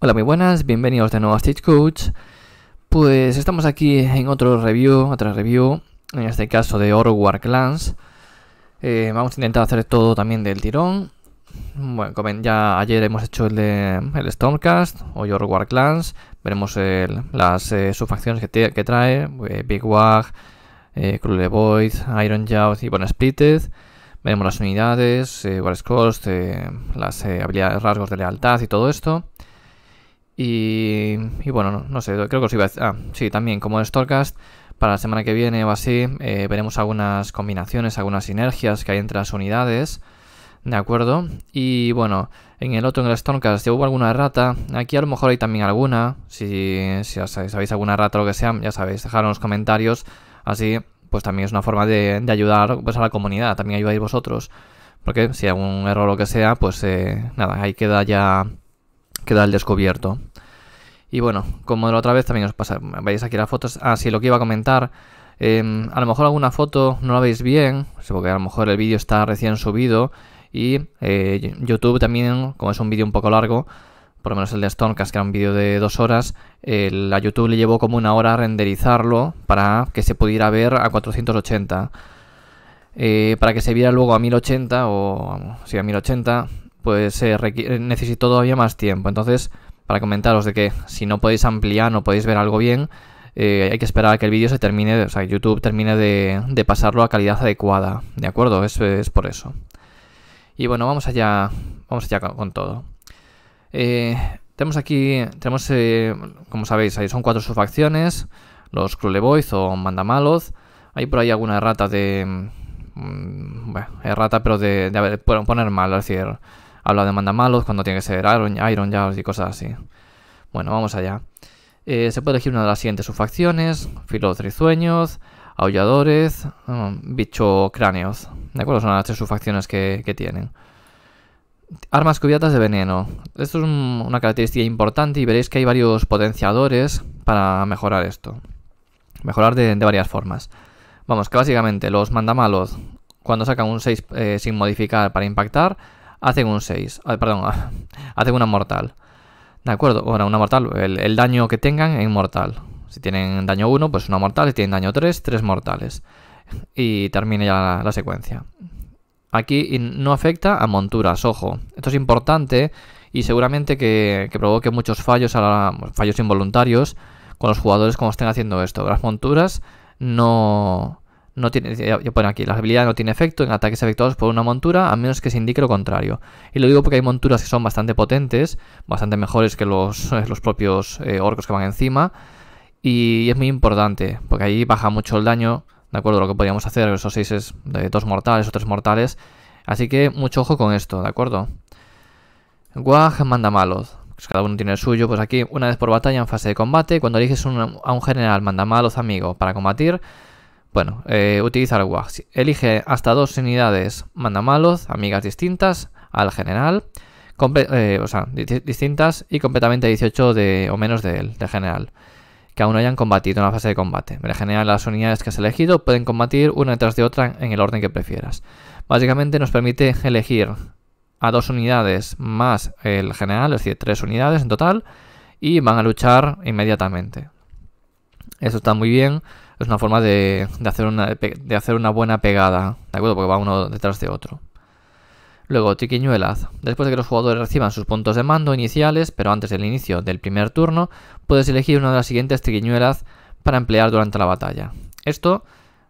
Hola, muy buenas, bienvenidos de nuevo a Stagecoach. Pues estamos aquí en otro review, otra review, en este caso de War Clans. Eh, vamos a intentar hacer todo también del tirón. Bueno, ya ayer hemos hecho el de el Stormcast, hoy War Clans. Veremos las eh, subfacciones que, que trae, eh, Big Wag, Cruel Void, Iron Jaws y bueno Splitted. Veremos las unidades, War Scores, las habilidades, rasgos de lealtad y todo esto. Y, bueno, no, sé, creo que os iba a decir. Ah, sí, también como Storecast, para la semana que viene o así, eh, veremos algunas combinaciones, algunas sinergias que hay entre las unidades. ¿De acuerdo? Y bueno, en el otro, en el Stormcast, si hubo alguna rata, aquí a lo mejor hay también alguna. Si, si sabéis alguna rata o lo que sea, ya sabéis, dejar en los comentarios. Así, pues también es una forma de, ayudar pues, a la comunidad, también ayudáis vosotros. Porque si hay algún error o lo que sea, pues eh, nada, ahí queda ya queda el descubierto. Y bueno, como de la otra vez también os pasa, Vais aquí las fotos. Ah, sí, lo que iba a comentar. Em, a lo mejor alguna foto no la veis bien, porque a lo mejor el vídeo está recién subido. Y eh, YouTube también, como es un vídeo un poco largo, por lo menos el de Stonecast, que era un vídeo de dos horas, a YouTube le llevó como una hora a renderizarlo para que se pudiera ver a 480. Eh, para que se viera luego a 1080 o sí, a 1080 pues eh, necesito todavía más tiempo. Entonces, para comentaros de que si no podéis ampliar, no podéis ver algo bien, eh, hay que esperar a que el vídeo se termine, o sea, YouTube termine de, de pasarlo a calidad adecuada, ¿de acuerdo? Es, es por eso. Y bueno, vamos allá, vamos allá con, todo. Eh, tenemos aquí, tenemos, como sabéis, ahí son cuatro subfacciones, los Crueleboys o Mandamaloth, hay por ahí alguna errata de... Mm, bueno, errata pero de, de, de poner mal, es decir, habla de mandamalos cuando tiene que ser Iron, Iron y cosas así. Bueno, vamos allá. Eh, se puede elegir una de las siguientes subfacciones: Filos Trizueños, Aulladores, mm, Bicho Cráneos. ¿De acuerdo? Son las tres subfacciones que, que tienen. Armas cubiertas de veneno. Esto es una característica importante y veréis que hay varios potenciadores para mejorar esto. Mejorar de, varias formas. Vamos, que básicamente los mandamalos, cuando sacan un 6 eh, sin modificar para impactar, hacen un 6, ah, perdón, hacen una mortal. De acuerdo, bueno, una mortal, el, daño que tengan en mortal. Si tienen daño 1, pues una mortal, si tienen daño 3, 3 mortales. Y termina ya la, secuencia. Aquí no afecta a monturas, ojo. Esto es importante y seguramente que, provoque muchos fallos, fallos involuntarios con los jugadores cuando estén haciendo esto. Las monturas no, no tiene, aquí, la habilidad no tiene efecto en ataques efectuados por una montura a menos que se indique lo contrario. Y lo digo porque hay monturas que son bastante potentes, bastante mejores que los, los propios eh, orcos que van encima. Y es muy importante, porque ahí baja mucho el daño, ¿de acuerdo? Lo que podríamos hacer, esos 6 es de dos mortales o tres mortales. Así que mucho ojo con esto, ¿de acuerdo? Guaj manda malos. Pues cada uno tiene el suyo, pues aquí una vez por batalla en fase de combate, cuando eliges a un general malos amigo para combatir, bueno, eh, utiliza el WAX. Elige hasta dos unidades mandamalos, amigas distintas al general, eh, o sea, distintas y completamente 18 de, o menos de él, de general, que aún no hayan combatido en la fase de combate. En general, las unidades que has elegido pueden combatir una detrás de otra en el orden que prefieras. Básicamente nos permite elegir a dos unidades más el general, es decir, tres unidades en total, y van a luchar inmediatamente. Eso está muy bien es una forma de, hacer una, de hacer una buena pegada, ¿de acuerdo? Porque va uno detrás de otro. Luego, triquiñuelas. Después de que los jugadores reciban sus puntos de mando iniciales, pero antes del inicio del primer turno, puedes elegir una de las siguientes triquiñuelas para emplear durante la batalla. Esto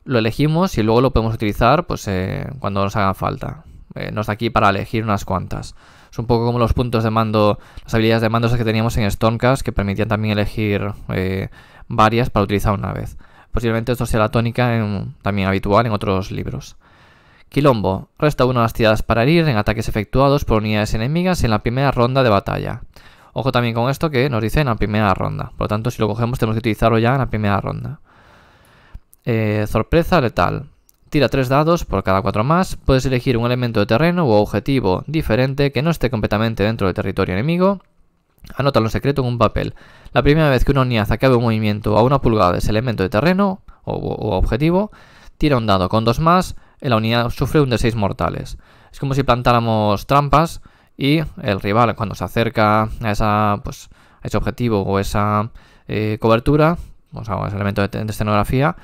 lo elegimos y luego lo podemos utilizar pues, eh, cuando nos hagan falta. Eh, nos da aquí para elegir unas cuantas. Es un poco como los puntos de mando, las habilidades de mando que teníamos en Stormcast, que permitían también elegir eh, varias para utilizar una vez. Posiblemente esto sea la tónica también habitual en otros libros. Quilombo. Resta una de las tiradas para herir en ataques efectuados por unidades enemigas en la primera ronda de batalla. Ojo también con esto que nos dice en la primera ronda. Por lo tanto, si lo cogemos tenemos que utilizarlo ya en la primera ronda. Eh, sorpresa letal. Tira 3 dados por cada 4 más. Puedes elegir un elemento de terreno u objetivo diferente que no esté completamente dentro del territorio enemigo Anota lo secreto en un papel. La primera vez que una unidad acabe un movimiento a una pulgada de ese elemento de terreno o, objetivo, tira un dado con dos más, la unidad sufre un de seis mortales. Es como si plantáramos trampas y el rival cuando se acerca a, esa, pues, ese objetivo o esa eh, cobertura, o sea, ese elemento de, escenografía,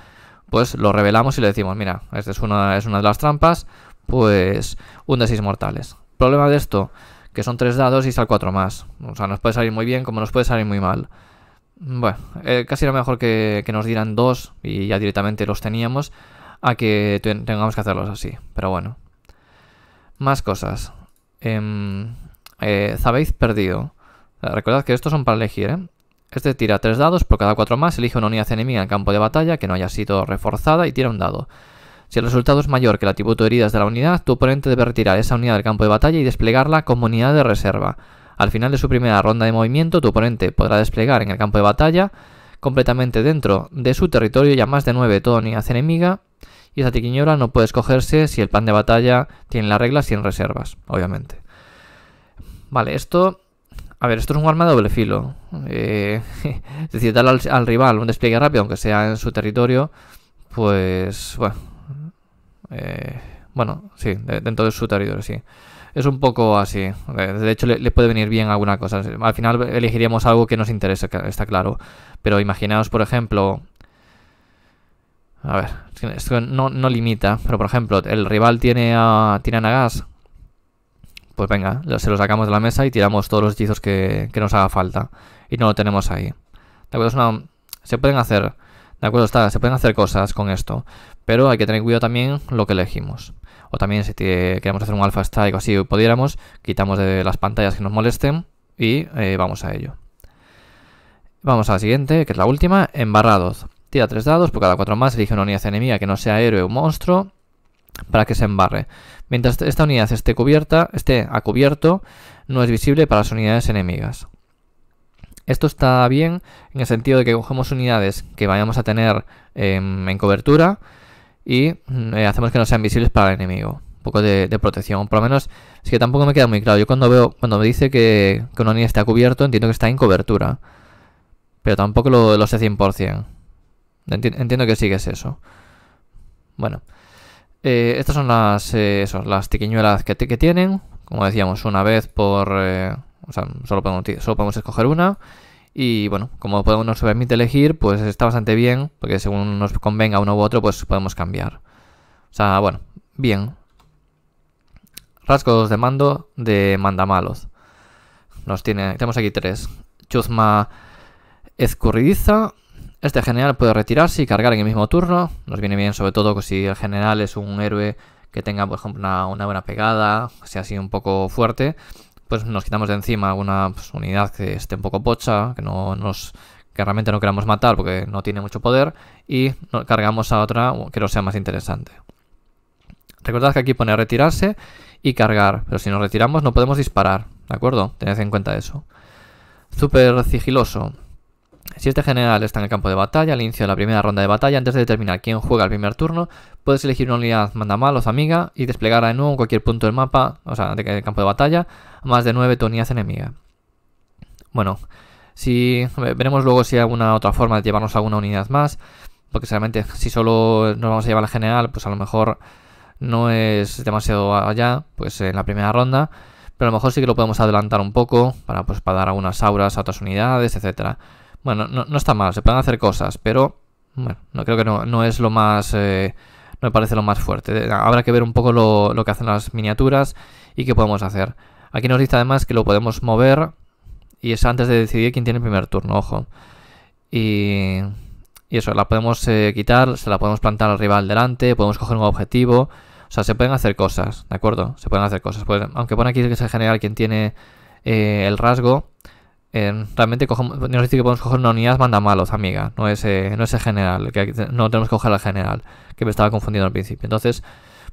pues lo revelamos y le decimos, mira, esta es una, de las trampas, pues un de seis mortales. Problema de esto, que son tres dados y sal cuatro más. O sea, nos puede salir muy bien como nos puede salir muy mal. Bueno, eh, casi era mejor que, nos dieran dos y ya directamente los teníamos a que tengamos que hacerlos así. Pero bueno. Más cosas. Em, eh, perdido. Recordad que estos son para elegir, ¿eh? Este tira tres dados, por cada cuatro más elige una unidad enemiga en campo de batalla que no haya sido reforzada y tira un dado. Si el resultado es mayor que la tributo de heridas de la unidad, tu oponente debe retirar esa unidad del campo de batalla y desplegarla como unidad de reserva. Al final de su primera ronda de movimiento, tu oponente podrá desplegar en el campo de batalla, completamente dentro de su territorio, ya más de 9 toda unidad enemiga, y esa tiquiñora no puede escogerse si el pan de batalla tiene la regla sin reservas, obviamente. Vale, esto... A ver, esto es un arma de doble filo. Eh, es decir, dar al rival un despliegue rápido, aunque sea en su territorio, pues... bueno eh, bueno, sí, dentro de su territorio, sí. Es un poco así. De hecho, le, puede venir bien alguna cosa. Al final elegiríamos algo que nos interese, está claro. Pero imaginaos, por ejemplo... A ver, esto no, limita, pero por ejemplo, el rival tiene a, tiene a Nagas. Pues venga, se lo sacamos de la mesa y tiramos todos los hechizos que, nos haga falta. Y no lo tenemos ahí. ¿De acuerdo? se pueden hacer... ¿De acuerdo? Está, se pueden hacer cosas con esto pero hay que tener cuidado también lo que elegimos. O también si queremos hacer un alfa strike o así pudiéramos, quitamos de las pantallas que nos molesten y eh, vamos a ello. Vamos a la siguiente, que es la última, embarrados. Tira tres dados, por cada cuatro más elige una unidad enemiga que no sea héroe o monstruo para que se embarre. Mientras esta unidad esté cubierta, esté a cubierto, no es visible para las unidades enemigas. Esto está bien en el sentido de que cogemos unidades que vayamos a tener em, en cobertura y mm, eh, hacemos que no sean visibles para el enemigo. Un poco de, protección, por lo menos es que tampoco me queda muy claro. Yo cuando veo, cuando me dice que, que un está cubierto, entiendo que está en cobertura, pero tampoco lo, sé 100%. entiendo que sí que es eso. Bueno, eh, estas son las, eh, las tiquiñuelas que, que, tienen. Como decíamos, una vez por... o sea, solo podemos escoger una. Y bueno, como nos permite elegir, pues está bastante bien, porque según nos convenga uno u otro, pues podemos cambiar. O sea, bueno, bien. Rasgos de mando de mandamalos. Nos tiene, tenemos aquí tres. Chuzma escurridiza. Este general puede retirarse y cargar en el mismo turno. Nos viene bien sobre todo pues, si el general es un héroe que tenga, por ejemplo, una buena pegada, sea así un poco fuerte pues nos quitamos de encima alguna pues, unidad que esté un poco pocha, que no nos que realmente no queramos matar porque no tiene mucho poder y cargamos a otra que nos sea más interesante. Recordad que aquí pone retirarse y cargar, pero si nos retiramos no podemos disparar, ¿de acuerdo? Tened en cuenta eso. Super sigiloso. Si este general está en el campo de batalla al inicio de la primera ronda de batalla, antes de determinar quién juega el primer turno, puedes elegir una unidad mandamal o amiga y desplegar de nuevo en cualquier punto del mapa, o sea, del campo de batalla, más de 9 tonías enemiga. Bueno, si veremos luego si hay alguna otra forma de llevarnos alguna unidad más, porque realmente si solo nos vamos a llevar al general, pues a lo mejor no es demasiado allá, pues en la primera ronda, pero a lo mejor sí que lo podemos adelantar un poco para, pues, para dar algunas auras a otras unidades, etcétera. Bueno, no, está mal, se pueden hacer cosas, pero no creo que no, es lo más... Eh, no me parece lo más fuerte. Habrá que ver un poco lo, que hacen las miniaturas y qué podemos hacer. Aquí nos dice además que lo podemos mover y es antes de decidir quién tiene el primer turno, ojo. Y, eso, la podemos eh, quitar, se la podemos plantar al rival delante, podemos coger un objetivo. O sea, se pueden hacer cosas, ¿de acuerdo? Se pueden hacer cosas. Pues, aunque pone aquí que es el general quien tiene eh, el rasgo, realmente cogemos, nos dice que podemos coger una unidad manda malos, amiga, no es eh, no ese general, que no tenemos que coger al general, que me estaba confundiendo al principio. Entonces,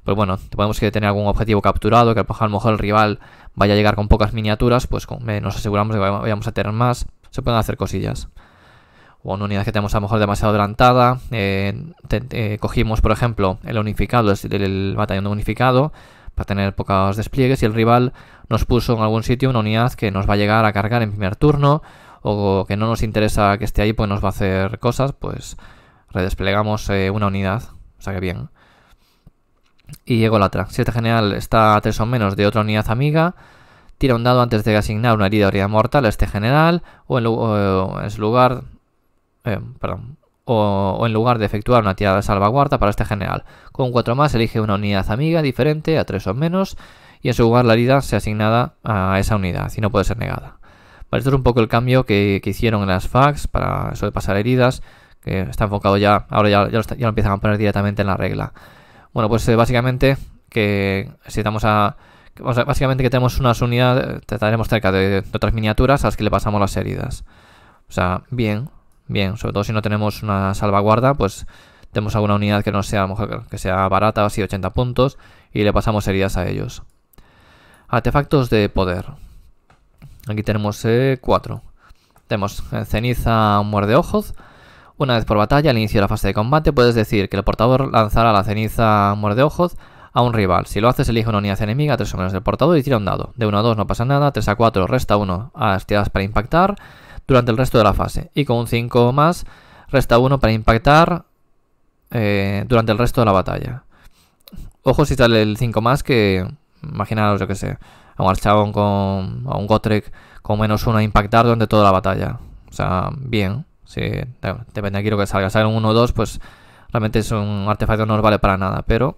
pues bueno, podemos tener algún objetivo capturado, que a lo mejor el rival vaya a llegar con pocas miniaturas, pues eh, nos aseguramos de que vayamos a tener más, se pueden hacer cosillas. O una unidad que tenemos a lo mejor demasiado adelantada, eh, cogimos por ejemplo el unificado, del el batallón de unificado, para tener pocos despliegues y el rival nos puso en algún sitio una unidad que nos va a llegar a cargar en primer turno o que no nos interesa que esté ahí pues nos va a hacer cosas, pues redesplegamos eh, una unidad, o sea que bien. Y la otra. si este general está a tres o menos de otra unidad amiga, tira un dado antes de asignar una herida o herida mortal a este general o en, su lugar... Eh, perdón, o, en lugar de efectuar una tirada de salvaguarda para este general. Con 4 más elige una unidad amiga diferente a 3 o menos y en su lugar la herida se asignada a esa unidad y no puede ser negada. Vale, esto es un poco el cambio que, hicieron en las fax para eso de pasar heridas, que está enfocado ya, ahora ya, lo, empiezan a poner directamente en la regla. Bueno, pues eh, básicamente que si estamos a, básicamente que tenemos unas unidades, eh, trataremos cerca de, de otras miniaturas a las que le pasamos las heridas. O sea, bien, bien, sobre todo si no tenemos una salvaguarda, pues tenemos alguna unidad que no sea, que sea barata, así 80 puntos, y le pasamos heridas a ellos. Artefactos de poder. Aquí tenemos 4. Eh, tenemos eh, ceniza muerde ojos. Una vez por batalla, al inicio de la fase de combate, puedes decir que el portador lanzará la ceniza muerde ojos a un rival. Si lo haces, elige una unidad enemiga, tres o menos del portador y tira un dado. De 1 a 2 no pasa nada, 3 a 4 resta 1 a las para impactar durante el resto de la fase. Y con un 5 más, resta 1 para impactar eh, durante el resto de la batalla. Ojo si sale el 5 más que, imaginaros yo que sé, a un con, a un Gotrek con menos 1 a impactar durante toda la batalla. O sea, bien, si, depende de aquí lo que salga. Sale un 1 o 2, pues realmente es un artefacto no nos vale para nada, pero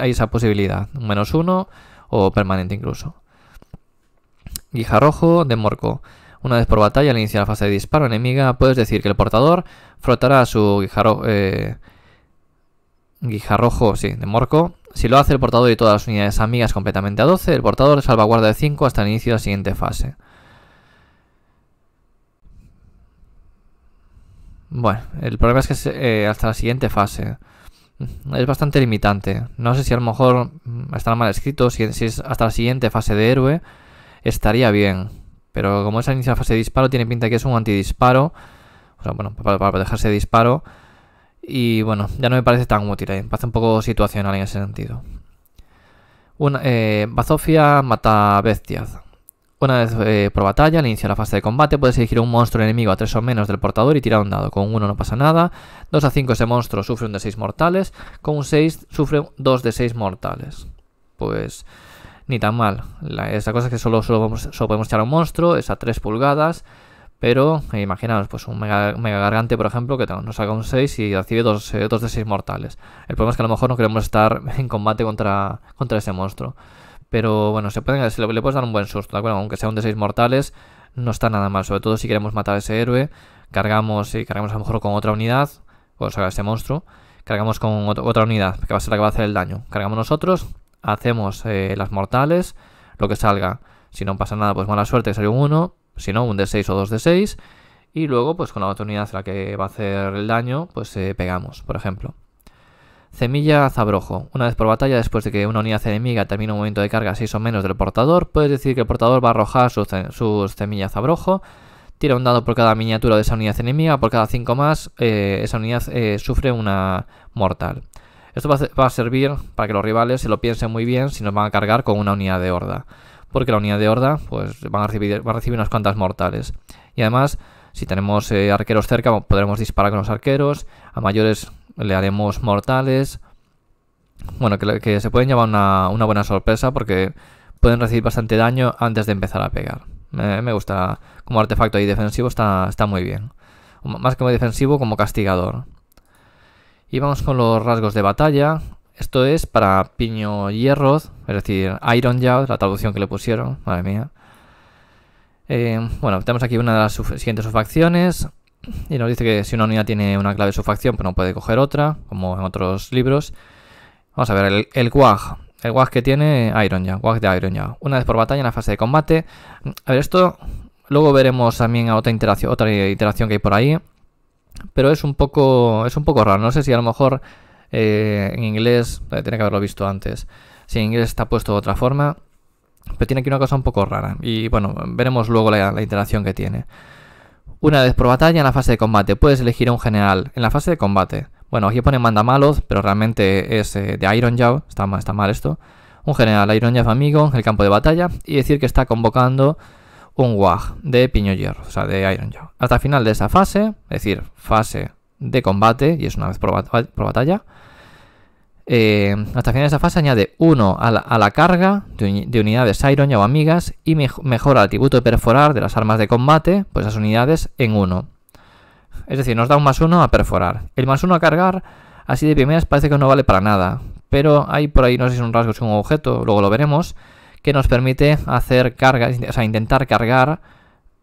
hay esa posibilidad, un menos 1 o permanente incluso. guijarrojo de morco. Una vez por batalla, al iniciar la fase de disparo enemiga, puedes decir que el portador frotará su guijarro, eh, guijarrojo sí, de morco. Si lo hace el portador y todas las unidades amigas completamente a 12, el portador salvaguarda de 5 hasta el inicio de la siguiente fase. Bueno, el problema es que eh, hasta la siguiente fase. Es bastante limitante. No sé si a lo mejor mm, estará mal escrito, si, si es hasta la siguiente fase de héroe, estaría bien pero como es la fase de disparo, tiene pinta que es un antidisparo. O sea, bueno, para, protegerse de disparo. Y bueno, ya no me parece tan útil, ahí, ¿eh? me parece un poco situacional en ese sentido. Una, eh, Bazofia mata bestias. Una vez eh, por batalla, al inicio la fase de combate, puedes elegir un monstruo enemigo a 3 o menos del portador y tirar un dado. Con 1 no pasa nada. 2 a 5 ese monstruo sufre un de 6 mortales. Con un 6 sufre 2 de 6 mortales. Pues ni tan mal. Esa cosa es que solo, solo, podemos echar a un monstruo, es a 3 pulgadas, pero eh, imaginaos, pues un mega, gargante, por ejemplo, que nos haga un 6 y recibe 2 eh, de 6 mortales. El problema es que a lo mejor no queremos estar en combate contra, contra ese monstruo. Pero bueno, se pueden, le, puedes dar un buen susto, ¿de acuerdo? Aunque sea un de 6 mortales, no está nada mal, sobre todo si queremos matar a ese héroe, cargamos y eh, cargamos a lo mejor con otra unidad, o sea, ese monstruo, cargamos con otra unidad, que va a ser la que va a hacer el daño. Cargamos nosotros, hacemos eh, las mortales, lo que salga. Si no pasa nada, pues mala suerte, salió un 1, si no, un de 6 o dos de 6 Y luego, pues con la otra unidad la que va a hacer el daño, pues eh, pegamos, por ejemplo. Semilla Zabrojo. Una vez por batalla, después de que una unidad enemiga termine un momento de carga 6 o menos del portador, puedes decir que el portador va a arrojar sus, semillas Zabrojo. Tira un dado por cada miniatura de esa unidad enemiga, por cada 5 más, eh, esa unidad sufre una mortal. Esto va a servir para que los rivales se lo piensen muy bien si nos van a cargar con una unidad de horda. Porque la unidad de horda pues, van, a recibir, a recibir unas cuantas mortales. Y además, si tenemos eh, arqueros cerca, podremos disparar con los arqueros. A mayores le haremos mortales. Bueno, que, se pueden llevar una, buena sorpresa porque pueden recibir bastante daño antes de empezar a pegar. me gusta como artefacto ahí defensivo, está, está muy bien. Más como defensivo, como castigador. Y vamos con los rasgos de batalla. Esto es para piño hierro, es decir, Iron la traducción que le pusieron, madre mía. Eh, bueno, tenemos aquí una de las siguientes subfacciones y nos dice que si una unidad tiene una clave de subfacción, pues no puede coger otra, como en otros libros. Vamos a ver, el, guag, El guag que tiene Iron Jaw, de Iron Una vez por batalla en la fase de combate. A ver, esto luego veremos también otra interacción, otra iteración que hay por ahí pero es un poco, es un poco raro. No sé si a lo mejor eh, en inglés, tiene que haberlo visto antes, si en inglés está puesto de otra forma, pero tiene aquí una cosa un poco rara. Y bueno, veremos luego la, interacción que tiene. Una vez por batalla en la fase de combate, puedes elegir a un general en la fase de combate. Bueno, aquí pone manda malos, pero realmente es eh, de Iron Jaw, está, está mal esto. Un general Iron Jaw amigo en el campo de batalla y decir que está convocando un de piño hierro, o sea, de Iron Hasta el final de esa fase, es decir, fase de combate, y es una vez por, batalla, eh, hasta el final de esa fase añade 1 a, la, carga de, unidades Iron o amigas y mejora el atributo de perforar de las armas de combate, pues las unidades en 1. Es decir, nos da un más 1 a perforar. El más 1 a cargar, así de primeras, parece que no vale para nada, pero hay por ahí, no sé si es un rasgo, es un objeto, luego lo veremos, que nos permite hacer carga, o sea, intentar cargar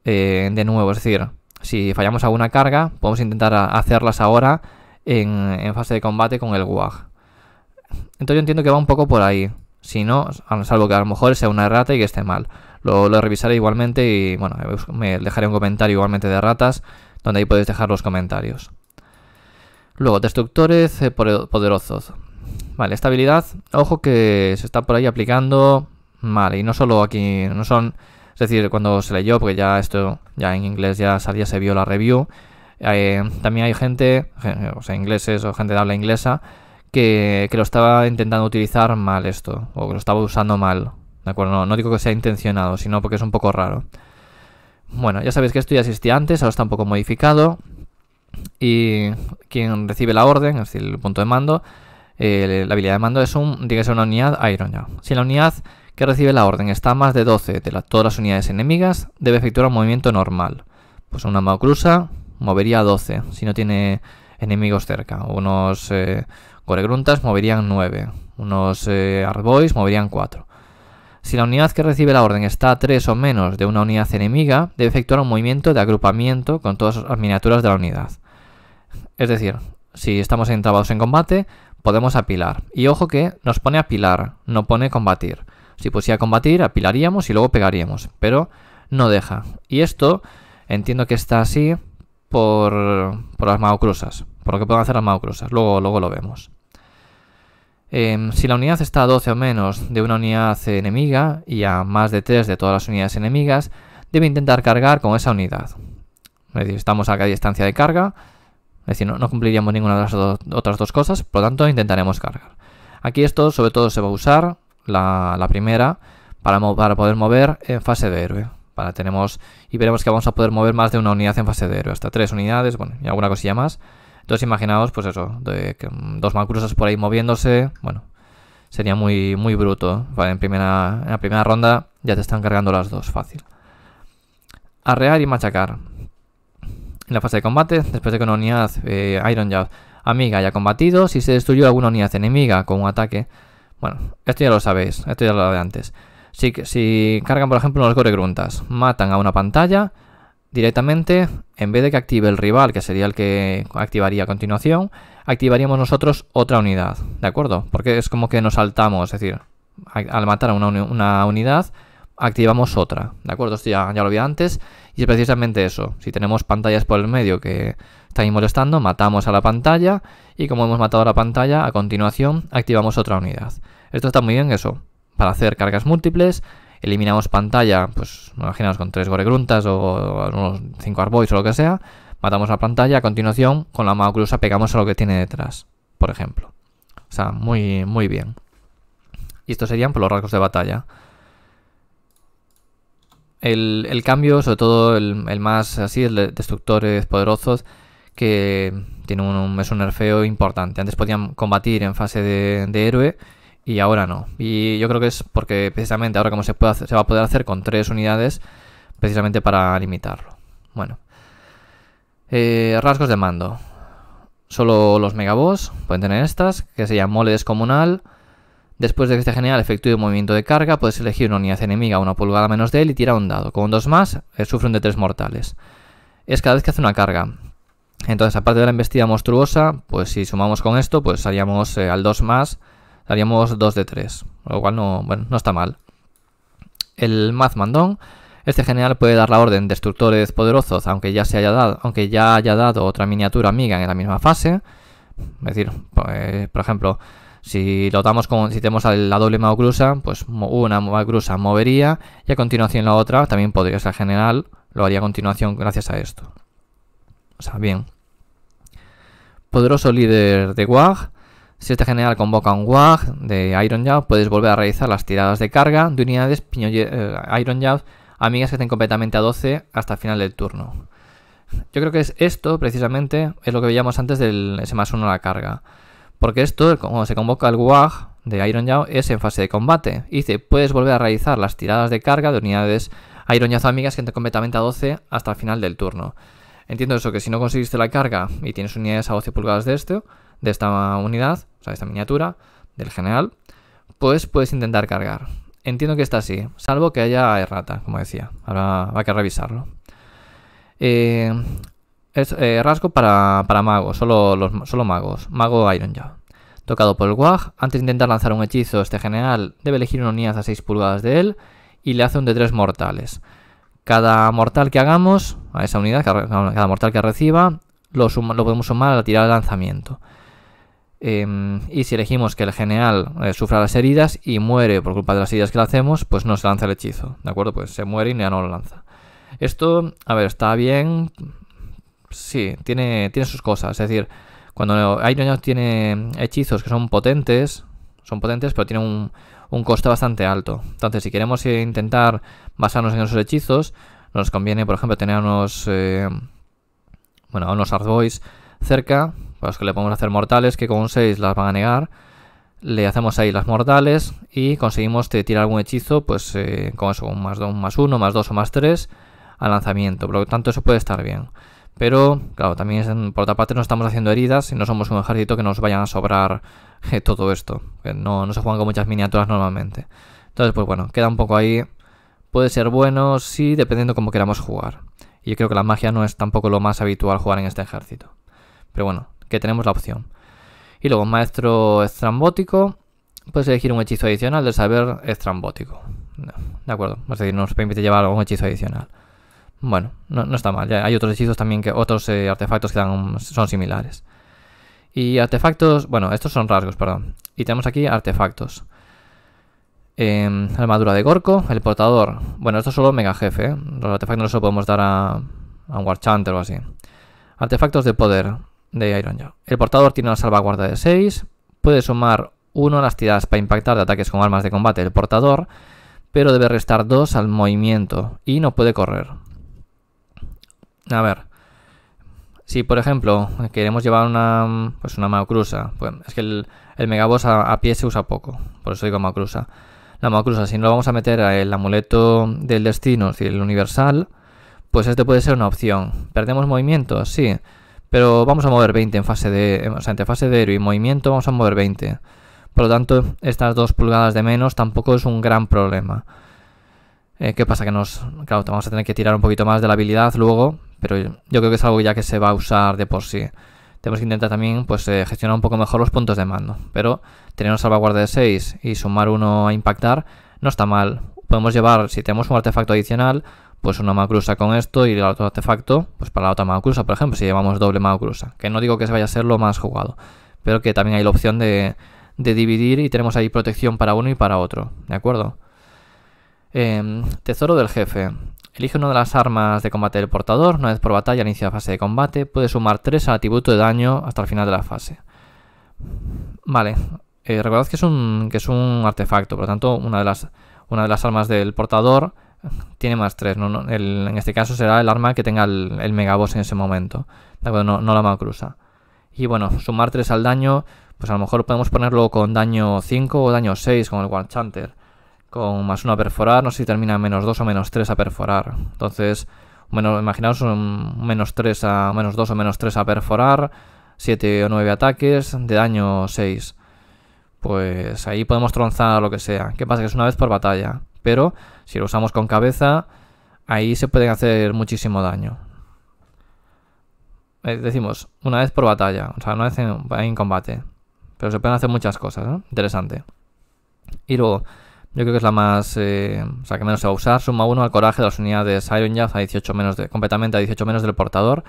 eh, de nuevo. Es decir, si fallamos alguna carga, podemos intentar hacerlas ahora en, fase de combate con el WAG. Entonces yo entiendo que va un poco por ahí. Si no, salvo que a lo mejor sea una errata y que esté mal. Lo, lo revisaré igualmente y bueno, me dejaré un comentario igualmente de ratas, donde ahí podéis dejar los comentarios. Luego, destructores eh, poderosos. Vale, esta habilidad, ojo que se está por ahí aplicando mal, y no solo aquí, no son... Es decir, cuando se leyó, porque ya esto, ya en inglés ya salía, se vio la review. Eh, también hay gente, o sea, ingleses o gente de habla inglesa, que, lo estaba intentando utilizar mal esto, o que lo estaba usando mal. ¿De acuerdo? No, digo que sea intencionado, sino porque es un poco raro. Bueno, ya sabéis que esto ya existía antes, ahora está un poco modificado. Y quien recibe la orden, es decir, el punto de mando, eh, la habilidad de mando es un, diga que ser una unidad Iron ya. Si la unidad que recibe la orden está a más de 12 de todas las unidades enemigas, debe efectuar un movimiento normal. Pues una maucrusa movería 12 si no tiene enemigos cerca. Unos eh, Coregruntas moverían 9. Unos eh, Arbois moverían 4. Si la unidad que recibe la orden está a 3 o menos de una unidad enemiga, debe efectuar un movimiento de agrupamiento con todas las miniaturas de la unidad. Es decir, si estamos entrabados en combate, podemos apilar. Y ojo que nos pone apilar, no pone combatir. Si pusiera combatir, apilaríamos y luego pegaríamos, pero no deja. Y esto entiendo que está así por, por las magocruzas, por lo que pueden hacer las magocruzas, luego, luego lo vemos. Em, si la unidad está a 12 o menos de una unidad enemiga y a más de 3 de todas las unidades enemigas, debe intentar cargar con esa unidad. estamos a distancia de carga, es decir, no, cumpliríamos ninguna de las otras dos cosas, por lo tanto intentaremos cargar. Aquí esto sobre todo se va a usar la, primera, para, para, poder mover en fase de héroe. Para, tenemos, y veremos que vamos a poder mover más de una unidad en fase de héroe, hasta tres unidades, bueno, y alguna cosilla más. Entonces imaginaos, pues eso, que, mm, dos Macrusas por ahí moviéndose, bueno, sería muy, muy bruto. en, primera, la primera ronda ya te están cargando las dos, fácil. Arrear y machacar. En la fase de combate, después de que una unidad eh, amiga haya combatido, si se destruyó alguna unidad enemiga con un ataque bueno, esto ya lo sabéis, esto ya lo de antes. Si, cargan, por ejemplo, unos gruntas matan a una pantalla, directamente, en vez de que active el rival, que sería el que activaría a continuación, activaríamos nosotros otra unidad, ¿de acuerdo? Porque es como que nos saltamos, es decir, al matar a una, unidad, activamos otra, ¿de acuerdo? Esto ya, ya lo vi antes, y es precisamente eso. Si tenemos pantallas por el medio que ahí molestando, matamos a la pantalla y como hemos matado a la pantalla, a continuación activamos otra unidad. Esto está muy bien eso, para hacer cargas múltiples, eliminamos pantalla, pues imaginaos con tres goregruntas o unos cinco arboys o lo que sea, matamos la pantalla, a continuación con la mano cruza pegamos a lo que tiene detrás, por ejemplo. O sea, muy, muy bien. Y estos serían por los rasgos de batalla. El, cambio, sobre todo el, el más así, el destructores poderosos, que tiene un, es un nerfeo importante. Antes podían combatir en fase de, héroe y ahora no. Y yo creo que es porque precisamente ahora como se, puede se va a poder hacer con tres unidades, precisamente para limitarlo. Bueno. Eh, rasgos de mando. Solo los megaboss pueden tener estas, que se llama mole descomunal. Después de que este general efectúe un movimiento de carga, puedes elegir una unidad enemiga una pulgada menos de él y tira un dado. Con dos más, eh, sufre un de tres mortales. Es cada vez que hace una carga. Entonces, aparte de la embestida monstruosa, pues si sumamos con esto, pues haríamos eh, al 2 más, daríamos 2 de 3, lo cual no, está mal. El Maz Mandón, este general puede dar la orden destructores poderosos, aunque ya, se haya dado, aunque ya haya dado otra miniatura amiga en la misma fase. Es decir, pues, por ejemplo, si lo damos con, si tenemos la doble Maugrusa, pues una cruza movería y a continuación la otra también podría ser general, lo haría a continuación gracias a esto. O sea, bien. Poderoso líder de WAG. Si este general convoca un WAG de Iron puedes volver a realizar las tiradas de carga de unidades eh, Iron amigas que estén completamente a 12 hasta el final del turno. Yo creo que es esto, precisamente, es lo que veíamos antes del S más 1 a la carga. Porque esto, cuando se convoca el WAG de Iron es en fase de combate. dice, puedes volver a realizar las tiradas de carga de unidades Iron amigas que estén completamente a 12 hasta el final del turno. Entiendo eso, que si no conseguiste la carga y tienes unidades a 12 pulgadas de este, de esta unidad, o sea, de esta miniatura, del general, pues puedes intentar cargar. Entiendo que está así, salvo que haya errata, como decía. Ahora va a que revisarlo. Eh, es, eh, rasgo para, magos, solo, solo magos. Mago Iron Tocado por el WAG, antes de intentar lanzar un hechizo, este general debe elegir una unidad a 6 pulgadas de él y le hace un de 3 mortales. Cada mortal que hagamos a esa unidad, cada mortal que reciba, lo, podemos sumar a la tirada de lanzamiento. Em, y si elegimos que el general eh, sufra las heridas y muere por culpa de las heridas que le hacemos, pues no se lanza el hechizo, ¿de acuerdo? Pues se muere y ya no lo lanza. Esto, a ver, está bien. Sí, tiene, tiene sus cosas. Es decir, cuando Iron tiene hechizos que son potentes, son potentes, pero tiene un, un coste bastante alto. Entonces, si queremos intentar basarnos en esos hechizos, nos conviene, por ejemplo, tener unos, eh, bueno, unos cerca, para los que le podemos hacer mortales, que con un 6 las van a negar. Le hacemos ahí las mortales y conseguimos tirar algún hechizo, pues eh, con eso, un más más 1, más 2 o más 3 al lanzamiento. Por lo tanto, eso puede estar bien. Pero, claro, también por otra parte no estamos haciendo heridas y no somos un ejército que nos vayan a sobrar eh, todo esto. No, se juegan con muchas miniaturas normalmente. Entonces, pues bueno, queda un poco ahí. Puede ser bueno, sí, dependiendo cómo queramos jugar. Y yo creo que la magia no es tampoco lo más habitual jugar en este ejército. Pero bueno, que tenemos la opción. Y luego, maestro estrambótico. Puedes elegir un hechizo adicional del saber estrambótico. de acuerdo, es decir, nos permite llevar algún hechizo adicional. Bueno, no, está mal. hay otros hechizos también que otros eh, artefactos que son similares. Y artefactos, bueno, estos son rasgos, perdón. Y tenemos aquí artefactos. Em, armadura de Gorko, el portador. Bueno, esto es solo mega jefe. ¿eh? Los artefactos no los podemos dar a, a un Warchanter o así. Artefactos de poder de Iron El portador tiene una salvaguarda de 6. Puede sumar 1 a las tiradas para impactar de ataques con armas de combate del portador, pero debe restar 2 al movimiento y no puede correr a ver, si por ejemplo queremos llevar una, pues una pues es que el, el megaboss a, pie se usa poco, por eso digo macrusa. La macrusa, si no lo vamos a meter al amuleto del destino, si el universal, pues este puede ser una opción. ¿Perdemos movimiento? Sí, pero vamos a mover 20 en fase de, o sea, entre fase de héroe y movimiento vamos a mover 20. Por lo tanto, estas dos pulgadas de menos tampoco es un gran problema. Eh, ¿Qué pasa? Que nos, claro, vamos a tener que tirar un poquito más de la habilidad luego pero yo creo que es algo ya que se va a usar de por sí. Tenemos que intentar también pues, eh, gestionar un poco mejor los puntos de mando, pero tener una salvaguarda de 6 y sumar uno a impactar no está mal. Podemos llevar, si tenemos un artefacto adicional, pues una macrusa con esto y el otro artefacto, pues para la otra macrusa, por ejemplo, si llevamos doble macrusa, que no digo que se vaya a ser lo más jugado, pero que también hay la opción de, dividir y tenemos ahí protección para uno y para otro, ¿de acuerdo? Em, tesoro del jefe. Elige una de las armas de combate del portador. Una vez por batalla, al inicio de la fase de combate, puede sumar 3 al atributo de daño hasta el final de la fase. Vale, eh, recordad que es, un, que es un artefacto, por lo tanto, una de las, una de las armas del portador tiene más 3. ¿no? en este caso será el arma que tenga el, megabos megaboss en ese momento. ¿de acuerdo? No, no, la cruza. Y bueno, sumar 3 al daño, pues a lo mejor podemos ponerlo con daño 5 o daño 6, con el Chanter con más uno a perforar, no sé si termina en menos 2 o menos 3 a perforar. Entonces, imaginaos un menos, 3 a, menos 2 o menos 3 a perforar, 7 o 9 ataques, de daño 6. Pues ahí podemos tronzar lo que sea. ¿Qué pasa? Que es una vez por batalla. Pero si lo usamos con cabeza, ahí se pueden hacer muchísimo daño. Eh, decimos, una vez por batalla, o sea, una vez en, combate. Pero se pueden hacer muchas cosas, Interesante. Y luego, yo creo que es la más. Eh, o sea, que menos se va a usar. Suma 1 al coraje de las unidades Iron a 18 menos completamente a 18 menos del portador.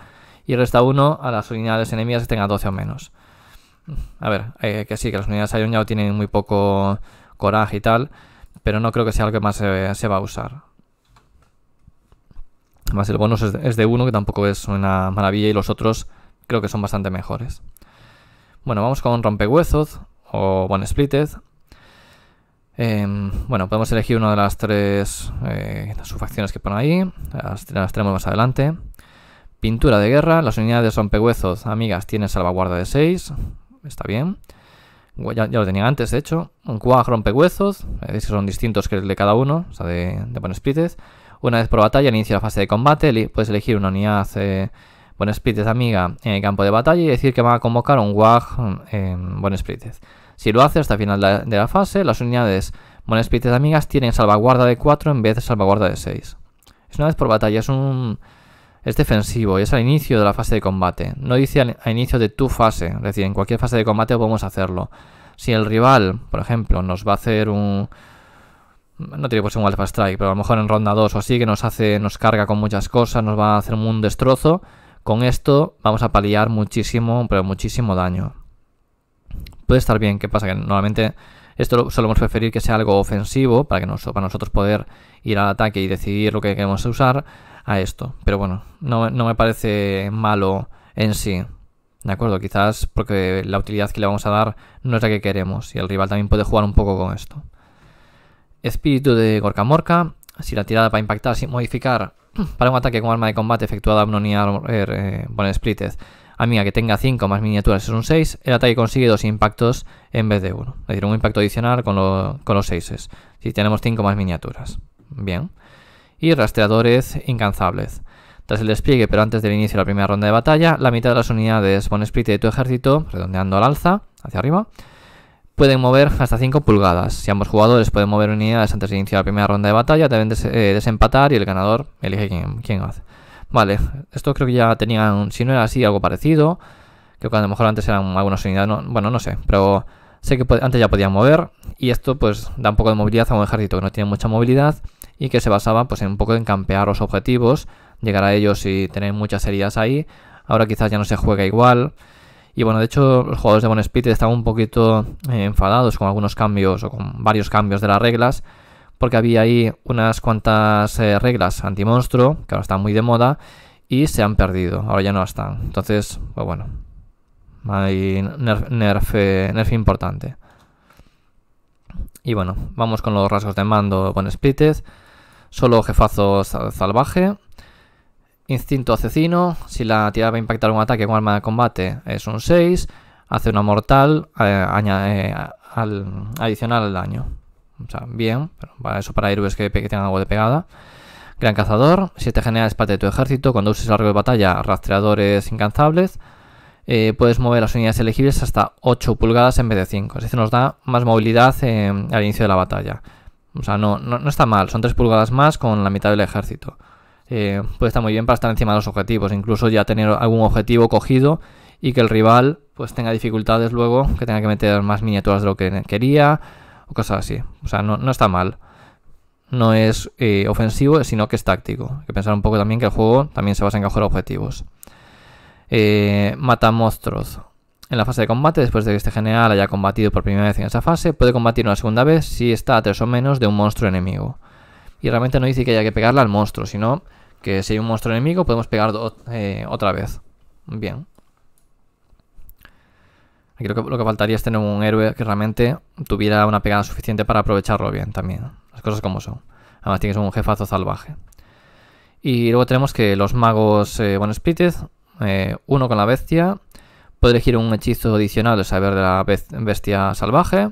Y resta 1 a las unidades enemigas que tengan 12 o menos. A ver, eh, que sí, que las unidades Iron tienen muy poco coraje y tal. Pero no creo que sea lo que más eh, se va a usar. Además el bonus es de 1, que tampoco es una maravilla, y los otros creo que son bastante mejores. Bueno, vamos con Rompehuesos o One Splitted. Em, bueno, podemos elegir una de las tres eh, subfacciones que ponen ahí, las, tenemos más adelante. Pintura de guerra, las unidades rompehuezos amigas tienen salvaguarda de 6, está bien. Ya, lo tenía antes, de hecho. Un cuaj rompehuezos, Es que son distintos que el de cada uno, o sea, de, de bon Una vez por batalla inicia la fase de combate, puedes elegir una unidad buen eh, bon amiga en el campo de batalla y decir que va a convocar un guaj eh, bon si lo hace hasta el final de la fase, las unidades de amigas tienen salvaguarda de 4 en vez de salvaguarda de 6. Es una vez por batalla, es un... Es defensivo y es al inicio de la fase de combate. No dice al, inicio de tu fase, es decir, en cualquier fase de combate podemos hacerlo. Si el rival, por ejemplo, nos va a hacer un, no tiene por ser un Alpha Strike, pero a lo mejor en ronda 2 o así, que nos hace, nos carga con muchas cosas, nos va a hacer un destrozo. Con esto vamos a paliar muchísimo, pero muchísimo daño puede estar bien. ¿Qué pasa? Que normalmente esto solemos preferir que sea algo ofensivo para que para nosotros poder ir al ataque y decidir lo que queremos usar a esto. Pero bueno, no, me parece malo en sí. ¿De acuerdo? Quizás porque la utilidad que le vamos a dar no es la que queremos y el rival también puede jugar un poco con esto. Espíritu de Gorka Morka. Si la tirada para impactar sin modificar para un ataque con arma de combate efectuada a un er, eh, bueno, Splited Amiga que tenga 5 más miniaturas es un 6, el ataque consigue 2 impactos en vez de 1. Es decir, un impacto adicional con, los 6 si tenemos 5 más miniaturas. Bien. Y rastreadores incansables. Tras el despliegue, pero antes del inicio de la primera ronda de batalla, la mitad de las unidades con split de tu ejército, redondeando al alza, hacia arriba, pueden mover hasta 5 pulgadas. Si ambos jugadores pueden mover unidades antes de iniciar la primera ronda de batalla, deben eh, desempatar y el ganador elige quién, quién hace. Vale, esto creo que ya tenían, si no era así, algo parecido. Creo que a lo mejor antes eran algunas unidades, bueno, no sé, pero sé que antes ya podían mover y esto pues da un poco de movilidad a un ejército que no tiene mucha movilidad y que se basaba pues en un poco en campear los objetivos, llegar a ellos y tener muchas heridas ahí. Ahora quizás ya no se juega igual. Y bueno, de hecho los jugadores de Bon Speed estaban un poquito eh, enfadados con algunos cambios o con varios cambios de las reglas porque había ahí unas cuantas eh, reglas anti-monstruo, que ahora están muy de moda, y se han perdido, ahora ya no están. Entonces, pues bueno, hay nerf, eh, importante. Y bueno, vamos con los rasgos de mando con splites. Solo jefazo salvaje. Instinto asesino. Si la tirada va a impactar un ataque con arma de combate es un 6. Hace una mortal eh, añade, al, adicional al daño. O sea, bien, pero para eso para héroes que, tengan algo de pegada. Gran cazador, si te parte de tu ejército, cuando uses largo de batalla, rastreadores incansables. Eh, puedes mover las unidades elegibles hasta 8 pulgadas en vez de 5. Así se nos da más movilidad eh, al inicio de la batalla. O sea, no, no, está mal, son 3 pulgadas más con la mitad del ejército. Eh, puede estar muy bien para estar encima de los objetivos, incluso ya tener algún objetivo cogido y que el rival pues tenga dificultades luego, que tenga que meter más miniaturas de lo que quería, o cosas así. O sea, no, está mal. No es eh, ofensivo, sino que es táctico. Hay que pensar un poco también que el juego también se basa en encajar objetivos. Eh, mata monstruos. En la fase de combate, después de que este general haya combatido por primera vez en esa fase, puede combatir una segunda vez si está a tres o menos de un monstruo enemigo. Y realmente no dice que haya que pegarle al monstruo, sino que si hay un monstruo enemigo podemos pegar eh, otra vez. Bien, Aquí lo que, lo que, faltaría es tener un héroe que realmente tuviera una pegada suficiente para aprovecharlo bien también. Las cosas como son. Además tienes un jefazo salvaje. Y luego tenemos que los magos, eh, bueno, Splitted, eh, uno con la bestia, puede elegir un hechizo adicional, de saber de la bestia salvaje.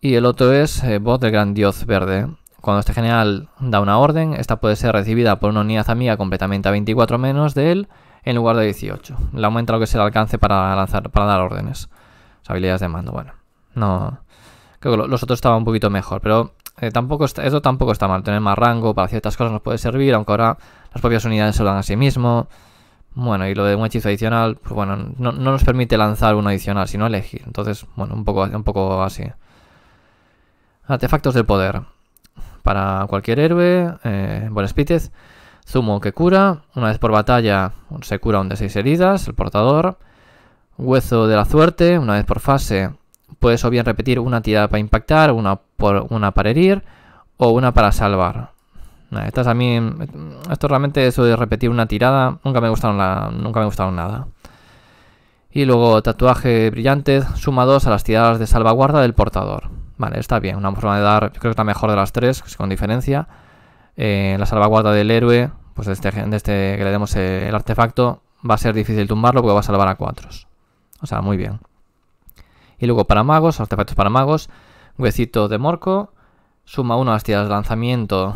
Y el otro es eh, voz Bot del Gran Dios Verde. Cuando este general da una orden, esta puede ser recibida por una unidad amiga completamente a 24 menos de él en lugar de 18. Le aumenta lo que es el alcance para lanzar, para dar órdenes. habilidades de mando, bueno. No. Creo que los otros estaban un poquito mejor, pero eh, tampoco eso tampoco está mal. Tener más rango para ciertas cosas nos puede servir, aunque ahora las propias unidades se lo dan a sí mismo. Bueno, y lo de un hechizo adicional, pues bueno, no, nos permite lanzar uno adicional, sino elegir. Entonces, bueno, un poco, un poco así. Artefactos del poder. Para cualquier héroe, eh, buen Spitez Zumo que cura, una vez por batalla se cura un de seis heridas, el portador. hueso de la suerte, una vez por fase puedes o bien repetir una tirada para impactar, una, para herir o una para salvar. estas a mí, esto realmente eso de repetir una tirada, nunca me gustaron, nunca me gustaron nada. Y luego tatuaje brillante, suma 2 a las tiradas de salvaguarda del portador. Vale, está bien, una forma de dar, creo que es la mejor de las tres, con diferencia. Eh, la salvaguarda del héroe pues este, de este, que le demos eh, el artefacto, va a ser difícil tumbarlo porque va a salvar a cuatro, O sea, muy bien. Y luego para magos, artefactos para magos, huecito de morco, suma 1 a las de lanzamiento,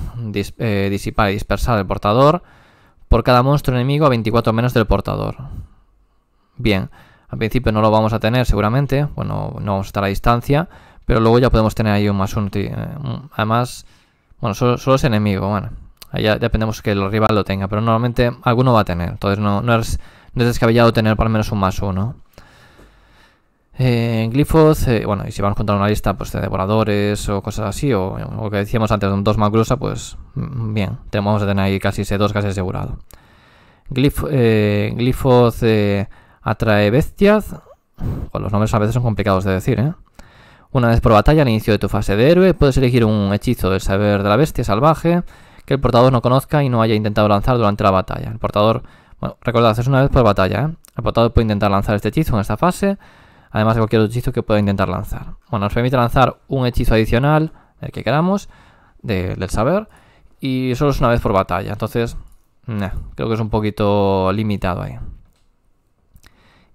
eh, disipar y dispersar el portador, por cada monstruo enemigo a 24 menos del portador. Bien, al principio no lo vamos a tener seguramente, bueno, no vamos a estar a distancia, pero luego ya podemos tener ahí un más eh, un... además, bueno, solo es enemigo, bueno, Ah, dependemos que el rival lo tenga, pero normalmente alguno va a tener, entonces no, es, descabellado tener por lo menos un más uno. Eh, eh bueno, y si vamos a contar una lista pues, de devoradores o cosas así, o lo que decíamos antes de un 2 pues mm, bien, tenemos a tener ahí casi ese dos casi asegurado. Glyphos eh, eh, atrae bestias, los nombres a veces son complicados de decir, ¿eh? Una vez por batalla, al inicio de tu fase de héroe, puedes elegir un hechizo del saber de la bestia salvaje que el portador no conozca y no haya intentado lanzar durante la batalla. El portador, bueno, recordad, es una vez por batalla, ¿eh? El portador puede intentar lanzar este hechizo en esta fase, además de cualquier otro hechizo que pueda intentar lanzar. Bueno, nos permite lanzar un hechizo adicional, el que queramos, de, del saber, y solo es una vez por batalla. Entonces, creo que es un poquito limitado ahí.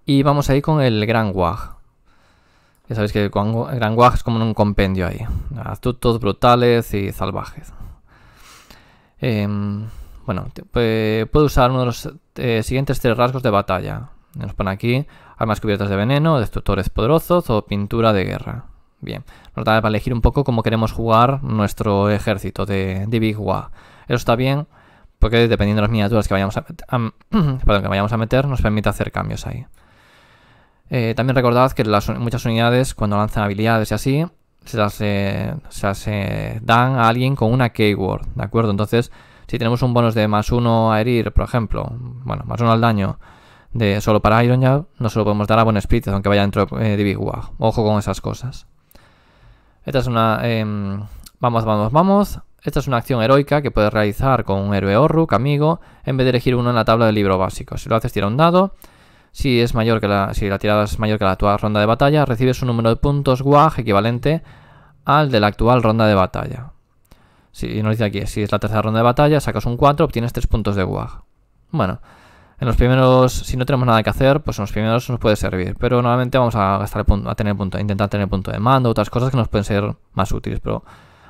Y vamos ahí con el Gran Wag. Ya sabéis que el Gran Wag es como un compendio ahí. Astutos, brutales y salvajes. Em, bueno, puedo usar uno de los eh, siguientes tres rasgos de batalla. Nos pone aquí armas cubiertas de veneno, destructores poderosos o pintura de guerra. Bien, nos da para elegir un poco cómo queremos jugar nuestro ejército de, Big Wa. Eso está bien porque dependiendo de las miniaturas que vayamos a, meter, que vayamos a meter nos permite hacer cambios ahí. Eh, también recordad que las, muchas unidades cuando lanzan habilidades y así se se dan a alguien con una keyword, ¿de acuerdo? Entonces, si tenemos un bonus de más uno a herir, por ejemplo, bueno, más uno al daño de solo para Iron Yard, no solo lo podemos dar a Buen Spirit, aunque vaya dentro eh, de Big Ojo con esas cosas. Esta es una... Em, vamos, vamos, vamos. Esta es una acción heroica que puedes realizar con un héroe Orruk, amigo, en vez de elegir uno en la tabla del libro básico. Si lo haces, tira un dado si, es mayor que la, si la tirada es mayor que la actual ronda de batalla, recibes un número de puntos WAG equivalente al de la actual ronda de batalla. Si nos dice aquí, si es la tercera ronda de batalla, sacas un 4, obtienes 3 puntos de WAG. Bueno, en los primeros, si no tenemos nada que hacer, pues en los primeros nos puede servir. Pero normalmente vamos a gastar punto, a tener punto, intentar tener punto de mando, otras cosas que nos pueden ser más útiles. Pero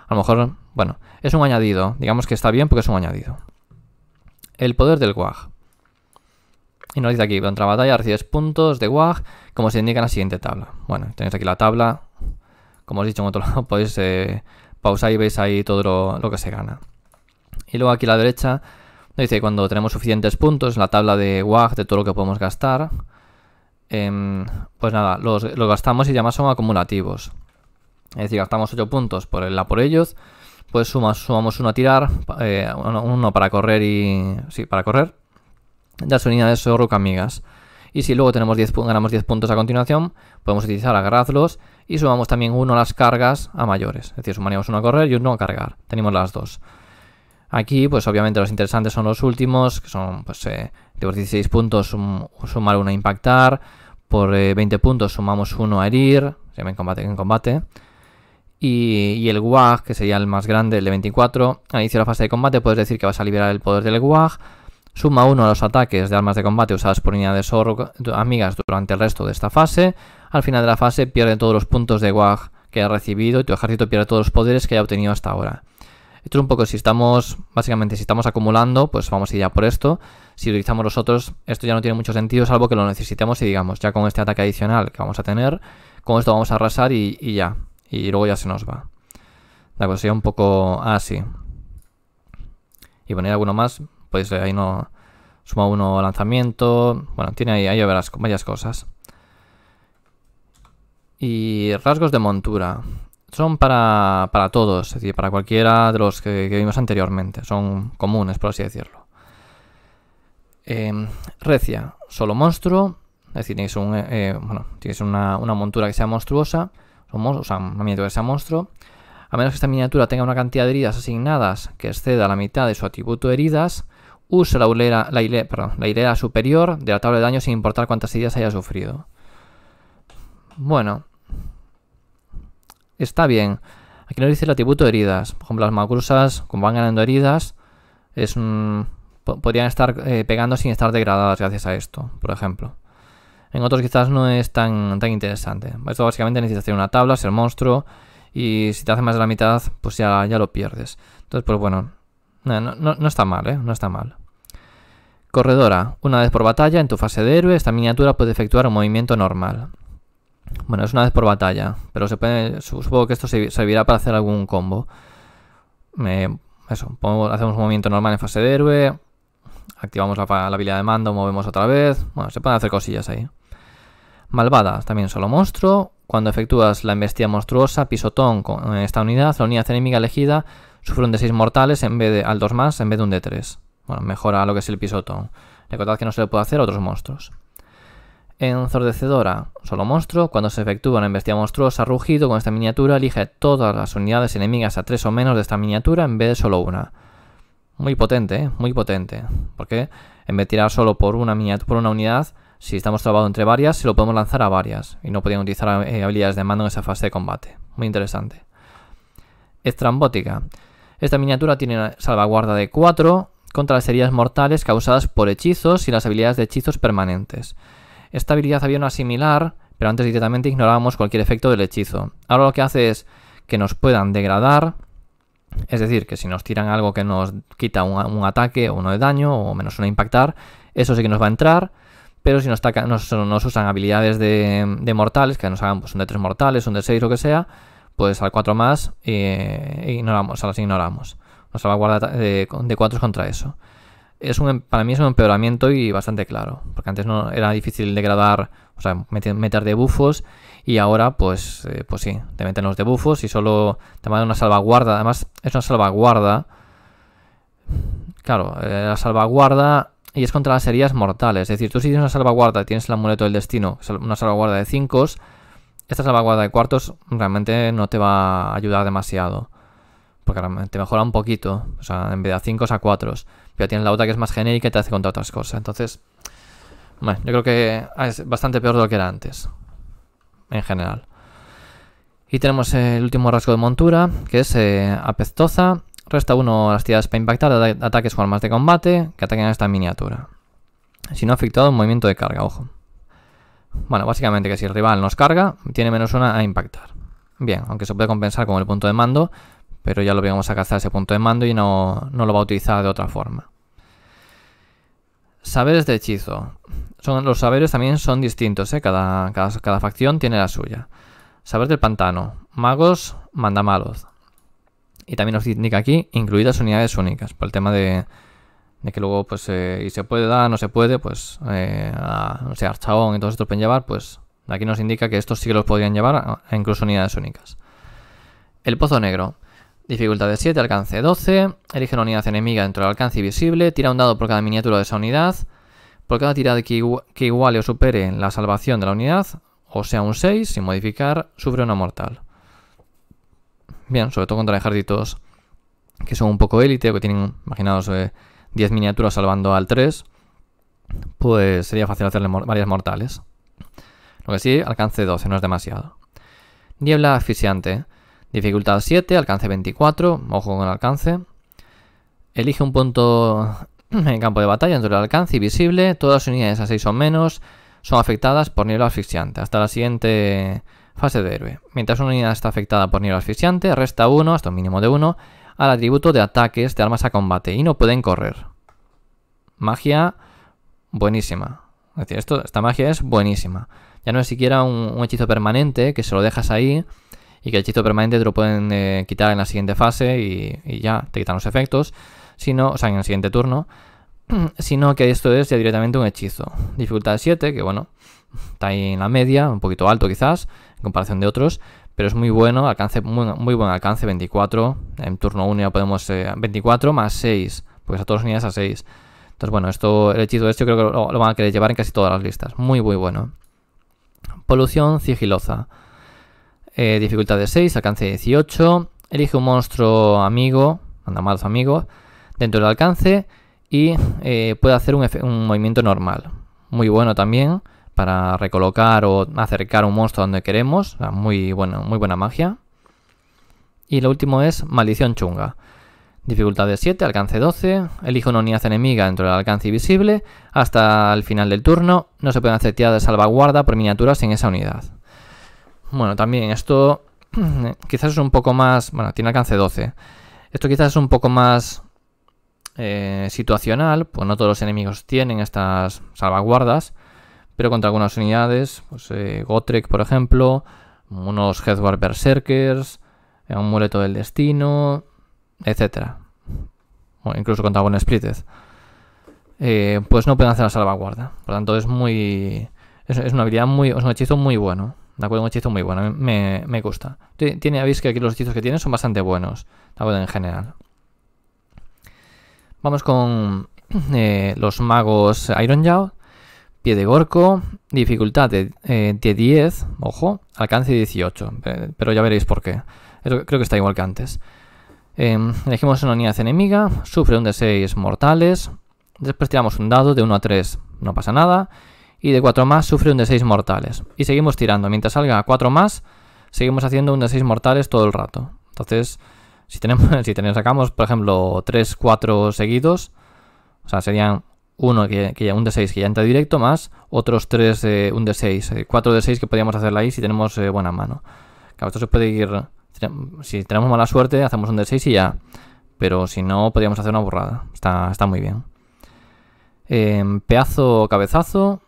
a lo mejor, bueno, es un añadido. Digamos que está bien porque es un añadido. El poder del WAG. Y nos dice aquí, contra a batalla recibes puntos de WAG, como se indica en la siguiente tabla. Bueno, tenéis aquí la tabla. Como os he dicho en otro lado, podéis eh, pausar y veis ahí todo lo, que se gana. Y luego aquí a la derecha nos dice cuando tenemos suficientes puntos, la tabla de WAG de todo lo que podemos gastar. Em, pues nada, los, gastamos y ya más son acumulativos. Es decir, gastamos 8 puntos por el por ellos. Pues sumamos uno a tirar, eh, uno para correr y. Sí, para correr las unidades de roca amigas. Y si luego tenemos ganamos 10 puntos a continuación, podemos utilizar a Grazlos. y sumamos también uno a las cargas a mayores. Es decir, sumaríamos uno a correr y uno a cargar. Tenemos las dos. Aquí, pues obviamente los interesantes son los últimos, que son pues, 16 eh, puntos sumar uno a impactar, por 20 eh, puntos sumamos uno a herir, se llama en combate, en combate. Y, el guag, que sería el más grande, el de 24, al inicio de la fase de combate puedes decir que vas a liberar el poder del guag. Suma uno a los ataques de armas de combate usadas por de sorro amigas durante el resto de esta fase. Al final de la fase pierde todos los puntos de WAG que ha recibido y tu ejército pierde todos los poderes que haya obtenido hasta ahora. Esto es un poco si estamos, básicamente si estamos acumulando, pues vamos a ir ya por esto. Si utilizamos los otros, esto ya no tiene mucho sentido, salvo que lo necesitemos y digamos, ya con este ataque adicional que vamos a tener, con esto vamos a arrasar y, ya. Y luego ya se nos va. La cosa sería un poco así. y poner alguno más, podéis ver ahí no suma uno lanzamiento, bueno, tiene ahí, ahí varias cosas. Y rasgos de montura. Son para, todos, es decir, para cualquiera de los que, vimos anteriormente. Son comunes, por así decirlo. Em, recia, solo monstruo. Es decir, tienes, un, eh, eh, bueno, una, una, montura que sea monstruosa. O sea, una miniatura que sea monstruo. A menos que esta miniatura tenga una cantidad de heridas asignadas que exceda la mitad de su atributo de heridas, Usa la, la, hilera, la superior de la tabla de daño sin importar cuántas heridas haya sufrido. Bueno. Está bien. Aquí no dice el atributo heridas. Por ejemplo, las magrusas, como van ganando heridas, es podrían estar eh, pegando sin estar degradadas gracias a esto, por ejemplo. En otros quizás no es tan, tan interesante. Esto básicamente necesitas hacer una tabla, ser monstruo, y si te hace más de la mitad, pues ya, ya lo pierdes. Entonces, pues bueno, no, no está mal, ¿eh? No está mal. Corredora. Una vez por batalla, en tu fase de héroe, esta miniatura puede efectuar un movimiento normal. Bueno, es una vez por batalla, pero se puede, supongo que esto servirá para hacer algún combo. eso, hacemos un movimiento normal en fase de héroe, activamos la, habilidad de mando, movemos otra vez. Bueno, se pueden hacer cosillas ahí. Malvada, también solo monstruo. Cuando efectúas la embestida monstruosa, pisotón con esta unidad, la unidad enemiga elegida sufre un seis 6 mortales en vez de, al 2 más en vez de un de 3 bueno, mejora lo que es el pisotón. Recordad que no se le puede hacer a otros monstruos. Enzordecedora. Solo monstruo. Cuando se efectúa una embestida monstruosa rugido con esta miniatura, elige todas las unidades enemigas a tres o menos de esta miniatura en vez de solo una. Muy potente, ¿eh? muy potente. Porque en vez de tirar solo por una, miniatura, por una unidad, si estamos trabados entre varias, se lo podemos lanzar a varias. Y no podían utilizar eh, habilidades de mando en esa fase de combate. Muy interesante. Estrambótica. Esta miniatura tiene salvaguarda de 4, contra las heridas mortales causadas por hechizos y las habilidades de hechizos permanentes. Esta habilidad había una similar, pero antes directamente ignorábamos cualquier efecto del hechizo. Ahora lo que hace es que nos puedan degradar, es decir, que si nos tiran algo que nos quita un, ataque o uno de daño o menos uno de impactar, eso sí que nos va a entrar, pero si nos, usan habilidades de, mortales, que nos hagan pues, un de 3 mortales, un de 6, lo que sea, pues al 4 más eh, ignoramos, a las ignoramos una salvaguarda de, de contra eso. Es un, em, para mí es un empeoramiento y bastante claro, porque antes no era difícil degradar, o sea, meter, de debufos y ahora pues, eh, pues sí, te meten los debufos y solo te mandan una salvaguarda. Además es una salvaguarda, claro, eh, la salvaguarda y es contra las heridas mortales. Es decir, tú si tienes una salvaguarda, tienes el amuleto del destino, una salvaguarda de 5, esta salvaguarda de cuartos realmente no te va a ayudar demasiado porque te mejora un poquito, o sea, en vez de a 5 a 4, pero tienes la otra que es más genérica y te hace contra otras cosas. Entonces, bueno, yo creo que ah, es bastante peor de lo que era antes, en general. Y tenemos el último rasgo de montura, que es eh, resta 1 las tiradas para impactar, ataques con armas de combate que ataquen a esta miniatura. Si no ha afectado un movimiento de carga, ojo. Bueno, básicamente que si el rival nos carga, tiene menos una a impactar. Bien, aunque se puede compensar con el punto de mando, pero ya lo vamos a cazar ese punto de mando y no, lo va a utilizar de otra forma. Saberes de hechizo. Son, los saberes también son distintos, ¿eh? cada, cada, facción tiene la suya. Saber del pantano. Magos, manda malos Y también nos indica aquí, incluidas unidades únicas, por el tema de, que luego, pues, eh, y se puede dar, no se puede, pues, eh, no sé, Archaón y todos estos pueden llevar, pues, aquí nos indica que estos sí que los podrían llevar, incluso unidades únicas. El pozo negro. Dificultad de 7, alcance 12. Elige una unidad enemiga dentro del alcance visible. Tira un dado por cada miniatura de esa unidad. Por cada tirada que, iguale o supere la salvación de la unidad, o sea un 6, sin modificar, sufre una mortal. Bien, sobre todo contra ejércitos que son un poco élite o que tienen, imaginados 10 eh, miniaturas salvando al 3, pues sería fácil hacerle varias mortales. Lo que sí, alcance 12, no es demasiado. Niebla asfixiante. Dificultad 7, alcance 24, ojo con el alcance. Elige un punto en campo de batalla entre el alcance y visible. Todas las unidades a 6 o menos son afectadas por niebla asfixiante hasta la siguiente fase de héroe. Mientras una unidad está afectada por niebla asfixiante, resta 1, hasta un mínimo de 1, al atributo de ataques de armas a combate y no pueden correr. Magia buenísima. Es decir, esta magia es buenísima. Ya no es siquiera un hechizo permanente que se lo dejas ahí y que el hechizo permanente te lo pueden eh, quitar en la siguiente fase y, ya te quitan los efectos, sino, o sea, en el siguiente turno, sino que esto es ya directamente un hechizo. Dificultad 7, que bueno, está ahí en la media, un poquito alto quizás, en comparación de otros, pero es muy bueno, alcance, muy, buen alcance, 24, en turno 1 ya podemos, 24 eh, más 6, pues a todos los unidades a 6. Entonces, bueno, esto, el hechizo este yo creo que lo, van a querer llevar en casi todas las listas. Muy, muy bueno. Polución sigilosa. Eh, dificultad de 6, alcance 18, elige un monstruo amigo, anda amigos, dentro del alcance y eh, puede hacer un, movimiento normal. Muy bueno también para recolocar o acercar un monstruo donde queremos. Muy, bueno, muy buena magia. Y lo último es Maldición Chunga. Dificultad de 7, alcance 12. Elige una unidad enemiga dentro del alcance visible. Hasta el final del turno no se pueden hacer tiradas de salvaguarda por miniaturas en esa unidad. Bueno, también esto quizás es un poco más... Bueno, tiene alcance 12. Esto quizás es un poco más eh, situacional, pues no todos los enemigos tienen estas salvaguardas, pero contra algunas unidades, pues eh, Gotrek por ejemplo, unos Headward Berserkers, eh, un muleto del destino, etc. O incluso contra un Splitted. pues no pueden hacer la salvaguarda. Por lo tanto, es muy. es una habilidad muy. Es un hechizo muy bueno. ¿De acuerdo? Un hechizo muy bueno, me, gusta. Tiene, veis que aquí los hechizos que tiene son bastante buenos, ¿de acuerdo? En general. Vamos con eh, los magos Iron pie de gorko, dificultad de, 10, eh, ojo, alcance 18, pero ya veréis por qué. Creo que está igual que antes. Em, elegimos una unidad enemiga, sufre un de 6 mortales, después tiramos un dado de 1 a 3, no pasa nada, y de 4 más sufre un de 6 mortales. Y seguimos tirando. Mientras salga 4 más, seguimos haciendo un de 6 mortales todo el rato. Entonces, si sacamos, por ejemplo, 3, 4 seguidos, o sea, serían uno que, ya un de 6 que ya entra directo, más otros 3, eh, un de 6, 4 eh, de 6 que podríamos hacer ahí si tenemos eh, buena mano. Claro, esto se puede ir. Si tenemos mala suerte, hacemos un de 6 y ya. Pero si no, podríamos hacer una borrada. Está, muy bien. Eh, peazo, cabezazo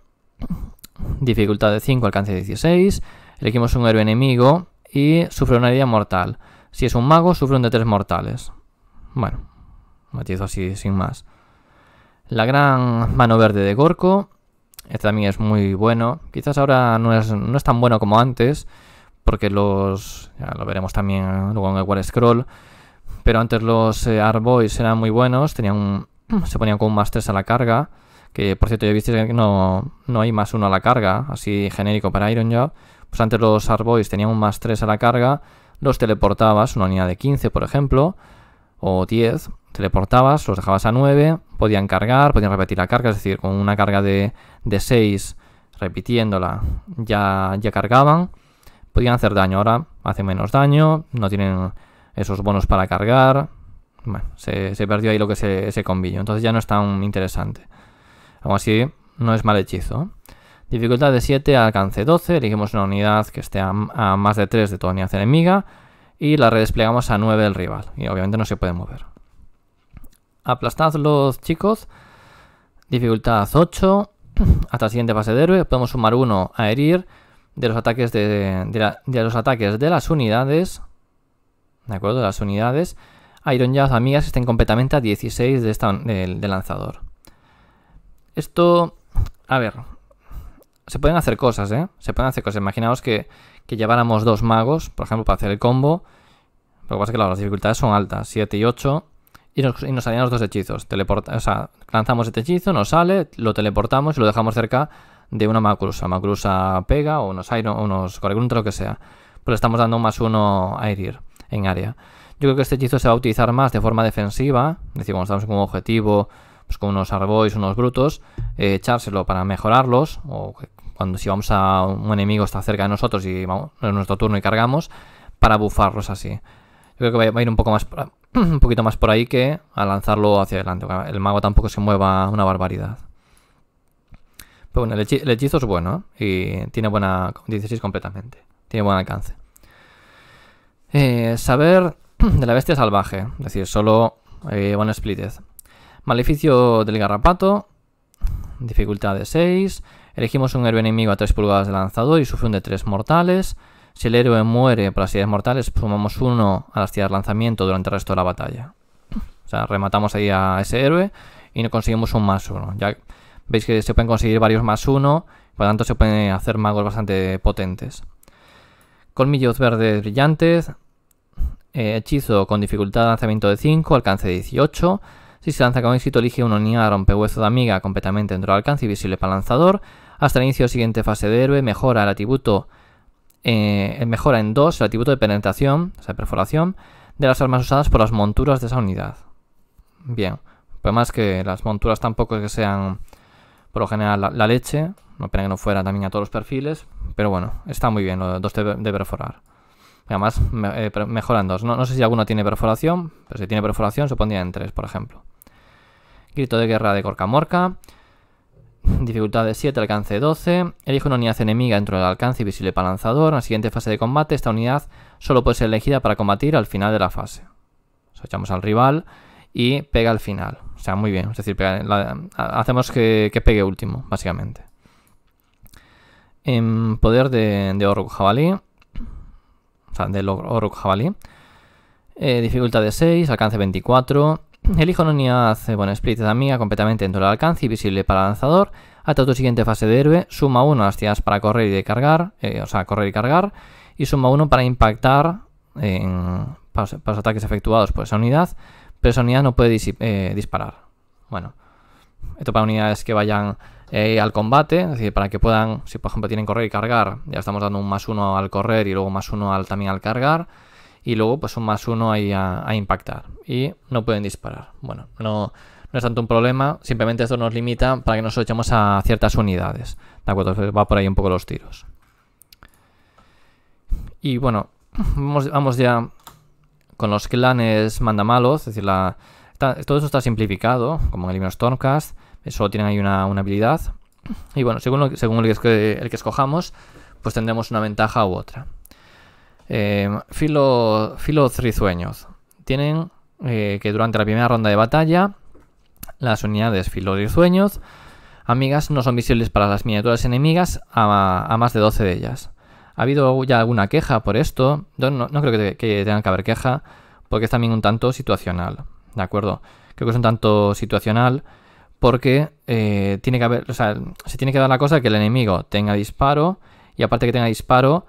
Dificultad de 5, alcance 16. Elegimos un héroe enemigo y sufre una herida mortal. Si es un mago, sufre un de 3 mortales. Bueno, matizo así sin más. La gran mano verde de Gorko. Este también es muy bueno. Quizás ahora no es, tan bueno como antes. Porque los... Ya lo veremos también luego en el War Scroll. Pero antes los eh, eran muy buenos. Tenían se ponían con un más 3 a la carga que por cierto ya viste que no, hay más uno a la carga, así genérico para Iron Ironjaw, pues antes los Arboys tenían un más 3 a la carga, los teleportabas, una unidad de 15 por ejemplo, o 10, teleportabas, los dejabas a 9, podían cargar, podían repetir la carga, es decir, con una carga de, de 6 repitiéndola ya, ya cargaban, podían hacer daño, ahora hacen menos daño, no tienen esos bonos para cargar, bueno, se, perdió ahí lo que es ese combillo, entonces ya no es tan interesante. Aún así, no es mal hechizo. Dificultad de 7, alcance 12. Elegimos una unidad que esté a, más de 3 de toda unidad enemiga. Y la redesplegamos a 9 del rival. Y obviamente no se puede mover. Aplastadlos, chicos. Dificultad 8. Hasta la siguiente fase de héroe. Podemos sumar 1 a herir de los ataques de, de, los ataques de las unidades. ¿De acuerdo? De las unidades. Iron jazz amigas estén completamente a 16 de, de lanzador. Esto, a ver, se pueden hacer cosas, ¿eh? Se pueden hacer cosas. Imaginaos que, lleváramos dos magos, por ejemplo, para hacer el combo. Lo que pasa es que claro, las dificultades son altas, 7 y 8. Y nos, salían los dos hechizos. o sea, lanzamos este hechizo, nos sale, lo teleportamos y lo dejamos cerca de una Macrusa. Macrusa pega o unos Iron, o unos lo que sea. Pues le estamos dando más uno a irir en área. Yo creo que este hechizo se va a utilizar más de forma defensiva. Es decir, cuando estamos con un objetivo pues, con unos arbois, unos brutos, eh, echárselo para mejorarlos, o cuando si vamos a un enemigo está cerca de nosotros y vamos, en nuestro turno y cargamos, para bufarlos así. Yo creo que va a ir un poco más un poquito más por ahí que a lanzarlo hacia adelante. El mago tampoco se mueva una barbaridad. Pero bueno, el, hechizo, es bueno y tiene buena 16 completamente. Tiene buen alcance. Eh, saber de la bestia salvaje, es decir, solo eh, one Maleficio del garrapato, dificultad de 6. Elegimos un héroe enemigo a 3 pulgadas de lanzador y sufre un de 3 mortales. Si el héroe muere por las ideas mortales, sumamos 1 a las tiras de lanzamiento durante el resto de la batalla. O sea, rematamos ahí a ese héroe y no conseguimos un más 1. Ya veis que se pueden conseguir varios más 1, por lo tanto se pueden hacer magos bastante potentes. Colmillos verdes brillantes, eh, hechizo con dificultad de lanzamiento de 5, alcance de 18. Si se lanza con éxito, elige una unidad rompehuezo de amiga completamente dentro del alcance y visible para el lanzador. Hasta el inicio de la siguiente fase de héroe, mejora el atributo eh, eh, mejora en 2 el atributo de penetración, o sea, perforación, de las armas usadas por las monturas de esa unidad. Bien, pues más que las monturas tampoco es que sean, por lo general, la, leche, no pena que no fuera también a todos los perfiles, pero bueno, está muy bien lo de de, perforar. Además, eh, mejora mejoran 2. No, no, sé si alguno tiene perforación, pero si tiene perforación se pondría en 3, por ejemplo. Grito de guerra de Corcamorca. Dificultad de 7, alcance 12. Elige una unidad enemiga dentro del alcance y visible para lanzador. En la siguiente fase de combate, esta unidad solo puede ser elegida para combatir al final de la fase. echamos al rival y pega al final. O sea, muy bien. Es decir, hacemos que, pegue último, básicamente. En poder de, de Oruk Jabalí. O sea, del Oruk Jabalí. Eh, dificultad de 6, alcance 24. Elijo una unidad, bueno, split de amiga completamente dentro del alcance y visible para el lanzador. a tu siguiente fase de héroe, suma 1 a las tiradas para correr y de cargar, eh, o sea, correr y cargar, y suma 1 para impactar en, para, los ataques efectuados por esa unidad, pero esa unidad no puede eh, disparar. Bueno, esto para unidades que vayan eh, al combate, es decir, para que puedan, si por ejemplo tienen correr y cargar, ya estamos dando un más 1 al correr y luego más 1 al, también al cargar y luego pues un más uno ahí a, impactar y no pueden disparar. Bueno, no, no es tanto un problema, simplemente esto nos limita para que nos echemos a ciertas unidades. ¿De acuerdo? va por ahí un poco los tiros. Y bueno, vamos, ya con los clanes mandamalos, es decir, todo eso está simplificado, como en el mismo Stormcast, solo tienen ahí una, una habilidad. Y bueno, según, según el que escojamos, pues tendremos una ventaja u otra. Eh, filo, filo Tienen eh, que durante la primera ronda de batalla, las unidades Filo Trisueños amigas no son visibles para las miniaturas enemigas a, más de 12 de ellas. Ha habido ya alguna queja por esto. no, creo que, tenga que haber queja, porque es también un tanto situacional. ¿De acuerdo? Creo que es un tanto situacional porque eh, tiene que haber, o sea, se tiene que dar la cosa que el enemigo tenga disparo y aparte que tenga disparo,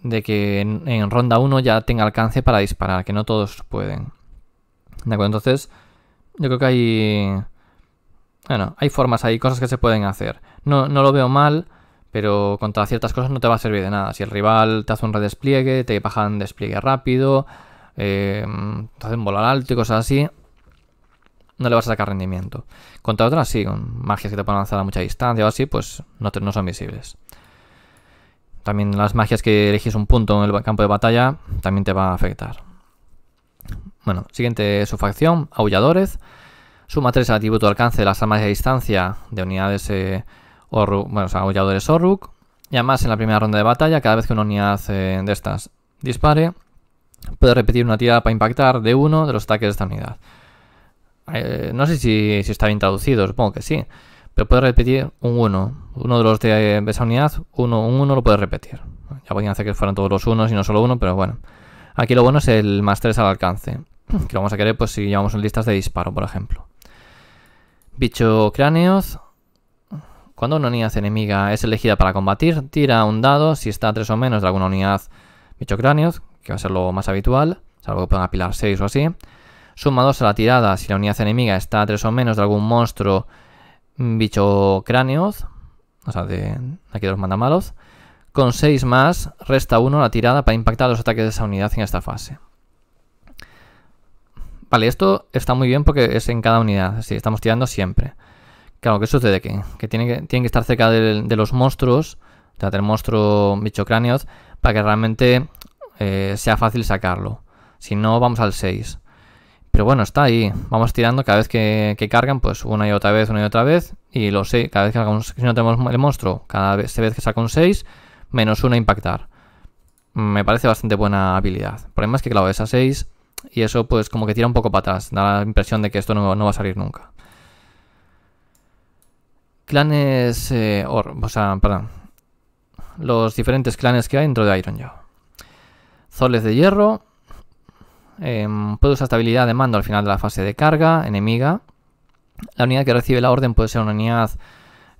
de que en, ronda 1 ya tenga alcance para disparar, que no todos pueden. ¿De acuerdo? Entonces, yo creo que hay... Bueno, hay formas, hay cosas que se pueden hacer. No, no lo veo mal, pero contra ciertas cosas no te va a servir de nada. Si el rival te hace un redespliegue, te bajan despliegue rápido, eh, te hacen volar alto y cosas así, no le vas a sacar rendimiento. Contra otras sí, con magias que te pueden lanzar a mucha distancia o así, pues no, te, no son visibles. También las magias que elegís un punto en el campo de batalla también te va a afectar. Bueno, siguiente facción, aulladores. Suma 3 al atributo de alcance de las armas de distancia de unidades eh, bueno, o aulladores Orruk. Y además en la primera ronda de batalla, cada vez que una unidad eh, de estas dispare, puede repetir una tirada para impactar de uno de los ataques de esta unidad. Eh, no sé si, si está bien traducido, supongo que sí pero puede repetir un 1. Uno de los de esa unidad, uno, un 1 lo puede repetir. Ya podían hacer que fueran todos los unos y no solo uno, pero bueno. Aquí lo bueno es el más 3 al alcance, que lo vamos a querer pues si llevamos en listas de disparo, por ejemplo. Bicho cráneos. Cuando una unidad enemiga es elegida para combatir, tira un dado si está a 3 o menos de alguna unidad bicho cráneos, que va a ser lo más habitual, salvo que puedan apilar 6 o así. Suma 2 a la tirada si la unidad enemiga está a 3 o menos de algún monstruo bicho cráneos, o sea, de aquí de los mandamalos. Con 6 más, resta 1 la tirada para impactar los ataques de esa unidad en esta fase. Vale, esto está muy bien porque es en cada unidad, así estamos tirando siempre. Claro, ¿qué sucede? Que, que, tienen, que tienen que estar cerca de, los monstruos, o sea, del monstruo bicho cráneos, para que realmente eh, sea fácil sacarlo. Si no, vamos al 6. Pero bueno, está ahí. Vamos tirando cada vez que, cargan, pues una y otra vez, una y otra vez. Y lo sé, cada vez que, sacamos, si no tenemos el monstruo, cada vez, este que saca un 6, menos una impactar. Me parece bastante buena habilidad. El problema es que, claro, es a 6 y eso pues como que tira un poco para atrás. Da la impresión de que esto no, va a salir nunca. Clanes... Eh, o sea, perdón. Los diferentes clanes que hay dentro de Iron Zoles de hierro, Em, puede usar estabilidad de mando al final de la fase de carga enemiga. La unidad que recibe la orden puede ser una unidad,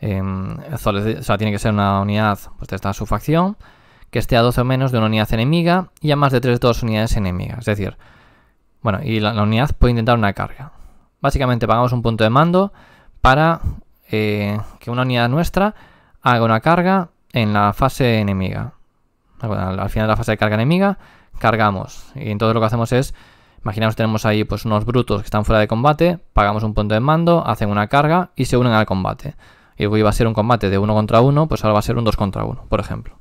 em, o sea, tiene que ser una unidad pues, de esta subfacción, que esté a 12 o menos de una unidad enemiga y a más de 3 de todas unidades enemigas. Es decir, bueno, y la, unidad puede intentar una carga. Básicamente pagamos un punto de mando para eh, que una unidad nuestra haga una carga en la fase enemiga. al final de la fase de carga enemiga, cargamos. Y entonces lo que hacemos es, imaginamos tenemos ahí pues unos brutos que están fuera de combate, pagamos un punto de mando, hacen una carga y se unen al combate. Y hoy va a ser un combate de uno contra uno, pues ahora va a ser un dos contra uno, por ejemplo.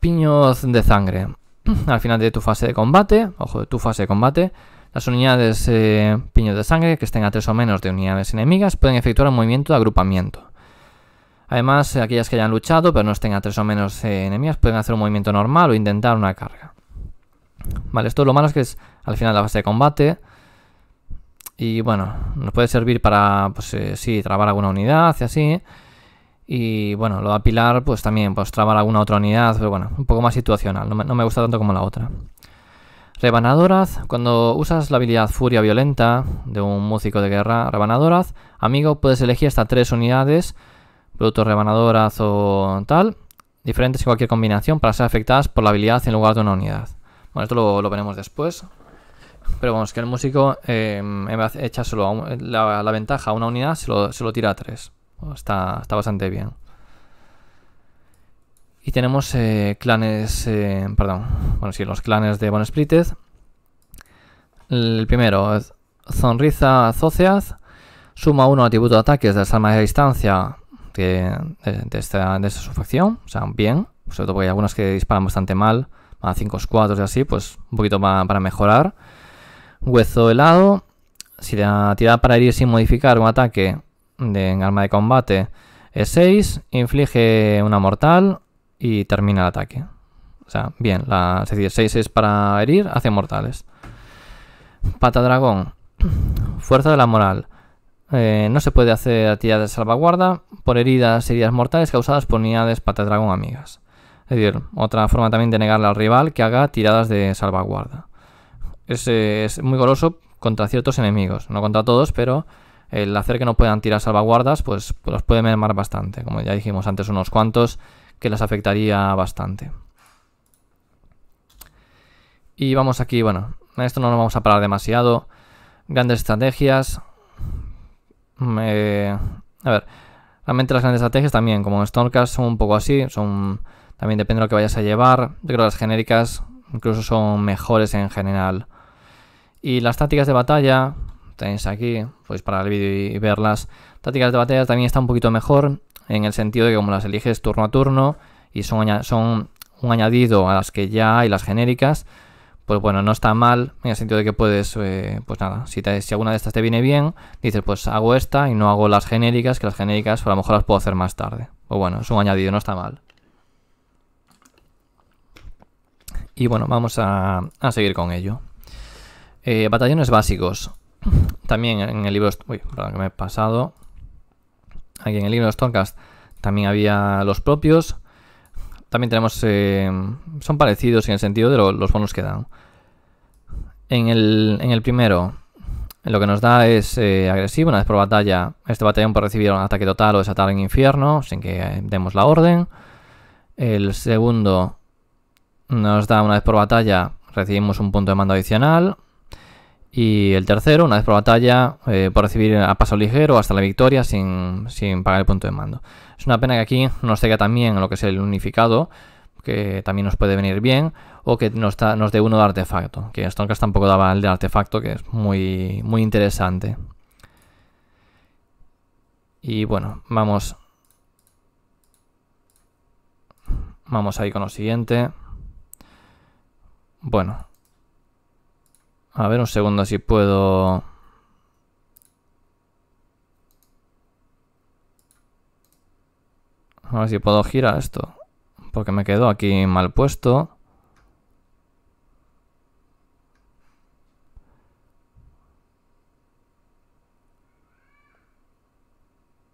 Piños de sangre. al final de tu fase de combate, ojo, de tu fase de combate, las unidades eh, piños de sangre que estén a tres o menos de unidades enemigas pueden efectuar un movimiento de agrupamiento. Además, aquellas que hayan luchado pero no estén a tres o menos eh, enemigas pueden hacer un movimiento normal o intentar una carga. Vale, esto lo malo es que es al final la fase de combate. Y bueno, nos puede servir para, pues eh, sí, trabar alguna unidad y así. Y bueno, lo de apilar, pues también, pues trabar alguna otra unidad, pero bueno, un poco más situacional. No me, no me gusta tanto como la otra. Rebanadoraz, cuando usas la habilidad Furia Violenta de un músico de guerra, Rebanadoraz, amigo, puedes elegir hasta tres unidades productos rebanadoras o tal, diferentes en cualquier combinación para ser afectadas por la habilidad en lugar de una unidad. Bueno, esto lo, veremos después. Pero vamos, que el músico eh, en vez de a la, ventaja a una unidad, se lo, tira a tres. está, bastante bien. Y tenemos eh, clanes, eh, perdón, bueno, sí, los clanes de Bon El primero, Zonriza Zoceaz, suma uno atributo de ataques de las armas de distancia de, de, esta, de o sea, bien, sobre todo porque hay algunas que disparan bastante mal, a 5 4 y así, pues un poquito para, mejorar. Hueso helado, si la tirada para herir sin modificar un ataque en arma de combate es 6, inflige una mortal y termina el ataque. O sea, bien, la, es decir, 6 es para herir, hace mortales. Pata dragón, fuerza de la moral. Eh, no se puede hacer tiradas de salvaguarda por heridas heridas mortales causadas por unidades patadragón amigas. Es decir, otra forma también de negarle al rival que haga tiradas de salvaguarda. Eh, es, muy goloso contra ciertos enemigos, no contra todos, pero el hacer que no puedan tirar salvaguardas, pues, pues los puede mermar bastante. Como ya dijimos antes, unos cuantos que las afectaría bastante. Y vamos aquí, bueno, a esto no nos vamos a parar demasiado. Grandes estrategias, a ver, realmente las grandes estrategias también, como en Stormcast, son un poco así, son también depende de lo que vayas a llevar. Yo creo que las genéricas incluso son mejores en general. Y las tácticas de batalla, tenéis aquí, podéis parar el vídeo y verlas. Tácticas de batalla también está un poquito mejor en el sentido de que como las eliges turno a turno y son, son un añadido a las que ya hay, las genéricas, pues bueno, no está mal en el sentido de que puedes, eh, pues nada, si, alguna de estas te viene bien, dices pues hago esta y no hago las genéricas, que las genéricas pues, a lo mejor las puedo hacer más tarde. o pues bueno, es un añadido, no está mal. Y bueno, vamos a, seguir con ello. Eh, batallones básicos. También en el libro... Uy, perdón, que me he pasado. Aquí en el libro de Stormcast también había los propios también tenemos... Eh, son parecidos en el sentido de los bonos que dan. En el, en primero, lo que nos da es eh, agresivo. Una vez por batalla, este batallón puede recibir un ataque total o desatar en infierno sin que demos la orden. El segundo nos da una vez por batalla, recibimos un punto de mando adicional. Y el tercero, una vez por batalla, eh, por recibir a paso ligero hasta la victoria sin, pagar el punto de mando. Es una pena que aquí nos caiga también lo que es el unificado, que también nos puede venir bien, o que nos, da, nos dé uno de artefacto, que Stonecast tampoco daba el de artefacto, que es muy, muy interesante. Y bueno, vamos. Vamos ahí con lo siguiente. Bueno, a ver un segundo si puedo... A ver si puedo girar esto. Porque me quedo aquí mal puesto.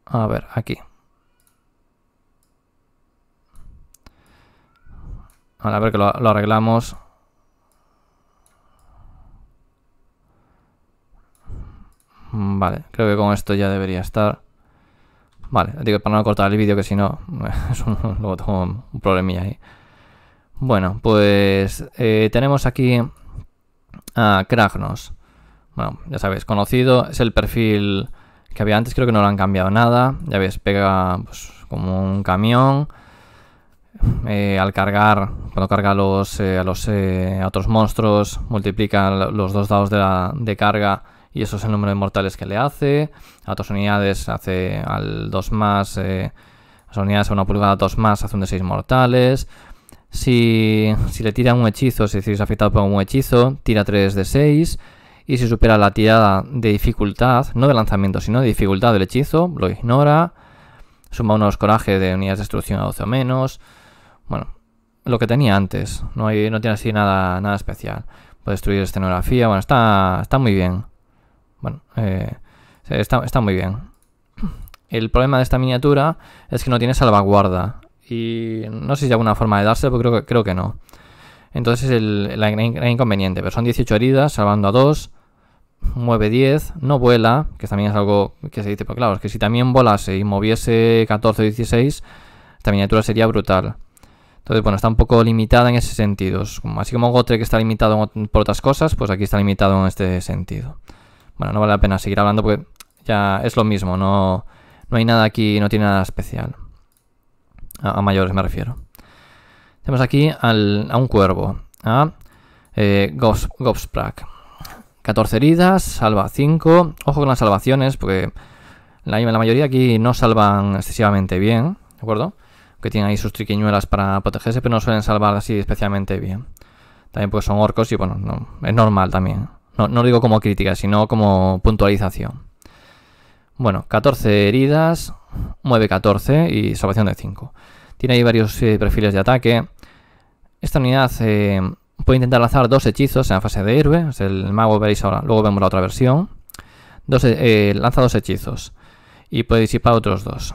A ver, aquí. a ver que lo arreglamos. Mm, vale, creo que con esto ya debería estar. Vale, digo para no cortar el vídeo que si no, luego tengo un problemilla ahí. Bueno, pues eh, tenemos aquí a Kragnos. Bueno, ya sabéis, conocido, es el perfil que había antes, creo que no lo han cambiado nada. Ya veis, pega pues, como un camión. Eh, al cargar, cuando carga los, a los eh, otros monstruos, multiplica los dos dados de carga y eso es el número de mortales que le hace. A otras unidades hace al 2 más, las eh, unidades a una pulgada 2 más hace un de 6 mortales. Si, si le tira un hechizo, si es afectado por un hechizo, tira 3 de 6. Y si supera la tirada de dificultad, no de lanzamiento, sino de dificultad del hechizo, lo ignora. Suma unos coraje de unidades de destrucción a 12 o menos. Bueno, lo que tenía antes. No, hay, no tiene así nada, nada especial. Puede destruir escenografía. Bueno, está, está muy bien. Bueno, eh, está, muy bien. El problema de esta miniatura es que no tiene salvaguarda. Y no sé si hay alguna forma de darse pero creo que, creo que no. Entonces es el, inconveniente. Pero son 18 heridas, salvando a 2. Mueve 10, no vuela, que también es algo que se dice, pero pues claro, es que si también volase y moviese 14 o 16, esta miniatura sería brutal. Entonces, bueno, está un poco limitada en ese sentido. Así como Gotre que está limitado por otras cosas, pues aquí está limitado en este sentido. Bueno, no vale la pena seguir hablando porque ya es lo mismo, no, hay nada aquí, no tiene nada especial. A, mayores me refiero. Tenemos aquí a un cuervo, a eh, 14 heridas, salva 5. Ojo con las salvaciones, porque la, mayoría aquí no salvan excesivamente bien, ¿de acuerdo? Que tienen ahí sus triquiñuelas para protegerse, pero no suelen salvar así especialmente bien. También pues son orcos y bueno, no, es normal también. No, digo como crítica, sino como puntualización. Bueno, 14 heridas, mueve 14 y salvación de 5. Tiene ahí varios eh, perfiles de ataque. Esta unidad eh, puede intentar lanzar dos hechizos en la fase de héroe. Es el mago, veréis ahora, luego vemos la otra versión. Dos, eh, lanza dos hechizos y puede disipar otros dos.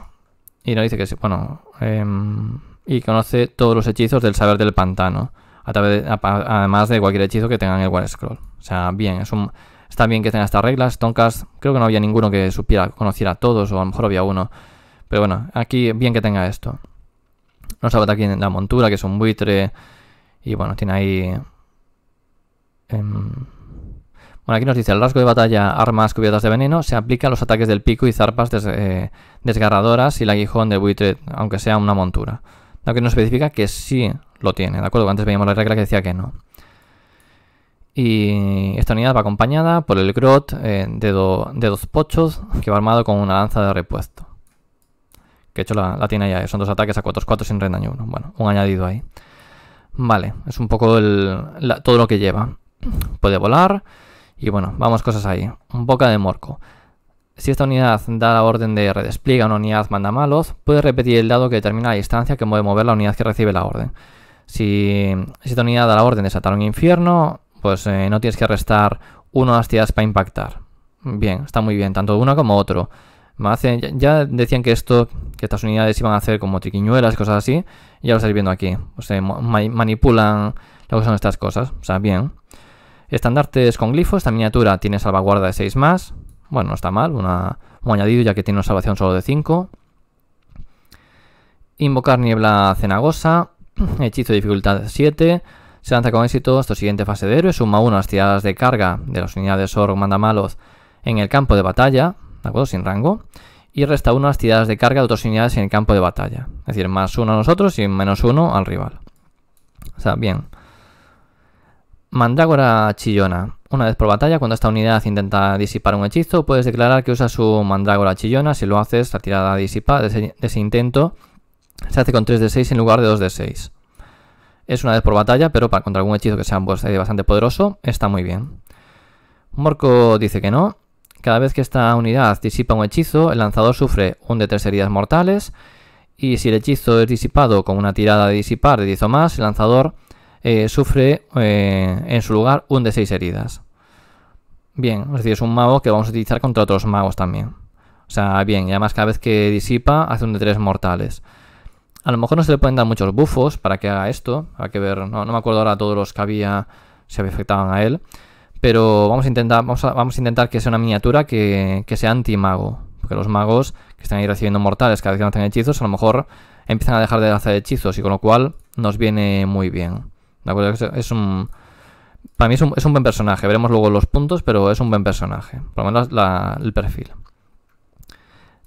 Y nos dice que sí, bueno, em, y conoce todos los hechizos del saber del pantano además de cualquier hechizo que tengan el War scroll. O sea, bien, es un, está bien que tenga estas reglas. Tonkas, creo que no había ninguno que supiera, conociera a todos, o a lo mejor había uno. Pero bueno, aquí bien que tenga esto. Nos habla aquí la montura, que es un buitre. Y bueno, tiene ahí. Em, bueno, aquí nos dice el rasgo de batalla, armas cubiertas de veneno, se aplica a los ataques del pico y zarpas eh, desgarradoras y el aguijón de buitre, aunque sea una montura. Lo que nos especifica que sí lo tiene, ¿de acuerdo? Antes veíamos la regla que decía que no. Y esta unidad va acompañada por el grot eh, de, dos pochos que va armado con una lanza de repuesto. Que hecho la, tiene ya, son dos ataques a 4-4 sin rendaño 1. Bueno, un añadido ahí. Vale, es un poco todo lo que lleva. Puede volar y bueno, vamos cosas ahí. Un boca de morco. Si esta unidad da la orden de redespliega una unidad manda malos, puede repetir el dado que determina la distancia que puede mover la unidad que recibe la orden. Si esta unidad da la orden de desatar un infierno, pues eh, no tienes que restar uno de las tiradas para impactar. Bien, está muy bien, tanto uno como otro. ya decían que esto, que estas unidades iban a hacer como triquiñuelas, cosas así, y ya lo estáis viendo aquí. manipulan lo que son estas cosas. O sea, bien. Estandartes con glifos, esta miniatura tiene salvaguarda de 6 más. Bueno, no está mal, una, un añadido ya que tiene una salvación solo de 5. Invocar niebla cenagosa. Hechizo de dificultad 7. Se lanza con éxito hasta la siguiente fase de héroe. Suma 1 las tiradas de carga de las unidades Org Mandamalos en el campo de batalla, ¿de acuerdo? Sin rango. Y resta 1 las tiradas de carga de otras unidades en el campo de batalla. Es decir, más 1 a nosotros y menos 1 al rival. O sea, bien. Mandrágora Chillona. Una vez por batalla, cuando esta unidad intenta disipar un hechizo, puedes declarar que usa su mandrágora chillona. Si lo haces, la tirada disipa de ese intento se hace con 3 de 6 en lugar de 2 de 6. Es una vez por batalla, pero para contra algún hechizo que sea eh, bastante poderoso, está muy bien. Morco dice que no. Cada vez que esta unidad disipa un hechizo, el lanzador sufre un de 3 heridas mortales. Y si el hechizo es disipado con una tirada de disipar de 10 o más, el lanzador eh, sufre eh, en su lugar un de 6 heridas. Bien, es decir, es un mago que vamos a utilizar contra otros magos también. O sea, bien, y además cada vez que disipa hace un de 3 mortales. A lo mejor no se le pueden dar muchos bufos para que haga esto. Hay que ver, no, me acuerdo ahora todos los que había, se afectaban a él. Pero vamos a intentar, que sea una miniatura que, sea anti-mago. Porque los magos que están ahí recibiendo mortales cada vez que no hechizos, a lo mejor empiezan a dejar de hacer hechizos y con lo cual nos viene muy bien. ¿De acuerdo? Es un, para mí es un, buen personaje. Veremos luego los puntos, pero es un buen personaje. Por lo menos el perfil.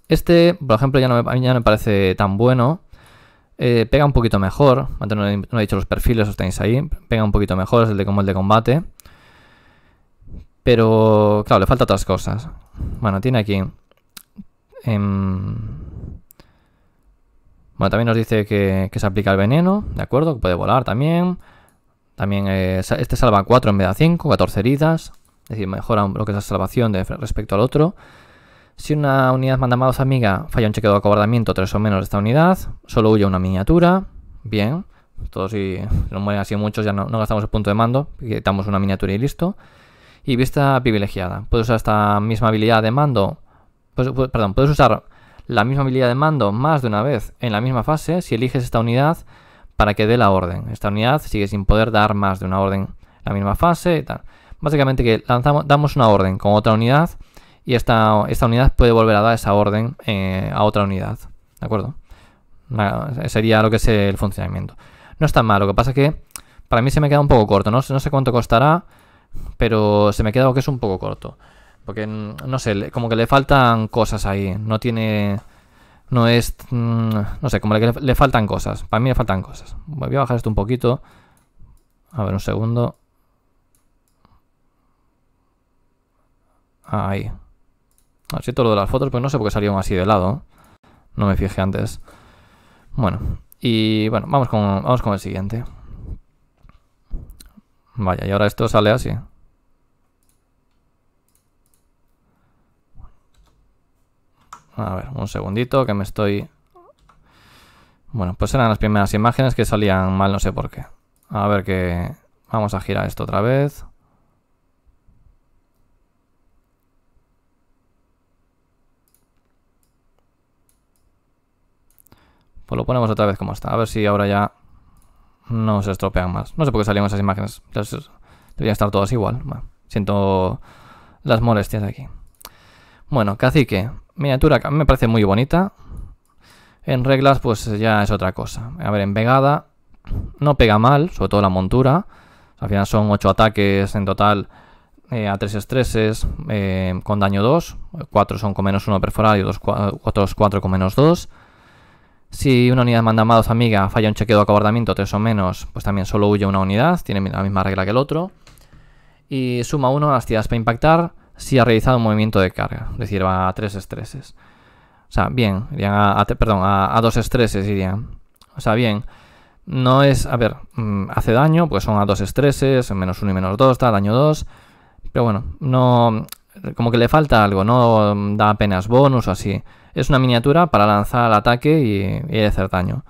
Este, por ejemplo, ya no, me, ya no me parece tan bueno. Eh, pega un poquito mejor, antes no he, dicho los perfiles, os tenéis ahí, pega un poquito mejor, es el de, como el de combate. Pero, claro, le falta otras cosas. Bueno, tiene aquí... Em, bueno, también nos dice que, se aplica el veneno, ¿de acuerdo? Que puede volar también. También eh, este salva 4 en vez de 5, 14 heridas. Es decir, mejora lo que es la salvación respecto al otro. Si una unidad manda amiga falla un chequeo de acobardamiento tres o menos de esta unidad, solo huye una miniatura. Bien, todos si no mueren así muchos ya no, gastamos el punto de mando, quitamos una miniatura y listo. Y vista privilegiada. Puedes usar esta misma habilidad de mando, pues, pues, perdón, puedes usar la misma habilidad de mando más de una vez en la misma fase si eliges esta unidad para que dé la orden. Esta unidad sigue sin poder dar más de una orden en la misma fase y tal. Básicamente que lanzamos, damos una orden con otra unidad y esta, esta unidad puede volver a dar esa orden eh, a otra unidad, ¿de acuerdo? sería lo que es el funcionamiento. No es tan mal, lo que pasa es que para mí se me queda un poco corto, no, no sé cuánto costará, pero se me queda lo que es un poco corto. Porque, mm, no sé, como que le faltan cosas ahí, no tiene... No es... Mm, no sé, como que le, le faltan cosas. Para mí le faltan cosas. Voy a bajar esto un poquito. A ver, un segundo. Ahí. Así todo lo de las fotos, pues no sé por qué salieron así de lado. No me fijé antes. Bueno, y bueno, vamos con, vamos con el siguiente. Vaya, y ahora esto sale así. A ver, un segundito que me estoy... Bueno, pues eran las primeras imágenes que salían mal, no sé por qué. A ver que... Vamos a girar esto otra vez. Pues lo ponemos otra vez como está. A ver si ahora ya no se estropean más. No sé por qué salieron esas imágenes. deberían estar todas igual. siento las molestias aquí. Bueno, cacique. Miniatura que me parece muy bonita. En reglas, pues ya es otra cosa. A ver, en vegada. no pega mal, sobre todo la montura. Al final son 8 ataques en total eh, a 3 estreses eh, con daño 2. 4 son con menos 1 perforado y 4 con menos 2. Si una unidad manda a amiga falla un chequeo de acobardamiento, tres o menos, pues también solo huye una unidad, tiene la misma regla que el otro. Y suma uno a las tiradas para impactar si ha realizado un movimiento de carga, es decir, va a tres estreses. O sea, bien, irían a, perdón, a, dos estreses irían. O sea, bien, no es, a ver, mm, hace daño, pues son a dos estreses, menos uno y menos dos, da daño 2. Pero bueno, no, como que le falta algo, no mm, da apenas bonus o así. Es una miniatura para lanzar al ataque y, hacer daño.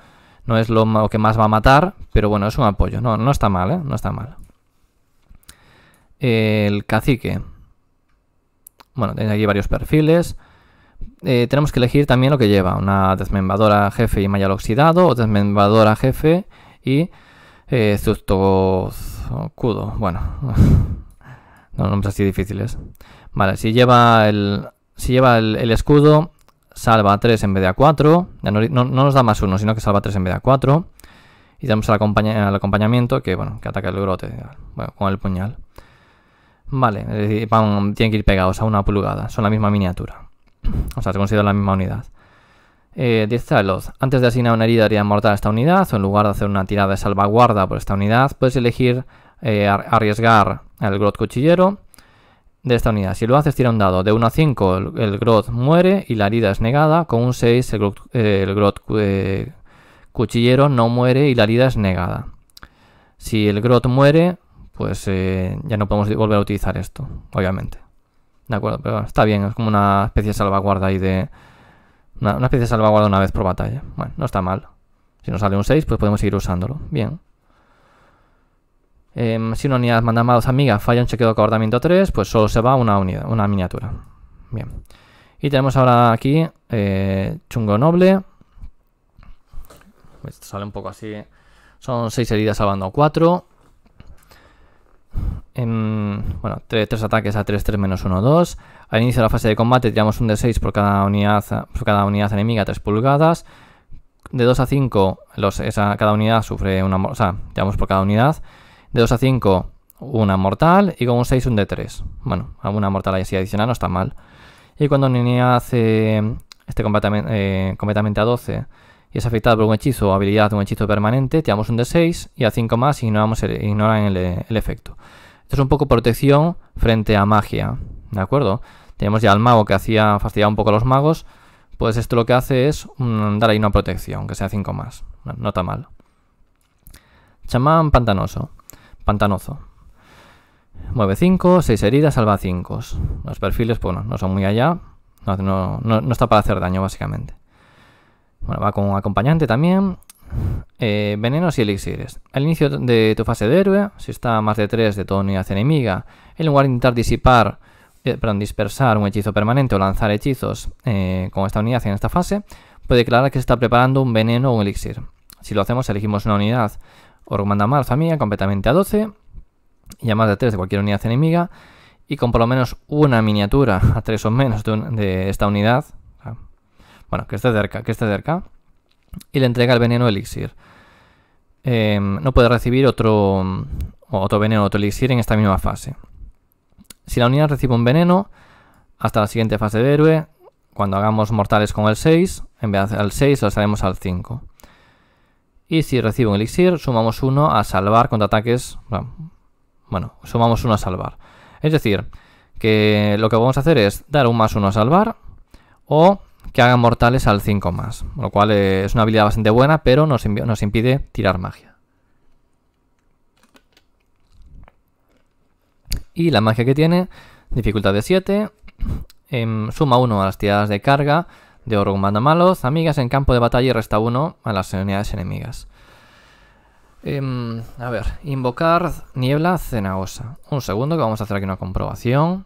No es lo, que más va a matar, pero bueno, es un apoyo. No, no está mal, ¿eh? No está mal. El cacique. Bueno, tenéis aquí varios perfiles. Eh, tenemos que elegir también lo que lleva. Una desmembradora jefe y mayal oxidado, o desmembradora jefe y eh, cudo. Bueno, no nombres así difíciles. Vale, si lleva el, si lleva el escudo, salva 3 en vez de a 4. No, nos da más 1, sino que salva 3 en vez de a 4. Y damos al, acompañamiento que, bueno, que ataca el grote bueno, con el puñal. Vale, es tienen que ir pegados a una pulgada. Son la misma miniatura. O sea, se considera la misma unidad. Eh, Antes de asignar una herida haría mortal a esta unidad, o en lugar de hacer una tirada de salvaguarda por esta unidad, puedes elegir eh, arriesgar el Grot Cuchillero de esta unidad. Si lo haces, tira un dado. De 1 a 5 el, Grot muere y la herida es negada. Con un 6 el, Grot eh, cuchillero no muere y la herida es negada. Si el Grot muere, pues eh, ya no podemos volver a utilizar esto, obviamente. De acuerdo, pero está bien, es como una especie de salvaguarda ahí de... Una, una especie de salvaguarda una vez por batalla. Bueno, no está mal. Si nos sale un 6, pues podemos seguir usándolo. Bien. Em, si una unidad manda a dos amigas falla un chequeo de acordamiento 3, pues solo se va una, unidad, una miniatura. Bien. Y tenemos ahora aquí eh, chungo noble. Esto sale un poco así. Son 6 heridas salvando 4. Em, bueno, 3, ataques a 3, 3 menos 1, 2. Al inicio de la fase de combate tiramos un de 6 por cada unidad, por cada unidad enemiga, 3 pulgadas. De 2 a 5, cada unidad sufre una... O sea, tiramos por cada unidad. De 2 a 5, una mortal y con un 6 un d 3. Bueno, alguna mortal así adicional no está mal. Y cuando Niña hace este combate eh, completamente a 12 y es afectado por un hechizo o habilidad de un hechizo permanente, tiramos un d 6 y a 5 más ignoramos ignoran el, efecto. Esto es un poco protección frente a magia, ¿de acuerdo? Tenemos ya al mago que hacía fastidiar un poco a los magos, pues esto lo que hace es mm, dar ahí una protección, que sea 5 más. no está mal. Chamán pantanoso. Pantanozo. Mueve 5, 6 heridas, salva 5. Los perfiles, pues, bueno, no son muy allá. No, está para hacer daño, básicamente. Bueno, va con un acompañante también. Eh, venenos y elixires. Al inicio de tu fase de héroe, si está más de 3 de tu unidad enemiga, en lugar de intentar disipar, eh, perdón, dispersar un hechizo permanente o lanzar hechizos eh, con esta unidad en esta fase, puede declarar que se está preparando un veneno o un elixir. Si lo hacemos, elegimos una unidad Org manda más familia completamente a 12 y a más de 3 de cualquier unidad enemiga y con por lo menos una miniatura a 3 o menos de, esta unidad. Bueno, que esté cerca, que esté cerca. Y le entrega el veneno elixir. Eh, no puede recibir otro, otro veneno, otro elixir en esta misma fase. Si la unidad recibe un veneno, hasta la siguiente fase de héroe, cuando hagamos mortales con el 6, en vez al 6 lo haremos al 5. Y si recibo un elixir, sumamos uno a salvar contra ataques. Bueno, sumamos uno a salvar. Es decir, que lo que vamos a hacer es dar un más uno a salvar o que hagan mortales al 5 más. Lo cual es una habilidad bastante buena, pero nos, nos impide tirar magia. Y la magia que tiene, dificultad de 7, em, suma 1 a las tiradas de carga, de oro malos, amigas en campo de batalla resta uno a las unidades enemigas. Em, a ver, invocar niebla cenagosa. Un segundo que vamos a hacer aquí una comprobación.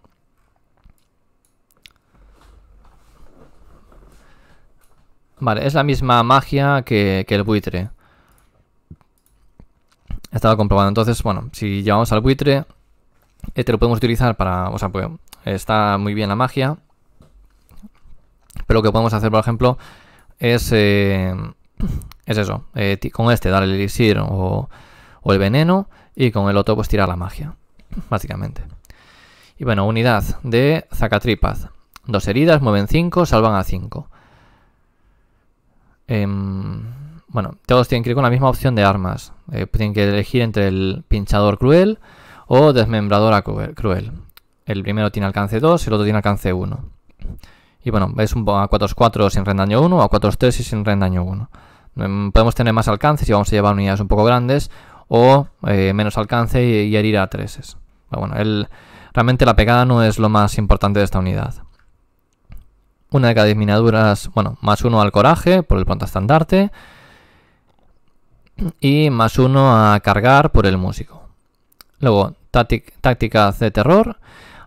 Vale, es la misma magia que, el buitre. Estaba comprobando. Entonces, bueno, si llevamos al buitre, este lo podemos utilizar para... O sea, pues, está muy bien la magia. Pero lo que podemos hacer, por ejemplo, es, eh, es eso. Eh, con este dar el elixir o, el veneno y con el otro pues tirar la magia, básicamente. Y bueno, unidad de Zacatripaz. Dos heridas, mueven 5, salvan a 5. Em, bueno, todos tienen que ir con la misma opción de armas. Eh, tienen que elegir entre el pinchador cruel o desmembradora cruel. El primero tiene alcance 2, el otro tiene alcance 1. Y bueno, es un A4-4 sin rendaño 1 o A4-3 y sin rendaño 1. Mm, podemos tener más alcance si vamos a llevar unidades un poco grandes o eh, menos alcance y, herir a 3. Bueno, realmente la pegada no es lo más importante de esta unidad. Una de cada 10 minaduras, bueno, más uno al coraje por el pronto estandarte y más uno a cargar por el músico. Luego, táctica de terror.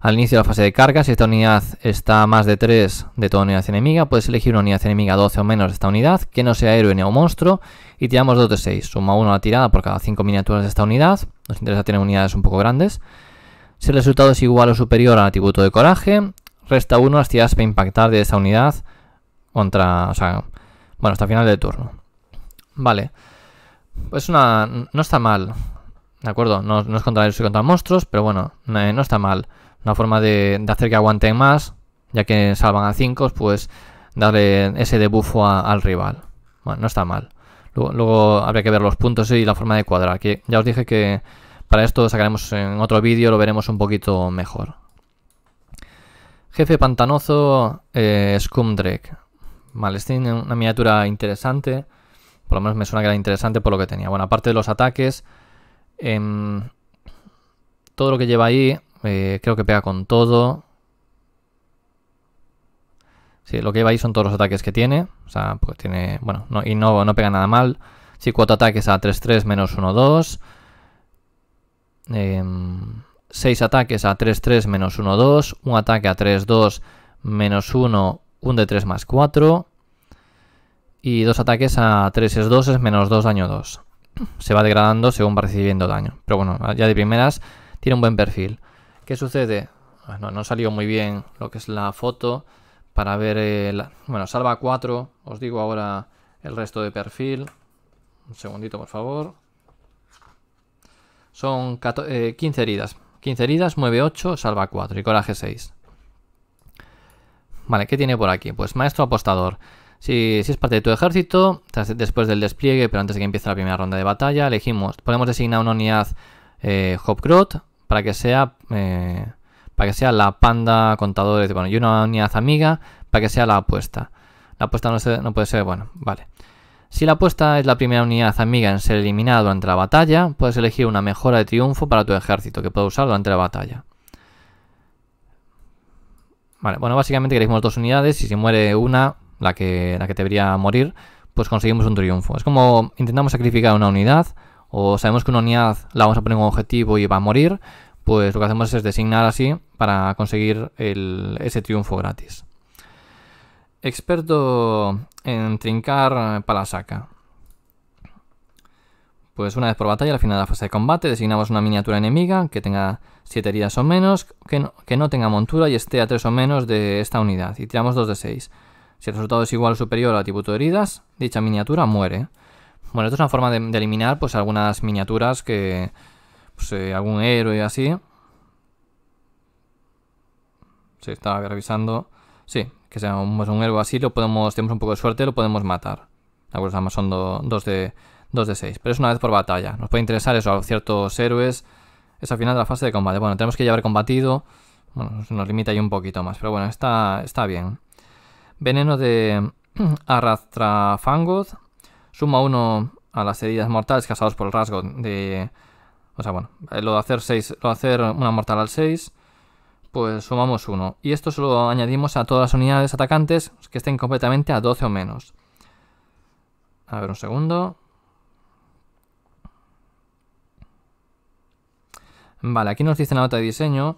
Al inicio de la fase de carga, si esta unidad está más de 3 de toda unidad enemiga, puedes elegir una unidad enemiga 12 o menos de esta unidad, que no sea héroe ni o monstruo, y tiramos 2 de 6. Suma 1 a la tirada por cada 5 miniaturas de esta unidad. Nos interesa tener unidades un poco grandes. Si el resultado es igual o superior al atributo de coraje, resta 1 a las tiradas para impactar de esta unidad contra. O sea, bueno, hasta final del turno. Vale. Pues una. No está mal. ¿De acuerdo? No, es contra héroes y contra monstruos, pero bueno, no está mal una forma de, hacer que aguanten más, ya que salvan a 5, pues darle ese debuffo al rival. Bueno, no está mal. Luego, habría que ver los puntos y la forma de cuadrar, que ya os dije que para esto sacaremos en otro vídeo, lo veremos un poquito mejor. Jefe Pantanozo, eh, Vale, este una miniatura interesante. Por lo menos me suena que era interesante por lo que tenía. Bueno, aparte de los ataques, em, todo lo que lleva ahí eh, creo que pega con todo. lo que lleva ahí son todos los ataques que tiene. O sea, pues tiene... Bueno, y no, no pega nada mal. Sí, 4 ataques a 3-3 menos 1-2. 6 em, ataques a 3-3 menos 1-2. Un ataque a 3-2 menos 1. Un de 3 más 4. Y dos ataques a 3 es 2 es menos 2 daño 2. Se va degradando según va recibiendo daño. Pero bueno, ya de primeras tiene un buen perfil. ¿Qué sucede? Ah, no salió muy bien lo que es la foto para ver... El, eh, bueno, salva 4. Os digo ahora el resto de perfil. Un segundito, por favor. Son 15 eh, heridas. 15 heridas, mueve 8, salva 4 y coraje 6. Vale, ¿qué tiene por aquí? Pues maestro apostador. Si, es parte de tu ejército, después del despliegue, pero antes de que empiece la primera ronda de batalla, elegimos, podemos designar una unidad eh, para que sea eh, para que sea la panda contadores bueno, y una unidad amiga para que sea la apuesta. La apuesta no, no puede ser, bueno, vale. Si la apuesta es la primera unidad amiga en ser eliminada durante la batalla, puedes elegir una mejora de triunfo para tu ejército que puedes usar durante la batalla. Vale, bueno, básicamente queremos dos unidades y si muere una, la que, la que debería morir, pues conseguimos un triunfo. Es como intentamos sacrificar una unidad o sabemos que una unidad la vamos a poner un objetivo y va a morir, pues lo que hacemos es designar así para conseguir ese triunfo gratis. Experto en trincar palasaca. Pues una vez por batalla, al final de la fase de combate, designamos una miniatura enemiga que tenga 7 heridas o menos, que no, que no, tenga montura y esté a 3 o menos de esta unidad, y tiramos 2 de 6. Si el resultado es igual o superior al atributo de heridas, dicha miniatura muere. Bueno, esto es una forma de, eliminar pues algunas miniaturas que... Pues, eh, algún héroe así. Sí, estaba revisando. Sí, que sea un, pues, héroe así, lo podemos, tenemos un poco de suerte, lo podemos matar. De acuerdo, además son dos de seis, 6. Pero es una vez por batalla. Nos puede interesar eso, a ciertos héroes. Es al final de la fase de combate. Bueno, tenemos que ya haber combatido. Bueno, nos limita ahí un poquito más. Pero bueno, está, está bien. Veneno de Arrastrafangos. Suma 1 a las heridas mortales causadas por el rasgo de... O sea, bueno, lo de hacer, 6, lo hacer una mortal al 6, pues sumamos 1. Y esto se lo añadimos a todas las unidades atacantes que estén completamente a 12 o menos. A ver, un segundo. Vale, aquí nos dice la nota de diseño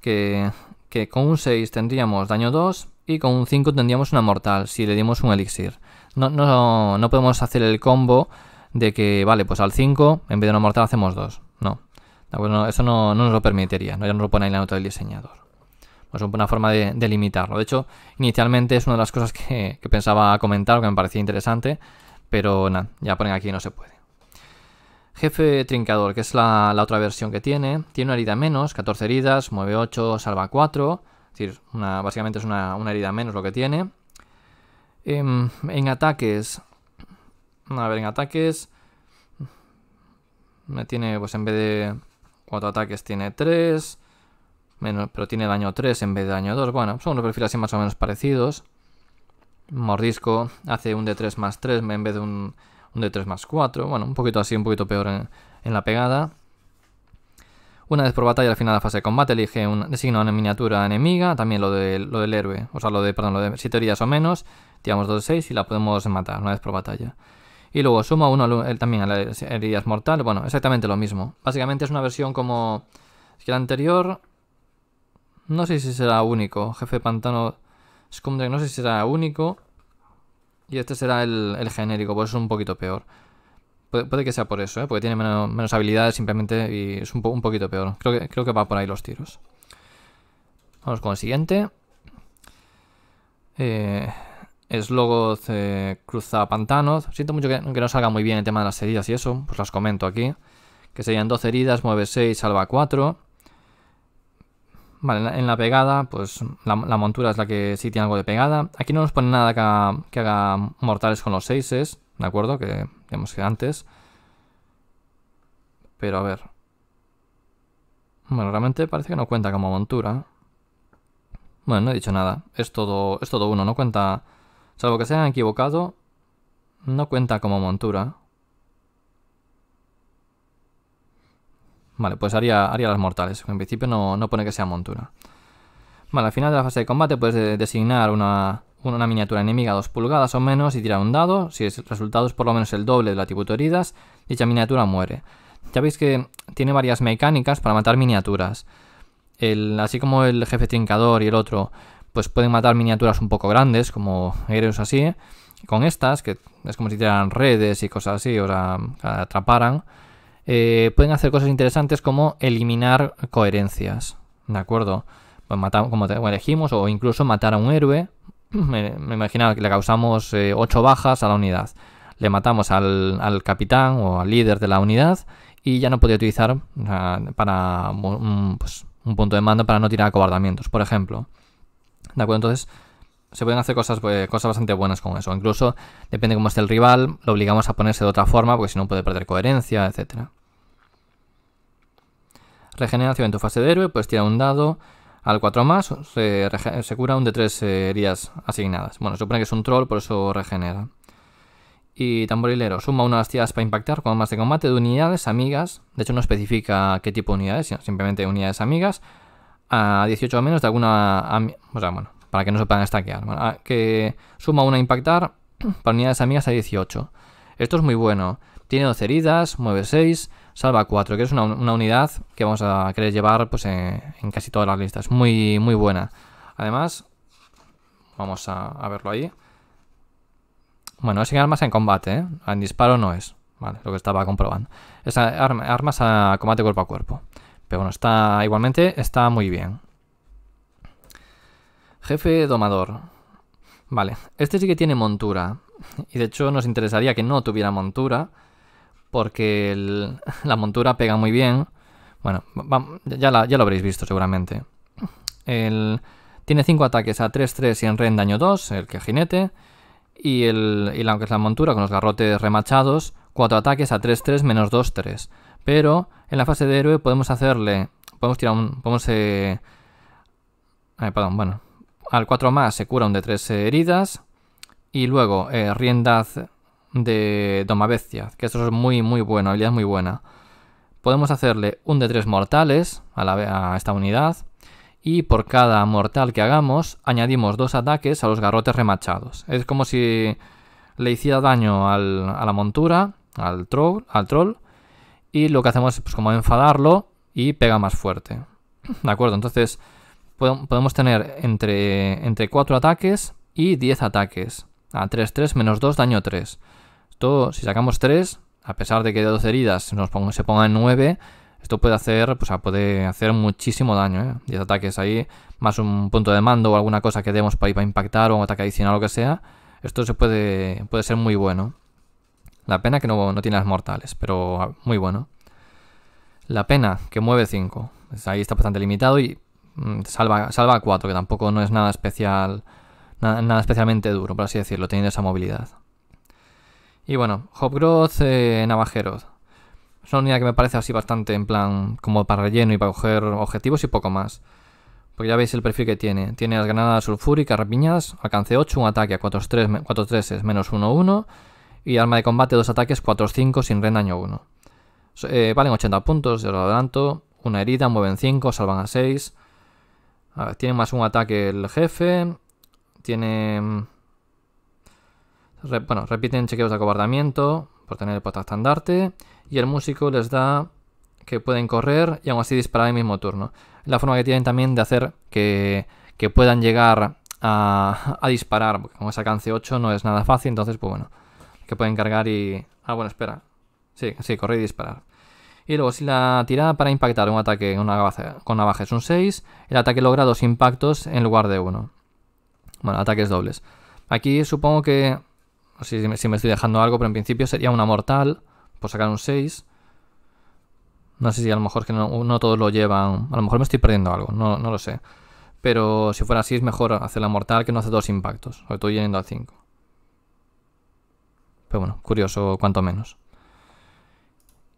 que, que con un 6 tendríamos daño 2, y con un 5 tendríamos una mortal si le dimos un elixir. No, no, no podemos hacer el combo de que, vale, pues al 5 en vez de una mortal hacemos 2. No, bueno, ah, pues eso no, nos lo permitiría, ¿no? ya nos lo pone ahí la nota del diseñador. Pues una forma de, limitarlo. De hecho, inicialmente es una de las cosas que, pensaba comentar, que me parecía interesante, pero nada, ya ponen aquí no se puede. Jefe Trincador, que es la, la, otra versión que tiene, tiene una herida menos, 14 heridas, mueve 8, salva 4, es decir, una, básicamente es una, herida menos lo que tiene. Em, en, ataques. A ver, en ataques. Me tiene, pues en vez de 4 ataques, tiene 3. pero tiene daño 3 en vez de daño 2. Bueno, son unos perfiles así más o menos parecidos. Mordisco hace un de 3 más 3 en vez de un, un de 3 más 4. Bueno, un poquito así, un poquito peor en, en la pegada. Una vez por batalla al final de la fase de combate elige un designa una miniatura enemiga, también lo, de, lo del héroe, o sea, lo de, perdón, lo de 7 heridas o menos, tiramos 2 6 y la podemos matar una vez por batalla. Y luego suma uno también a las heridas mortal, bueno, exactamente lo mismo. Básicamente es una versión como... la anterior... No sé si será único, jefe pantano Scumdrake no sé si será único. Y este será el, el genérico, pues es un poquito peor. Puede, que sea por eso, ¿eh? porque tiene menos, habilidades simplemente y es un, poquito peor. Creo que, va por ahí los tiros. Vamos con el siguiente. Eh, Slogoth eh, cruza pantanos. Siento mucho que, no salga muy bien el tema de las heridas y eso, pues las comento aquí. Que serían 12 heridas, mueve 6, salva 4. Vale, en la, pegada, pues la, montura es la que sí tiene algo de pegada. Aquí no nos pone nada que haga, mortales con los 6s. ¿de acuerdo? Que digamos que antes. Pero a ver. Bueno, realmente parece que no cuenta como montura. Bueno, no he dicho nada. Es todo, es todo uno, no cuenta... Salvo que se hayan equivocado, no cuenta como montura. Vale, pues haría, haría las mortales. En principio no, no pone que sea montura. Vale, al final de la fase de combate puedes designar una, una miniatura enemiga 2 pulgadas o menos y tira un dado. Si el resultado es por lo menos el doble de la tributo heridas, dicha miniatura muere. Ya veis que tiene varias mecánicas para matar miniaturas. así como el jefe trincador y el otro, pues pueden matar miniaturas un poco grandes, como héroes así. Con estas, que es como si tiraran redes y cosas así, o sea, atraparan, eh, pueden hacer cosas interesantes como eliminar coherencias. ¿De acuerdo? Pues matar, como elegimos, o incluso matar a un héroe me, imaginaba que le causamos 8 eh, bajas a la unidad. Le matamos al, al, capitán o al líder de la unidad y ya no podía utilizar para pues, un, punto de mando para no tirar acobardamientos, por ejemplo. ¿De acuerdo? Entonces, se pueden hacer cosas, pues, cosas bastante buenas con eso. Incluso, depende de cómo esté el rival, lo obligamos a ponerse de otra forma porque si no puede perder coherencia, etcétera regeneración en tu fase de héroe, pues tira un dado al 4 más se, cura un de 3 eh, heridas asignadas. Bueno, se supone que es un troll, por eso regenera. Y tamborilero, suma unas de para impactar con más de combate de unidades amigas. De hecho, no especifica qué tipo de unidades, sino simplemente unidades amigas. A 18 menos de alguna. O sea, bueno, para que no se puedan stackear. que suma una impactar para unidades amigas a 18. Esto es muy bueno. Tiene 12 heridas, mueve 6, salva 4, que es una, unidad que vamos a querer llevar pues, en, casi todas las listas. Muy, muy buena. Además, vamos a, verlo ahí. Bueno, es sin armas en combate, ¿eh? En disparo no es. Vale, lo que estaba comprobando. Es armas a combate cuerpo a cuerpo. Pero bueno, está igualmente, está muy bien. Jefe domador. Vale, este sí que tiene montura. Y de hecho nos interesaría que no tuviera montura porque la montura pega muy bien. Bueno, ya, lo habréis visto seguramente. tiene 5 ataques a 3-3 y en ren daño 2, el que jinete. Y, el, y aunque es la montura con los garrotes remachados, 4 ataques a 3-3 menos 2-3. Pero en la fase de héroe podemos hacerle. Podemos tirar un. Podemos. Eh, perdón, bueno. Al 4 más se cura un de 3 heridas. Y luego eh, de bestia que eso es muy, muy bueno, habilidad muy buena. Podemos hacerle un de tres mortales a, esta unidad y por cada mortal que hagamos añadimos dos ataques a los garrotes remachados. Es como si le hiciera daño a la montura, al troll, al troll, y lo que hacemos es pues, como enfadarlo y pega más fuerte. ¿De acuerdo? Entonces podemos tener entre, entre 4 ataques y 10 ataques. A 3-3 menos 2 daño 3 si sacamos 3, a pesar de que de 12 heridas nos ponga, se pongan 9, esto puede hacer, pues, puede hacer muchísimo daño, 10 ¿eh? ataques ahí, más un punto de mando o alguna cosa que demos para, ir para impactar o un ataque adicional o lo que sea. Esto se puede, puede ser muy bueno. La pena que no, tiene las mortales, pero muy bueno. La pena que mueve 5. Pues, ahí está bastante limitado y mm, salva, salva a 4, que tampoco no es nada especial, nada especialmente duro, por así decirlo, teniendo esa movilidad. Y bueno, Hopgrowth, eh, Navajeros. Es una unidad que me parece así bastante en plan como para relleno y para coger objetivos y poco más. Porque ya veis el perfil que tiene. Tiene las granadas sulfúricas rapiñas, alcance 8, un ataque a 4-3, es menos 1-1. Y arma de combate, dos ataques, 4-5 sin red 1. Eh, valen 80 puntos, ya lo adelanto. Una herida, mueven 5, salvan a 6. A ver, tiene más un ataque el jefe. Tiene mm, bueno, repiten chequeos de acobardamiento por tener el estandarte y el músico les da que pueden correr y aún así disparar en el mismo turno. La forma que tienen también de hacer que, puedan llegar a, disparar, porque con esa cance 8 no es nada fácil, entonces pues bueno, que pueden cargar y... Ah, bueno, espera. Sí, sí, correr y disparar. Y luego, si la tirada para impactar un ataque una con navaja es un 6, el ataque logra dos impactos en lugar de uno. Bueno, ataques dobles. Aquí supongo que si, me estoy dejando algo, pero en principio sería una mortal, por sacar un 6. No sé si a lo mejor que no, todos lo llevan. A lo mejor me estoy perdiendo algo, no, lo sé. Pero si fuera así, es mejor hacer la mortal que no hace dos impactos. Sobre todo yendo al 5. Pero bueno, curioso, cuanto menos.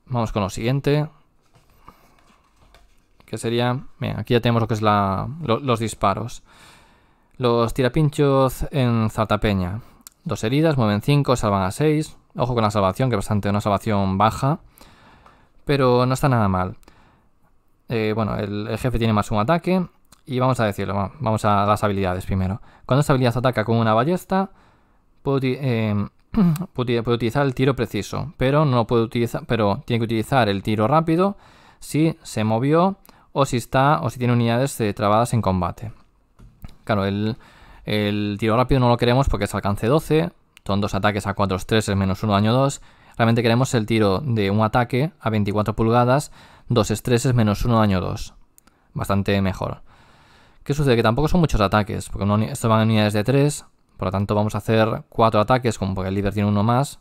Vamos con lo siguiente. Que sería. Mira, aquí ya tenemos lo que es la, los disparos. Los tirapinchos en Zartapeña. Dos heridas, mueven 5, salvan a 6. Ojo con la salvación, que es bastante una salvación baja. Pero no está nada mal. Eh, bueno, el, jefe tiene más un ataque. Y vamos a decirlo, vamos a las habilidades primero. Cuando esta habilidad ataca con una ballesta, puede eh, utilizar el tiro preciso. Pero no utilizar. Pero tiene que utilizar el tiro rápido si se movió o si está. o si tiene unidades eh, trabadas en combate. Claro, el el tiro rápido no lo queremos porque es alcance 12, son dos ataques a 4 estreses menos 1 daño 2. Realmente queremos el tiro de un ataque a 24 pulgadas, 2 estreses menos 1 daño 2. Bastante mejor. ¿Qué sucede? Que tampoco son muchos ataques, porque no, esto van en unidades de 3, por lo tanto vamos a hacer 4 ataques, como porque el líder tiene uno más.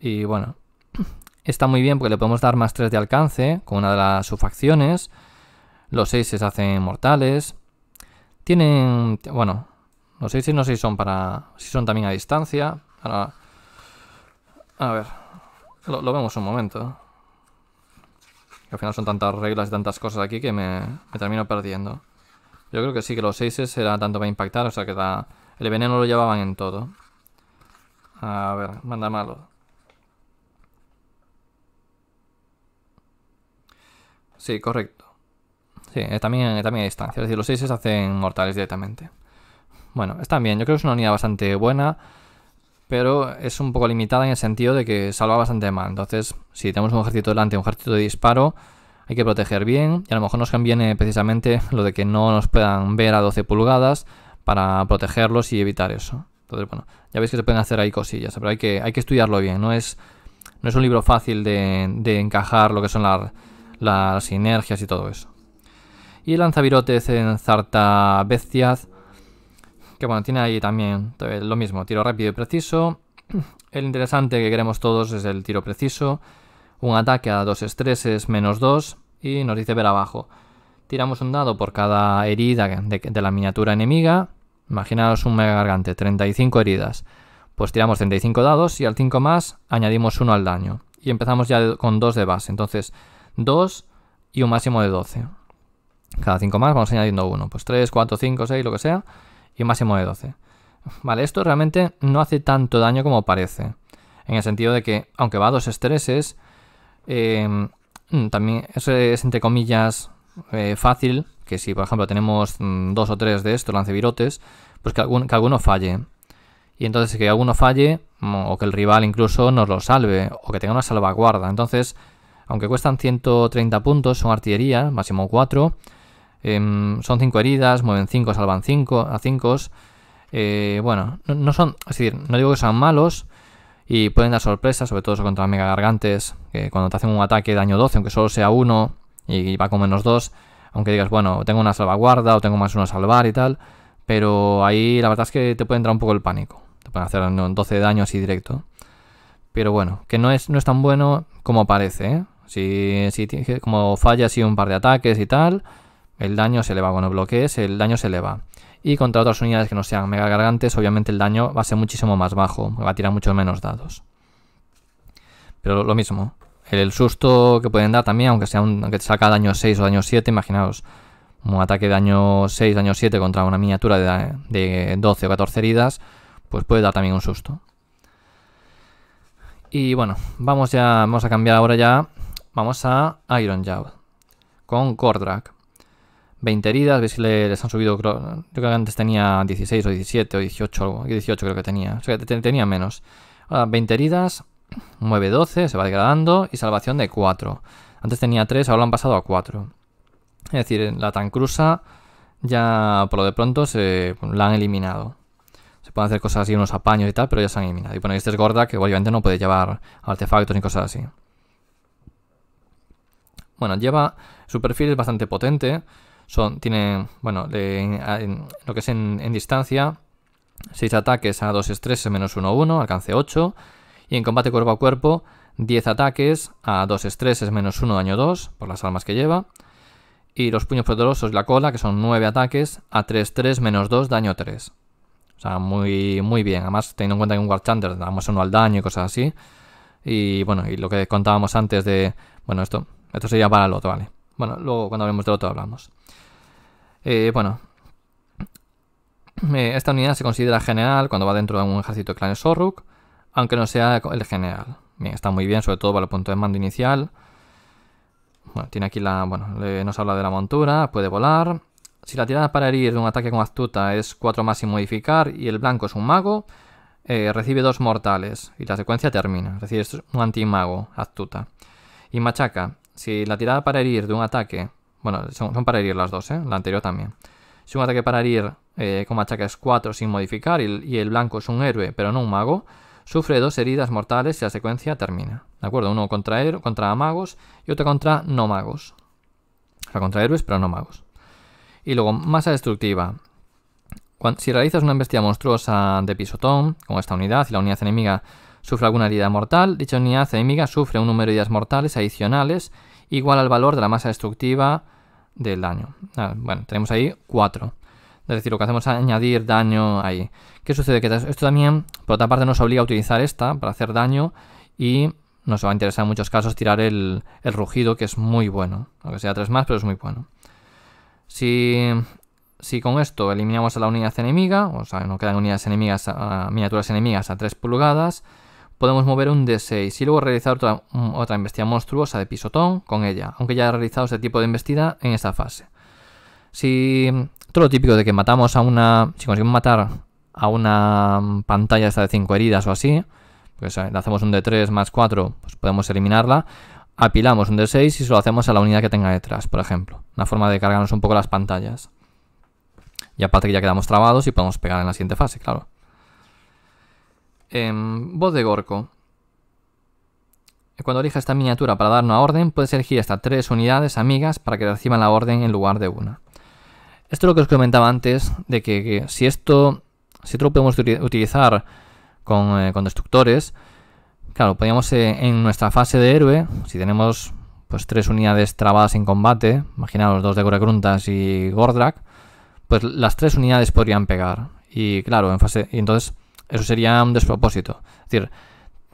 Y bueno, está muy bien porque le podemos dar más 3 de alcance con una de las subfacciones. Los 6 se hacen mortales. Tienen, bueno, no sé si no sé si son para, si son también a distancia. a ver, lo, vemos un momento. Al final son tantas reglas y tantas cosas aquí que me, termino perdiendo. Yo creo que sí, que los 6 era tanto para impactar, o sea que da, el veneno lo llevaban en todo. A ver, manda malo. Sí, correcto. Sí, eh, también, eh, también a distancia. Es decir, los 6 se hacen mortales directamente. Bueno, están bien. Yo creo que es una unidad bastante buena. Pero es un poco limitada en el sentido de que salva bastante mal. Entonces, si tenemos un ejército delante, un ejército de disparo, hay que proteger bien. Y a lo mejor nos conviene precisamente lo de que no nos puedan ver a 12 pulgadas para protegerlos y evitar eso. Entonces, bueno, ya veis que se pueden hacer ahí cosillas, pero hay que, hay que estudiarlo bien. No es, no es un libro fácil de, encajar lo que son las sinergias y todo eso. Y virotes en Zarta Bestias. Que bueno, tiene ahí también eh, lo mismo, tiro rápido y preciso. El interesante que queremos todos es el tiro preciso. Un ataque a dos estreses menos dos. Y nos dice ver abajo. Tiramos un dado por cada herida de, la miniatura enemiga. Imaginaos un mega gargante, 35 heridas. Pues tiramos 35 dados y al 5 más añadimos uno al daño. Y empezamos ya con 2 de base. Entonces, 2 y un máximo de 12. Cada 5 más vamos añadiendo uno. Pues 3, 4, 5, 6, lo que sea. Y un máximo de 12. Vale, esto realmente no hace tanto daño como parece. En el sentido de que, aunque va a dos estreses, em, también es entre comillas eh, fácil que si por ejemplo tenemos mm, dos o tres de estos lancevirotes, pues que, que, alguno falle. Y entonces que alguno falle, mm, o que el rival incluso nos lo salve, o que tenga una salvaguarda. Entonces, aunque cuestan 130 puntos, son artillería, máximo 4, Em, son 5 heridas, mueven 5, salvan 5 a 5. Eh, bueno, no, son, es decir, no digo que sean malos y pueden dar sorpresas, sobre todo contra mega gargantes, que cuando te hacen un ataque daño 12, aunque solo sea 1 y va con menos 2, aunque digas, bueno, tengo una salvaguarda o tengo más uno a salvar y tal, pero ahí la verdad es que te puede entrar un poco el pánico. Te pueden hacer 12 de daño así directo. Pero bueno, que no es, no es tan bueno como parece, ¿eh? Si, como falla así un par de ataques y tal, el daño se eleva, cuando bloquees el daño se eleva. Y contra otras unidades que no sean mega gargantes, obviamente el daño va a ser muchísimo más bajo, va a tirar mucho menos dados. Pero lo mismo, el susto que pueden dar también, aunque sea un, aunque saca daño 6 o daño 7, imaginaos, un ataque de daño 6, daño 7 contra una miniatura de, 12 o 14 heridas, pues puede dar también un susto. Y bueno, vamos ya, vamos a cambiar ahora ya, vamos a Iron Jaw con Kordrak. 20 heridas, ver que les han subido, creo, yo creo que antes tenía 16 o 17 o 18, algo, 18 creo que tenía, o sea, tenía menos. Ahora 20 heridas, mueve 12, se va degradando y salvación de 4. Antes tenía 3, ahora lo han pasado a 4. Es decir, la la Tancrusa ya por lo de pronto se la han eliminado. Se pueden hacer cosas así, unos apaños y tal, pero ya se han eliminado. Y bueno, esta es Gorda, que obviamente no puede llevar artefactos ni cosas así. Bueno, lleva. Su perfil es bastante potente. Son, tienen, bueno, en, lo que es en, distancia, 6 ataques a 2 estreses menos 1, 1, alcance 8. Y en combate cuerpo a cuerpo, 10 ataques a 2 estreses menos 1, daño 2, por las armas que lleva. Y los puños poderosos y la cola, que son 9 ataques a 3, 3 menos 2, daño 3. O sea, muy, muy bien. Además, teniendo en cuenta que un War Thunder damos uno al daño y cosas así. Y bueno, y lo que contábamos antes de. Bueno, esto, esto sería para el otro, ¿vale? Bueno, luego cuando hablemos del otro hablamos. Eh, bueno, eh, esta unidad se considera general cuando va dentro de un ejército de clanes Sorruk, aunque no sea el general. Bien, está muy bien, sobre todo para el punto de mando inicial. Bueno, tiene aquí la. Bueno, nos habla de la montura, puede volar. Si la tirada para herir de un ataque con astuta es 4 más sin modificar y el blanco es un mago, eh, recibe dos mortales y la secuencia termina. Es decir, es un antimago astuta. Y machaca. Si la tirada para herir de un ataque bueno, son, para herir las dos, ¿eh? La anterior también. Si un ataque para herir eh, con es 4 sin modificar y el, blanco es un héroe, pero no un mago, sufre dos heridas mortales y la secuencia termina. ¿De acuerdo? Uno contra, contra magos y otro contra no magos. O sea, contra héroes, pero no magos. Y luego, masa destructiva. si realizas una embestida monstruosa de pisotón con esta unidad y la unidad enemiga sufre alguna herida mortal, dicha unidad enemiga sufre un número de heridas mortales adicionales igual al valor de la masa destructiva del daño. Ah, bueno, tenemos ahí 4. Es decir, lo que hacemos es añadir daño ahí. ¿Qué sucede? Que esto también, por otra parte, nos obliga a utilizar esta para hacer daño y nos va a interesar en muchos casos tirar el, rugido, que es muy bueno. Aunque sea 3 más, pero es muy bueno. Si, si con esto eliminamos a la unidad enemiga, o sea, no quedan unidades enemigas, ah, miniaturas enemigas a 3 pulgadas, podemos mover un D6 y luego realizar otra, mm, otra monstruosa de pisotón con ella, aunque ya ha realizado ese tipo de investida en esta fase. Si mm, todo lo típico de que matamos a una, si conseguimos matar a una mm, pantalla esta de 5 heridas o así, pues eh, hacemos un D3 más 4, pues podemos eliminarla, apilamos un D6 y se lo hacemos a la unidad que tenga detrás, por ejemplo. Una forma de cargarnos un poco las pantallas. Y aparte que ya quedamos trabados y podemos pegar en la siguiente fase, claro. En em, voz de Gorko. Cuando elija esta miniatura para dar una orden, puedes elegir hasta tres unidades amigas para que reciban la orden en lugar de una. Esto es lo que os comentaba antes, de que, si esto, si esto lo podemos utilizar eh, con, destructores, claro, podríamos eh, en nuestra fase de héroe, si tenemos pues tres unidades trabadas en combate, imaginaos dos de Goregruntas y Gordrak, pues las tres unidades podrían pegar. Y claro, en fase... Y entonces eso sería un despropósito. Es decir,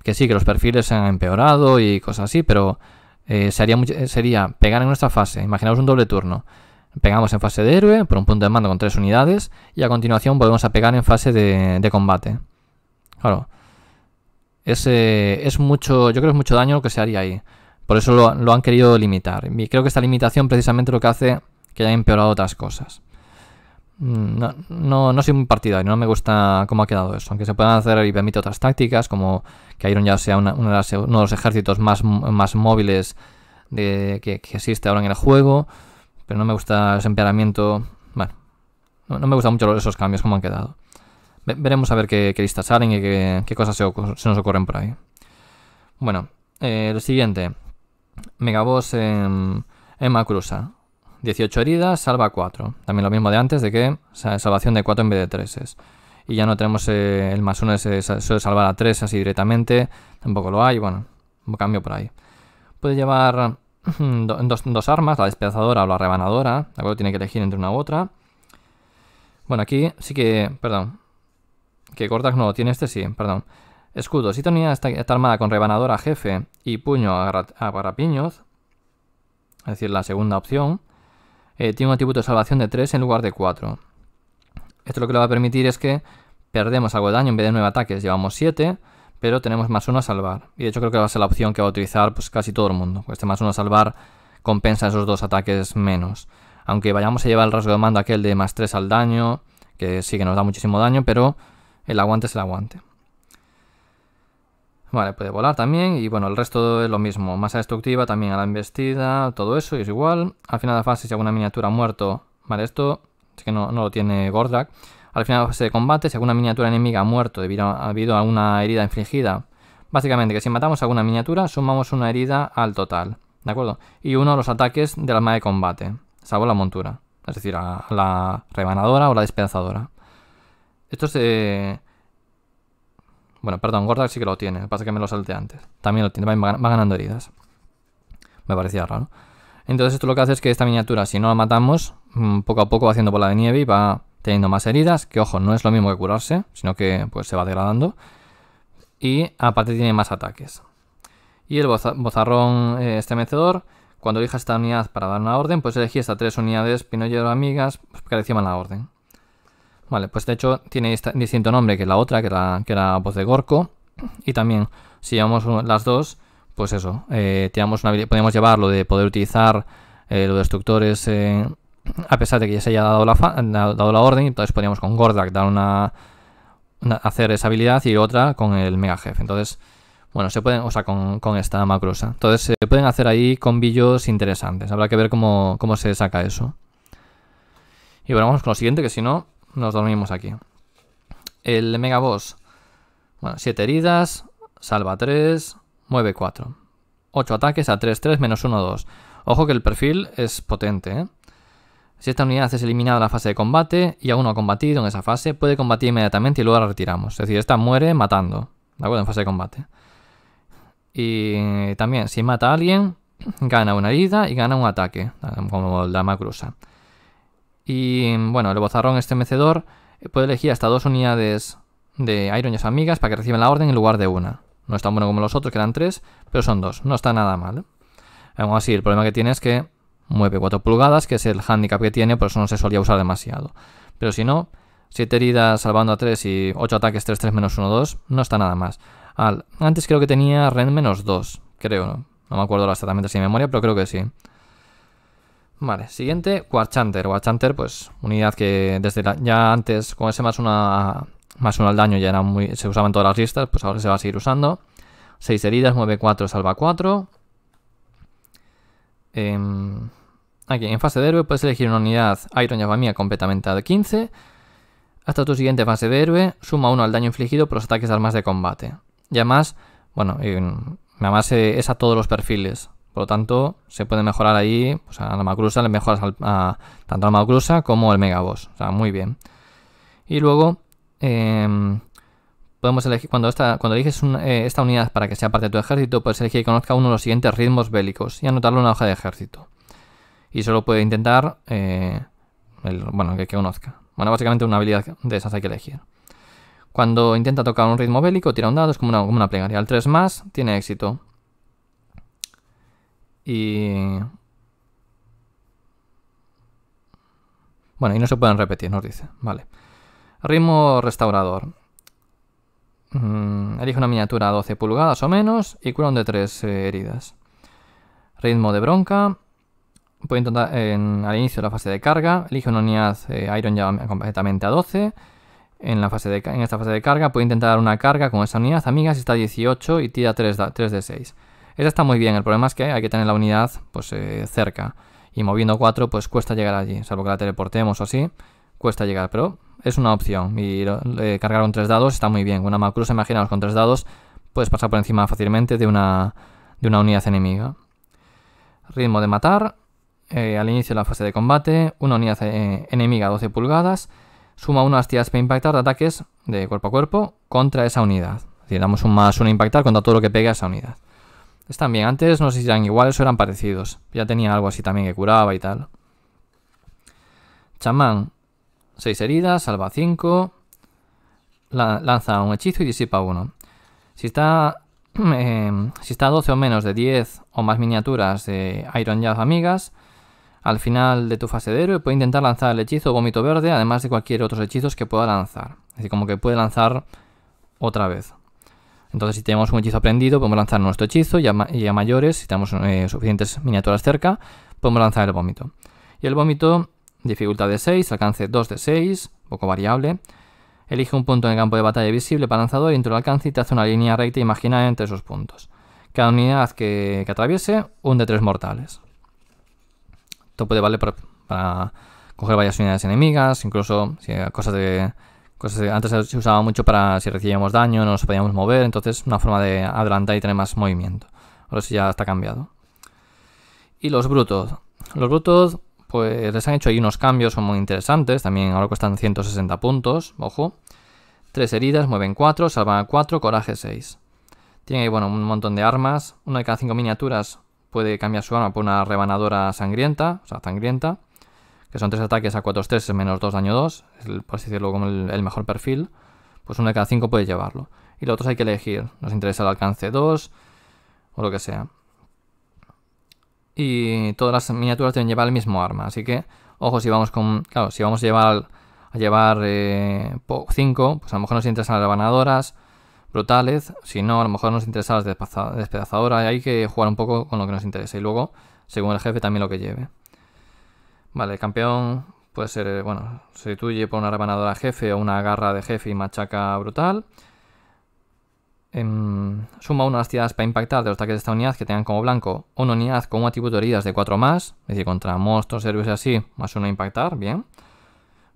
que sí, que los perfiles se han empeorado y cosas así, pero eh, sería, eh, sería pegar en nuestra fase. Imaginaos un doble turno. Pegamos en fase de héroe por un punto de mando con tres unidades y a continuación volvemos a pegar en fase de, combate. Claro. Es, mucho, yo creo que es mucho daño lo que se haría ahí. Por eso lo, han querido limitar. Y creo que esta limitación precisamente lo que hace que haya empeorado otras cosas. Mm, no, no, no, soy un partidario, no me gusta cómo ha quedado eso. Aunque se puedan hacer y permite otras tácticas, como que Iron ya sea uno de los ejércitos más, más móviles de, que, existe ahora en el juego. Pero no me gusta ese empeoramiento. Bueno, no, me gustan mucho esos cambios, como han quedado. veremos a ver qué, listas salen y qué, cosas se, nos ocurren por ahí. Bueno, eh, el siguiente: Megaboss en, en Macrusa. 18 heridas, salva 4. También lo mismo de antes, de que salvación de 4 en vez de 3 es. Y ya no tenemos eh, el más 1, suele salvar a 3 así directamente. Tampoco lo hay, bueno, un cambio por ahí. Puede llevar mm, dos, armas, la despedazadora o la rebanadora, ¿de Tiene que elegir entre una u otra. Bueno, aquí sí que, perdón, que Cortax no lo tiene este, sí, perdón. Escudo, si tenía esta, armada con rebanadora jefe y puño a, a, Es decir, la segunda opción, eh, tiene un atributo de salvación de 3 en lugar de 4. Esto lo que le va a permitir es que perdemos algo de daño, en vez de 9 ataques llevamos 7, pero tenemos más 1 a salvar. Y de hecho creo que va a ser la opción que va a utilizar pues, casi todo el mundo. Este más uno a salvar compensa esos dos ataques menos. Aunque vayamos a llevar el rasgo de mando aquel de más 3 al daño, que sí que nos da muchísimo daño, pero el aguante es el aguante. Vale, puede volar también y bueno, el resto es lo mismo. Masa destructiva también a la embestida, todo eso es igual. Al final de la fase, si alguna miniatura ha muerto, vale, esto es que no, no lo tiene Gordrak. Al final de la fase de combate, si alguna miniatura enemiga ha muerto debido a, habido herida infligida, básicamente que si matamos a alguna miniatura, sumamos una herida al total, ¿de acuerdo? Y uno de los ataques del alma de combate, salvo la montura, es decir, a la rebanadora o la despedazadora. Esto se bueno, perdón, Gordak sí que lo tiene. Pasa que me lo salte antes. También lo tiene, va, ganando heridas. Me parecía raro. Entonces esto lo que hace es que esta miniatura, si no la matamos, mm, poco a poco va haciendo bola de nieve y va teniendo más heridas, que ojo, no es lo mismo que curarse, sino que pues se va degradando. Y aparte tiene más ataques. Y el bozarrón este estremecedor, cuando elija esta unidad para dar una orden, pues elegí estas tres unidades, pinollero amigas, pues que reciban la orden pues de hecho tiene distinto nombre que la otra, que era, que era voz de Gorko. Y también, si llevamos las dos, pues eso, eh, una, podemos llevar de poder utilizar eh, los destructores eh, a pesar de que ya se haya dado la, dado la orden, entonces podríamos con Gordak dar una, hacer esa habilidad y otra con el Mega Jefe. Entonces, bueno, se pueden, o sea, con, esta macrosa. Entonces se pueden hacer ahí combillos interesantes. Habrá que ver cómo, cómo se saca eso. Y bueno, vamos con lo siguiente, que si no, nos dormimos aquí. El Boss. Bueno, 7 heridas, salva 3, mueve 4. 8 ataques a 3, 3, menos 1, 2. Ojo que el perfil es potente. ¿eh? Si esta unidad es eliminada en la fase de combate y aún no ha combatido en esa fase, puede combatir inmediatamente y luego la retiramos. Es decir, esta muere matando, ¿de acuerdo? En fase de combate. Y también, si mata a alguien, gana una herida y gana un ataque, como la macrusa. Y bueno, el bozarrón este mecedor puede elegir hasta dos unidades de Iron amigas para que reciban la orden en lugar de una. No es tan bueno como los otros, que eran tres, pero son dos. No está nada mal. ¿eh? Aún así, el problema que tiene es que mueve 4 pulgadas, que es el handicap que tiene, por eso no se solía usar demasiado. Pero si no, 7 heridas salvando a 3 y 8 ataques 3, 3 menos 1, 2, no está nada más. Al, antes creo que tenía Ren menos 2, creo. No, me acuerdo ahora exactamente de memoria, pero creo que sí. Vale, siguiente, Quarchanter. Quarchanter, pues, unidad que desde ya antes con ese más una más uno al daño ya muy, se usaban todas las listas, pues ahora se va a seguir usando. 6 heridas, 9, 4, salva 4. Em, aquí, en fase de héroe puedes elegir una unidad Iron Yavamia completamente a 15. Hasta tu siguiente fase de héroe, suma 1 al daño infligido por los ataques de armas de combate. Y además, bueno, nada más eh, es a todos los perfiles. Por lo tanto, se puede mejorar ahí, pues a la Macrusa le mejoras tanto a la Macrusa como al Megaboss. O sea, muy bien. Y luego, em, podemos elegir, cuando, esta, cuando eliges eh, esta unidad para que sea parte de tu ejército, puedes elegir que conozca uno de los siguientes ritmos bélicos y anotarlo en la hoja de ejército. Y solo puede intentar, eh, bueno, que, conozca. Bueno, básicamente una habilidad de esas hay que elegir. Cuando intenta tocar un ritmo bélico, tira un dado, es como una, como una plegaria. Al 3 más, tiene éxito. Y... Bueno, y no se pueden repetir, nos dice. Vale. Ritmo restaurador. Mm, elige una miniatura a 12 pulgadas o menos y cura un de 3 eh, heridas. Ritmo de bronca. Puede intentar al inicio de la fase de carga. Elige una unidad eh, Iron ya completamente a 12. En, la fase de, en esta fase de carga puede intentar dar una carga con esa unidad amigas, está a 18 y tira 3, 3 de 6 esa está muy bien, el problema es que hay que tener la unidad pues eh, cerca. Y moviendo 4 pues cuesta llegar allí, salvo que la teleportemos o así, cuesta llegar, pero es una opción. Y eh, cargar con 3 dados está muy bien. una Macruz, imaginaos, con 3 dados puedes pasar por encima fácilmente de una, de una unidad enemiga. Ritmo de matar, eh, al inicio de la fase de combate, una unidad enemiga 12 pulgadas, suma 1 tías para impactar de ataques de cuerpo a cuerpo contra esa unidad. Es decir, damos un más 1 impactar contra todo lo que pegue a esa unidad. Están bien, antes no sé si eran iguales o eran parecidos. Ya tenía algo así también que curaba y tal. Chamán, 6 heridas, salva 5. lanza un hechizo y disipa 1. Si está, em, si está 12 o menos de 10 o más miniaturas de Iron Jazz Amigas, al final de tu fase de héroe puede intentar lanzar el hechizo Vómito Verde, además de cualquier otro hechizo que pueda lanzar. Es decir, como que puede lanzar otra vez. Entonces, si tenemos un hechizo aprendido, podemos lanzar nuestro hechizo y a, mayores, si tenemos eh, suficientes miniaturas cerca, podemos lanzar el vómito. Y el vómito, dificultad de 6, alcance 2 de 6, poco variable. Elige un punto en el campo de batalla visible para lanzador dentro del alcance y te hace una línea recta imaginaria entre esos puntos. Cada unidad que, atraviese, un de 3 mortales. Esto puede valer para, coger varias unidades enemigas, incluso si, cosas de pues, eh, antes se usaba mucho para si recibíamos daño, no nos podíamos mover, entonces una forma de adelantar y tener más movimiento. Ahora sí ya está cambiado. Y los brutos. Los brutos, pues les han hecho ahí unos cambios son muy interesantes. También ahora cuestan 160 puntos, ojo. Tres heridas, mueven 4, salvan a 4, coraje 6. Tiene ahí, bueno, un montón de armas. Una de cada cinco miniaturas puede cambiar su arma por una rebanadora sangrienta, o sea, sangrienta que son tres ataques a 4-3 menos 2 daño 2, por así decirlo como el, mejor perfil, pues uno de cada 5 puede llevarlo. Y los otros hay que elegir, nos interesa el alcance 2 o lo que sea. Y todas las miniaturas deben llevar el mismo arma, así que, ojo, si vamos con, si vamos a llevar, a llevar 5, eh, pues a lo mejor nos interesan las rebanadoras, brutales, si no, a lo mejor nos interesan las despedazadoras, hay que jugar un poco con lo que nos interese y luego, según el jefe, también lo que lleve. Vale, el campeón puede ser, eh, bueno, sustituye por una rebanadora jefe o una garra de jefe y machaca brutal. Em, suma una de las tiradas para impactar de los ataques de esta unidad que tengan como blanco una unidad con un atributo de heridas de 4 más, es decir, contra monstruos, héroes y así, más uno impactar, bien.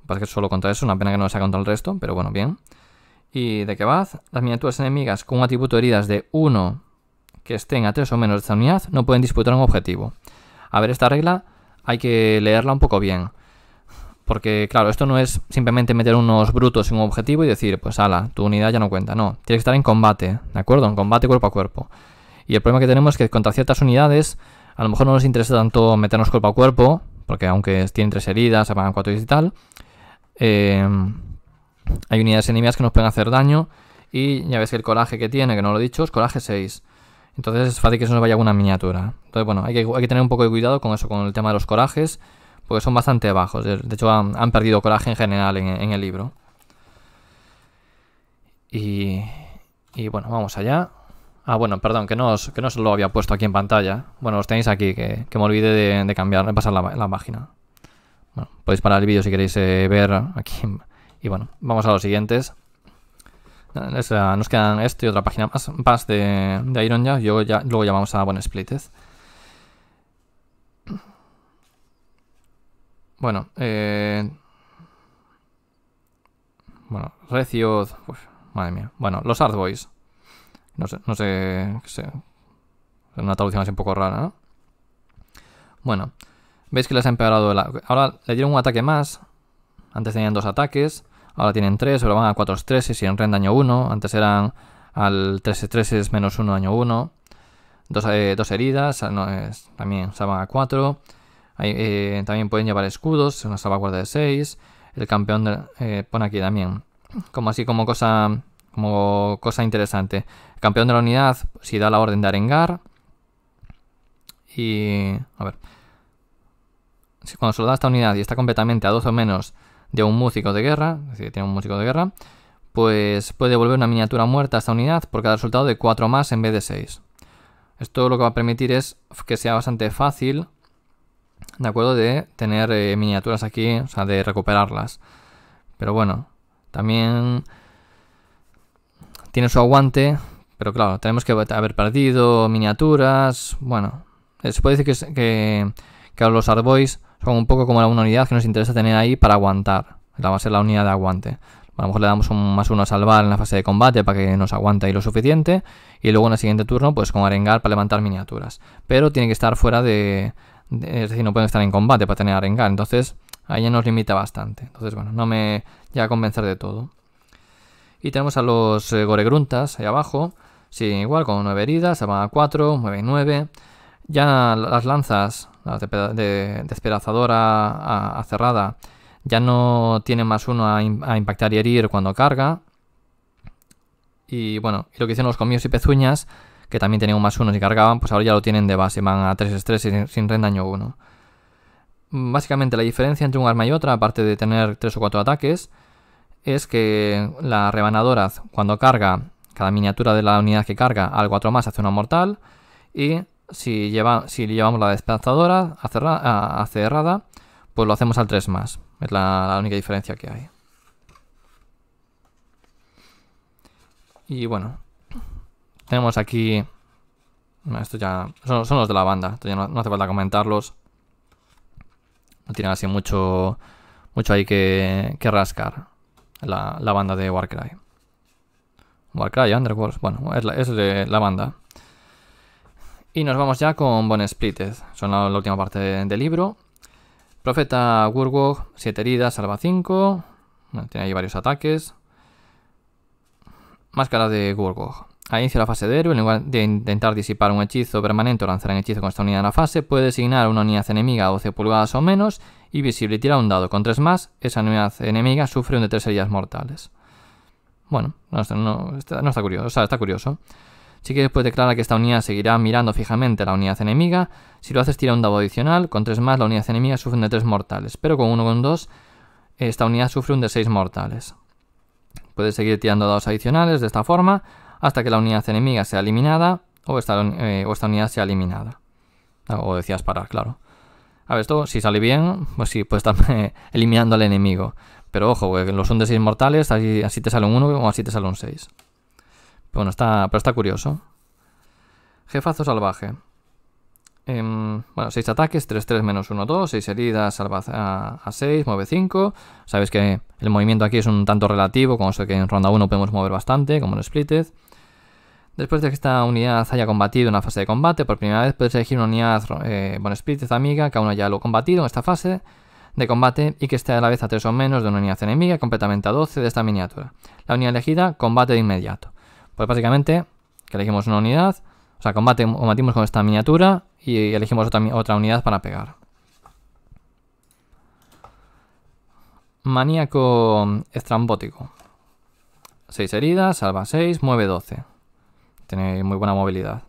Parece que solo contra eso, una pena que no sea contra el resto, pero bueno, bien. Y de qué va, las miniaturas enemigas con un atributo de heridas de 1 que estén a 3 o menos de esta unidad no pueden disputar un objetivo. A ver, esta regla hay que leerla un poco bien. Porque, claro, esto no es simplemente meter unos brutos en un objetivo y decir, pues ala, tu unidad ya no cuenta. No, tiene que estar en combate, ¿de acuerdo? En combate cuerpo a cuerpo. Y el problema que tenemos es que contra ciertas unidades, a lo mejor no nos interesa tanto meternos cuerpo a cuerpo, porque aunque tienen tres heridas, se cuatro y tal, eh, hay unidades enemigas que nos pueden hacer daño. Y ya ves que el coraje que tiene, que no lo he dicho, es coraje 6. Entonces es fácil que eso nos vaya alguna miniatura. Entonces, bueno, hay que, tener un poco de cuidado con eso, con el tema de los corajes, porque son bastante bajos. De hecho, han, perdido coraje en general en, el libro. Y, bueno, vamos allá. Ah, bueno, perdón, que no, os, no lo había puesto aquí en pantalla. Bueno, los tenéis aquí, que, me olvidé de, cambiar, de pasar la, página. Bueno, podéis parar el vídeo si queréis eh, ver aquí. Y bueno, vamos a los siguientes nos quedan esto y otra página más, más de, de Iron ya, yo ya. Luego llamamos a buen Split. Bueno, eh, bueno, Reciod, pues, madre mía. Bueno, los hard Boys. No sé, no sé, una traducción así un poco rara, ¿no? Bueno, veis que les ha empeorado el... Ahora le dieron un ataque más. Antes tenían dos ataques ahora tienen 3, ahora van a 4 3 y en REN daño, 1, antes eran al 3 es menos 1 año 1, eh, dos, heridas, ah, también se van a 4, eh, también pueden llevar escudos, una salvaguarda de 6, el campeón de, eh, pone aquí también, como así como cosa, como cosa interesante, el campeón de la unidad si da la orden de arengar, y a ver, si cuando se lo da esta unidad y está completamente a 12 o menos de un músico de guerra, es decir, tiene un músico de guerra, pues puede devolver una miniatura muerta a esta unidad por cada resultado de 4 más en vez de 6. Esto lo que va a permitir es que sea bastante fácil, ¿de acuerdo? De tener eh, miniaturas aquí, o sea, de recuperarlas. Pero bueno, también tiene su aguante, pero claro, tenemos que haber perdido miniaturas, bueno, eh, se puede decir que, que, los Arbois son un poco como la unidad que nos interesa tener ahí para aguantar. La va a ser la unidad de aguante. A lo mejor le damos un más uno a salvar en la fase de combate para que nos aguante ahí lo suficiente. Y luego en el siguiente turno, pues con arengar para levantar miniaturas. Pero tiene que estar fuera de, es decir, no pueden estar en combate para tener arengar. Entonces, ahí ya nos limita bastante. Entonces, bueno, no me llega a convencer de todo. Y tenemos a los eh, Goregruntas ahí abajo. Sí, igual, con 9 heridas, se van a 4, 9 y 9. Ya las lanzas de, despedazadora a, cerrada, ya no tiene más uno a, impactar y herir cuando carga. Y bueno, y lo que hicieron los comillos y pezuñas, que también tenían más uno y cargaban, pues ahora ya lo tienen de base, van a 3 estrés sin, sin Básicamente la diferencia entre un arma y otra, aparte de tener 3 o 4 ataques, es que la rebanadora cuando carga, cada miniatura de la unidad que carga al 4 más hace una mortal y si, lleva, si llevamos la desplazadora a, cerrada, pues lo hacemos al 3 más. Es la, única diferencia que hay. Y bueno, tenemos aquí... esto ya... Son, los de la banda, ya no, hace falta comentarlos. No tienen así mucho mucho ahí que, rascar la, banda de Warcry. Warcry, Underworld, bueno, es, es de la banda. Y nos vamos ya con Bon Splitted, son la, última parte del libro. Profeta Gurgog, 7 heridas, salva 5. tiene ahí varios ataques. Máscara de Gurgog. A inicio de la fase de héroe, en lugar de intentar disipar un hechizo permanente o lanzar un hechizo con esta unidad en la fase, puede designar una unidad enemiga a 12 pulgadas o menos y visible tira un dado. Con 3 más, esa unidad enemiga sufre un de tres heridas mortales. Bueno, no, no está curioso. O sea, está curioso. Sí que después declara que esta unidad seguirá mirando fijamente a la unidad enemiga. Si lo haces tira un dado adicional, con 3 más la unidad enemiga sufre un de 3 mortales, pero con uno con dos, esta unidad sufre un de 6 mortales. Puedes seguir tirando dados adicionales de esta forma hasta que la unidad enemiga sea eliminada eh, o esta, unidad sea eliminada. O decías parar, claro. A ver, esto si sale bien, pues sí, puedes estar eh, eliminando al enemigo. Pero ojo, que los son de 6 mortales, así, así te sale un 1 o así te sale un 6 bueno, está, pero está curioso. Jefazo salvaje. Em, bueno, 6 ataques, 3-3 menos 1-2, 6 heridas salva a, 6, mueve 5. Sabéis que el movimiento aquí es un tanto relativo, como sé que en ronda 1 podemos mover bastante, como en Splitted. Después de que esta unidad haya combatido una fase de combate, por primera vez puedes elegir una unidad eh, bueno, Splitted amiga que aún haya lo combatido en esta fase de combate y que esté a la vez a 3 o menos de una unidad enemiga completamente a 12 de esta miniatura. La unidad elegida combate de inmediato. Pues básicamente que elegimos una unidad, o sea, combate, combatimos con esta miniatura y elegimos otra, unidad para pegar. Maníaco estrambótico. 6 heridas, salva 6, mueve 12. Tiene muy buena movilidad.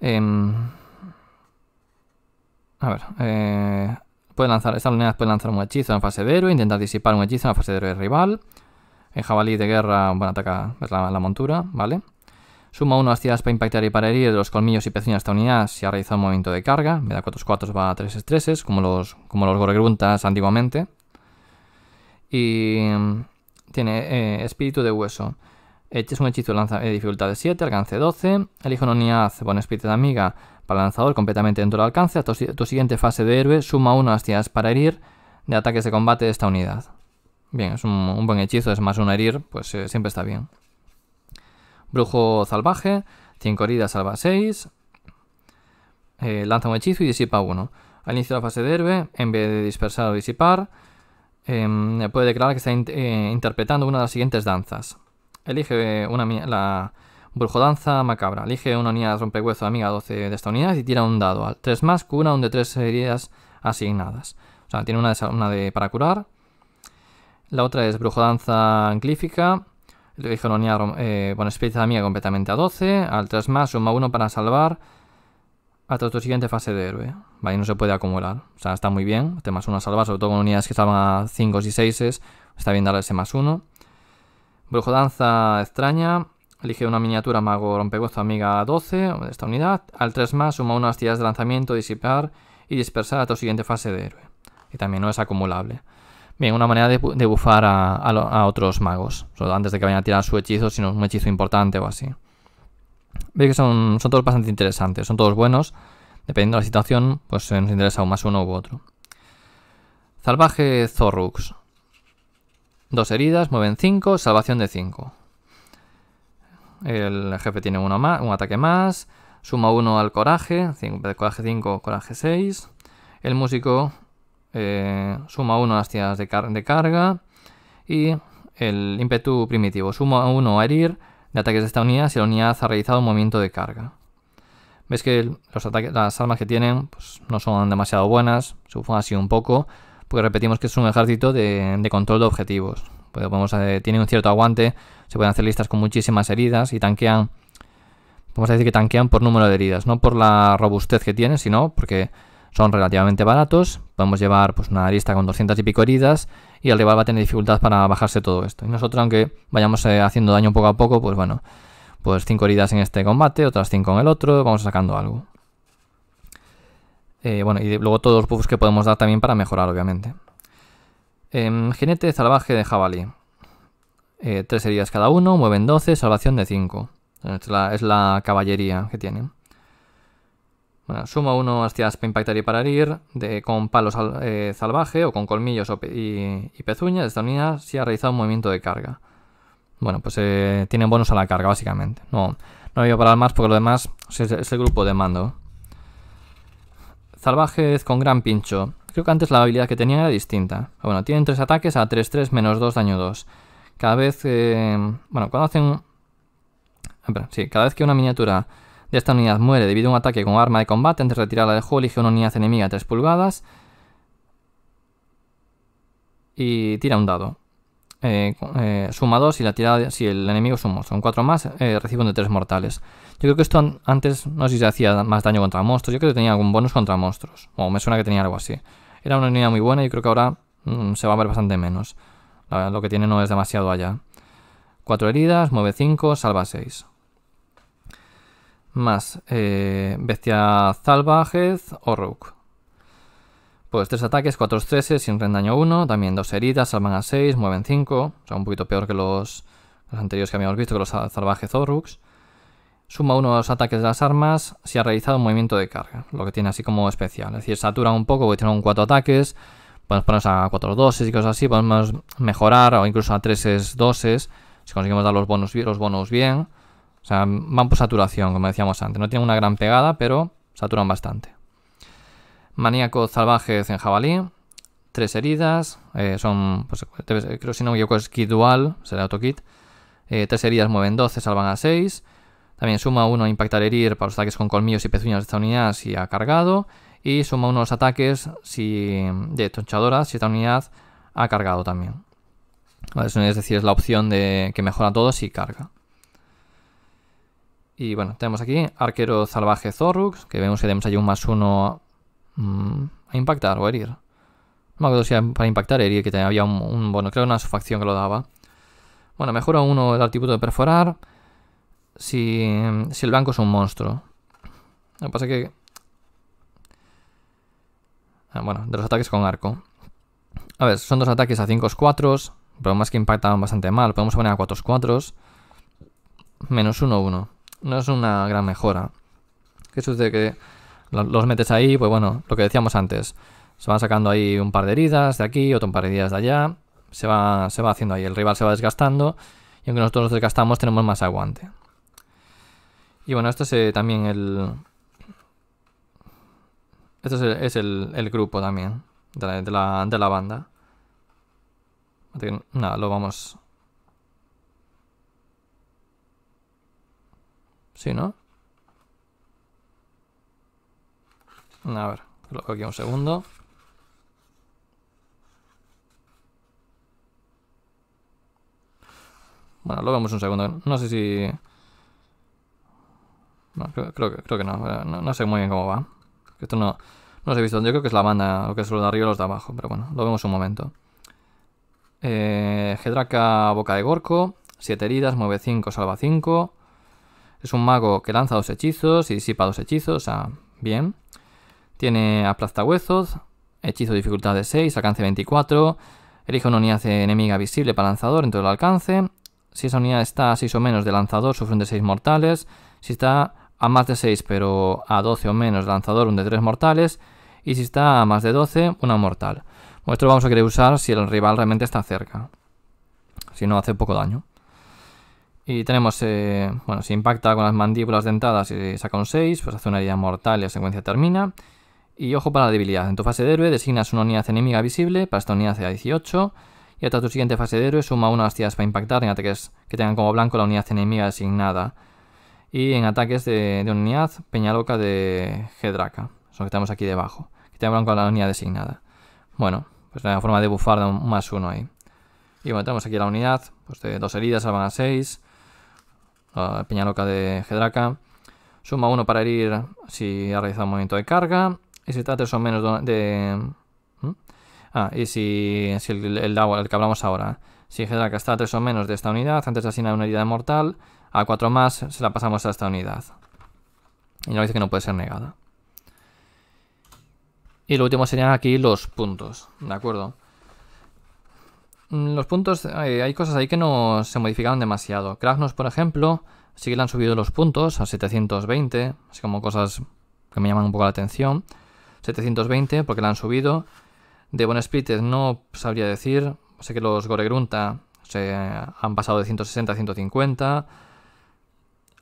Em, a ver, eh, puede lanzar, esta unidad puede lanzar un hechizo en fase de héroe, intentar disipar un hechizo en la fase de héroe rival. El jabalí de guerra, bueno, ataca pues, la, montura, ¿vale? Suma 1 actividades para impactar y para herir de los colmillos y pezuñas de esta unidad si ha realizado un movimiento de carga. Me da cuatro 4 va a 3 estreses, como los, como los gorgruntas antiguamente. Y mm, tiene eh, espíritu de hueso. Es un hechizo de eh, dificultad de 7, alcance 12. Elige una unidad con espíritu de amiga para lanzador completamente dentro del alcance. A tu, siguiente fase de héroe suma 1 actividades para herir de ataques de combate de esta unidad. Bien, es un, buen hechizo, es más un herir, pues eh, siempre está bien. Brujo salvaje, 5 heridas salva 6. Eh, lanza un hechizo y disipa 1. Al inicio de la fase de héroe, en vez de dispersar o disipar, em, puede declarar que está eh, interpretando una de las siguientes danzas. Elige una la danza macabra. Elige una unidad de amiga 12 de esta unidad y tira un dado al 3 más, cura un de 3 heridas asignadas. O sea, tiene una una de para curar la otra es Brujodanza Anglífica. Le unidad eh, bueno, Espíritu Amiga completamente a 12. Al 3 más, suma 1 para salvar. Hasta tu siguiente fase de héroe. Vale, no se puede acumular. O sea, está muy bien. Te este más 1 a salvar, sobre todo con unidades que salvan a 5 y 6. Está bien darle ese más 1. Brujodanza Extraña. Elige una miniatura mago rompegozo amiga a 12 de esta unidad. Al 3 más, suma 1 a las tiras de lanzamiento, disipar y dispersar a tu siguiente fase de héroe. Y también no es acumulable. Bien, una manera de, bufar a, otros magos. Solo antes de que vayan a tirar su hechizo, si es un hechizo importante o así. Veis que son, son todos bastante interesantes, son todos buenos. Dependiendo de la situación, pues eh, nos interesa más uno u otro. Salvaje Zorrux. Dos heridas, mueven 5, salvación de 5. El jefe tiene uno un ataque más. Suma uno al coraje, coraje 5, coraje 6. El músico eh, suma 1 a las tiradas de, carga y el ímpetu primitivo, suma 1 a herir de ataques de esta unidad si la unidad ha realizado un movimiento de carga. Ves que los ataques, las armas que tienen pues, no son demasiado buenas, Sufan así un poco, porque repetimos que es un ejército de, control de objetivos. podemos, pues, un cierto aguante, se pueden hacer listas con muchísimas heridas y tanquean, vamos a decir que tanquean por número de heridas, no por la robustez que tienen, sino porque son relativamente baratos, podemos llevar pues, una arista con 200 y pico heridas y el rival va a tener dificultad para bajarse todo esto. Y nosotros, aunque vayamos eh, haciendo daño poco a poco, pues bueno, pues 5 heridas en este combate, otras 5 en el otro, vamos sacando algo. Eh, bueno, y luego todos los buffs que podemos dar también para mejorar, obviamente. Eh, jinete salvaje de jabalí. Eh, tres heridas cada uno, mueven 12, salvación de 5. Es es la caballería que tienen. Bueno, suma uno hacia impactar y para de, con palos eh, salvaje o con colmillos y, pezuñas. Esta unidad sí ha realizado un movimiento de carga. Bueno, pues eh, tienen bonos bonus a la carga, básicamente. No, no voy a parar más porque lo demás es, el grupo de mando. Salvajes con gran pincho. Creo que antes la habilidad que tenía era distinta. Bueno, tienen tres ataques a 3-3 menos 2 daño 2. Cada vez eh, bueno, cuando hacen... Sí, cada vez que una miniatura de esta unidad muere debido a un ataque con arma de combate antes de retirarla del juego, elige una unidad enemiga de 3 pulgadas y tira un dado. Eh, eh, suma 2 y la tirada, si el enemigo es un monstruo. 4 más eh, recibe un de 3 mortales. Yo creo que esto antes no sé si se hacía más daño contra monstruos. Yo creo que tenía algún bonus contra monstruos. O me suena que tenía algo así. Era una unidad muy buena y creo que ahora mm, se va a ver bastante menos. La, lo que tiene no es demasiado allá. 4 heridas, mueve 5, salva 6 más eh, Bestia Salvajez o Rook. Pues tres ataques, 4 estreses, sin daño 1, también dos heridas, salvan a 6, mueven 5, o sea, un poquito peor que los, anteriores que habíamos visto, que los salvajes Rooks. Suma uno de los ataques de las armas si ha realizado un movimiento de carga, lo que tiene así como especial. Es decir, satura un poco, porque tiene un 4 ataques, podemos ponernos a 4 doses y cosas así, podemos mejorar o incluso a 3 doses, si conseguimos dar los bonos bien. O sea, van por saturación, como decíamos antes. No tienen una gran pegada, pero saturan bastante. Maníaco, salvaje, en jabalí. Tres heridas. Eh, son, pues, creo si no me equivoco es kit dual, será autokit. Eh, tres heridas mueven 12, salvan a 6. También suma uno impactar e herir para los ataques con colmillos y pezuñas de esta unidad si ha cargado. Y suma 1 los ataques si, de tonchadora si esta unidad ha cargado también. Es decir, es la opción de que mejora todo si carga. Y bueno, tenemos aquí arquero salvaje Zorrux, que vemos que tenemos ahí un más uno mm, a impactar o herir. No me acuerdo si para impactar herir, que había un, bueno, creo una sufacción que lo daba. Bueno, mejora uno el atributo de perforar si, el blanco es un monstruo. Lo que pasa es que... Ah, bueno, de los ataques con arco. A ver, son dos ataques a 5 4 pero más que impactan bastante mal. Podemos poner a 4 4 Menos 1, 1 no es una gran mejora. ¿Qué sucede? Que los metes ahí, pues bueno, lo que decíamos antes. Se van sacando ahí un par de heridas de aquí, otro par de heridas de allá. Se va, se va haciendo ahí, el rival se va desgastando. Y aunque nosotros nos desgastamos, tenemos más aguante. Y bueno, este es eh, también el... Este es, el, grupo también de la, banda. Nada, lo vamos ¿Sí, no? A ver, coloco aquí un segundo. Bueno, lo vemos un segundo. No sé si... creo, que eh, no. no. sé muy bien cómo va. Esto no, no he visto. Yo creo que es la banda, o que es los de arriba y los de abajo. Pero bueno, lo vemos un momento. Eh, Hedraka, boca de Gorko. siete heridas, mueve 5, salva 5. Es un mago que lanza dos hechizos y disipa dos hechizos, ah, bien. Tiene huesos, hechizo dificultad de 6, alcance 24. Elige una unidad enemiga visible para lanzador en todo el alcance. Si esa unidad está a 6 o menos de lanzador, sufre un de 6 mortales. Si está a más de 6 pero a 12 o menos de lanzador, un de 3 mortales. Y si está a más de 12, una mortal. Nuestro lo vamos a querer usar si el rival realmente está cerca. Si no, hace poco daño. Y tenemos, eh, bueno, si impacta con las mandíbulas dentadas y saca un 6, pues hace una herida mortal y la secuencia termina. Y ojo para la debilidad. En tu fase de héroe designas una unidad enemiga visible, para esta unidad de 18. Y hasta tu siguiente fase de héroe suma una tías para impactar en ataques que tengan como blanco la unidad enemiga designada. Y en ataques de, de unidad, Peñaloca de Gedraca. Son que tenemos aquí debajo. Que tenga blanco la unidad designada. Bueno, pues la forma de bufar de un más uno ahí. Y bueno, tenemos aquí la unidad, pues de dos heridas, salvan a 6. Peña loca de Hedraka, Suma 1 para herir si ha realizado un movimiento de carga. Y si está 3 o menos de... ¿Mm? Ah, y si, el, el, que hablamos ahora. Si Hedraka está a 3 o menos de esta unidad, antes de asignar una herida mortal, a 4 más se la pasamos a esta unidad. Y no dice que no puede ser negada. Y lo último serían aquí los puntos, ¿de acuerdo? Mm, los puntos, hay cosas ahí que no se modificaron demasiado. Kragnos, por ejemplo, sí que le han subido los puntos a 720, así como cosas que me llaman un poco la atención. 720 porque le han subido. De Bon Splitter no sabría decir. Sé que los Goregrunta se han pasado de 160 a 150.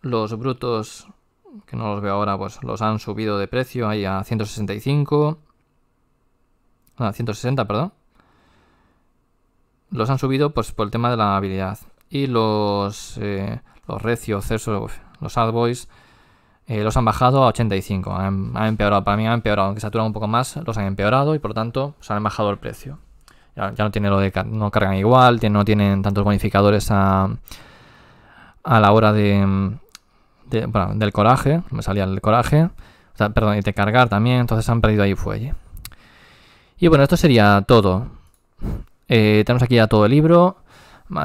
Los Brutos, que no los veo ahora, pues los han subido de precio ahí a 165. Ah, 160, perdón los han subido pues, por el tema de la habilidad. Y los, eh, los recios Cerso, los Adboys eh, los han bajado a 85. Han, empeorado, para mí han empeorado. Aunque saturan un poco más, los han empeorado y por lo tanto se han bajado el precio. Ya, no tiene lo de no cargan igual, no tienen tantos bonificadores a, a la hora de, del coraje. Me salía el coraje. perdón, y de cargar también. Entonces han perdido ahí fuelle. Y bueno, esto sería todo. Eh, tenemos aquí ya todo el libro.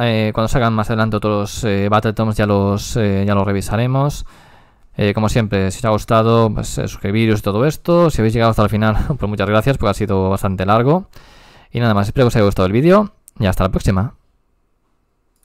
Eh, cuando salgan más adelante otros eh, battle ya los, ya los revisaremos. como siempre, si os ha gustado, pues, suscribiros y todo esto. Si habéis llegado hasta el final, pues muchas gracias porque ha sido bastante largo. Y nada más, espero que os haya gustado el vídeo y hasta la próxima.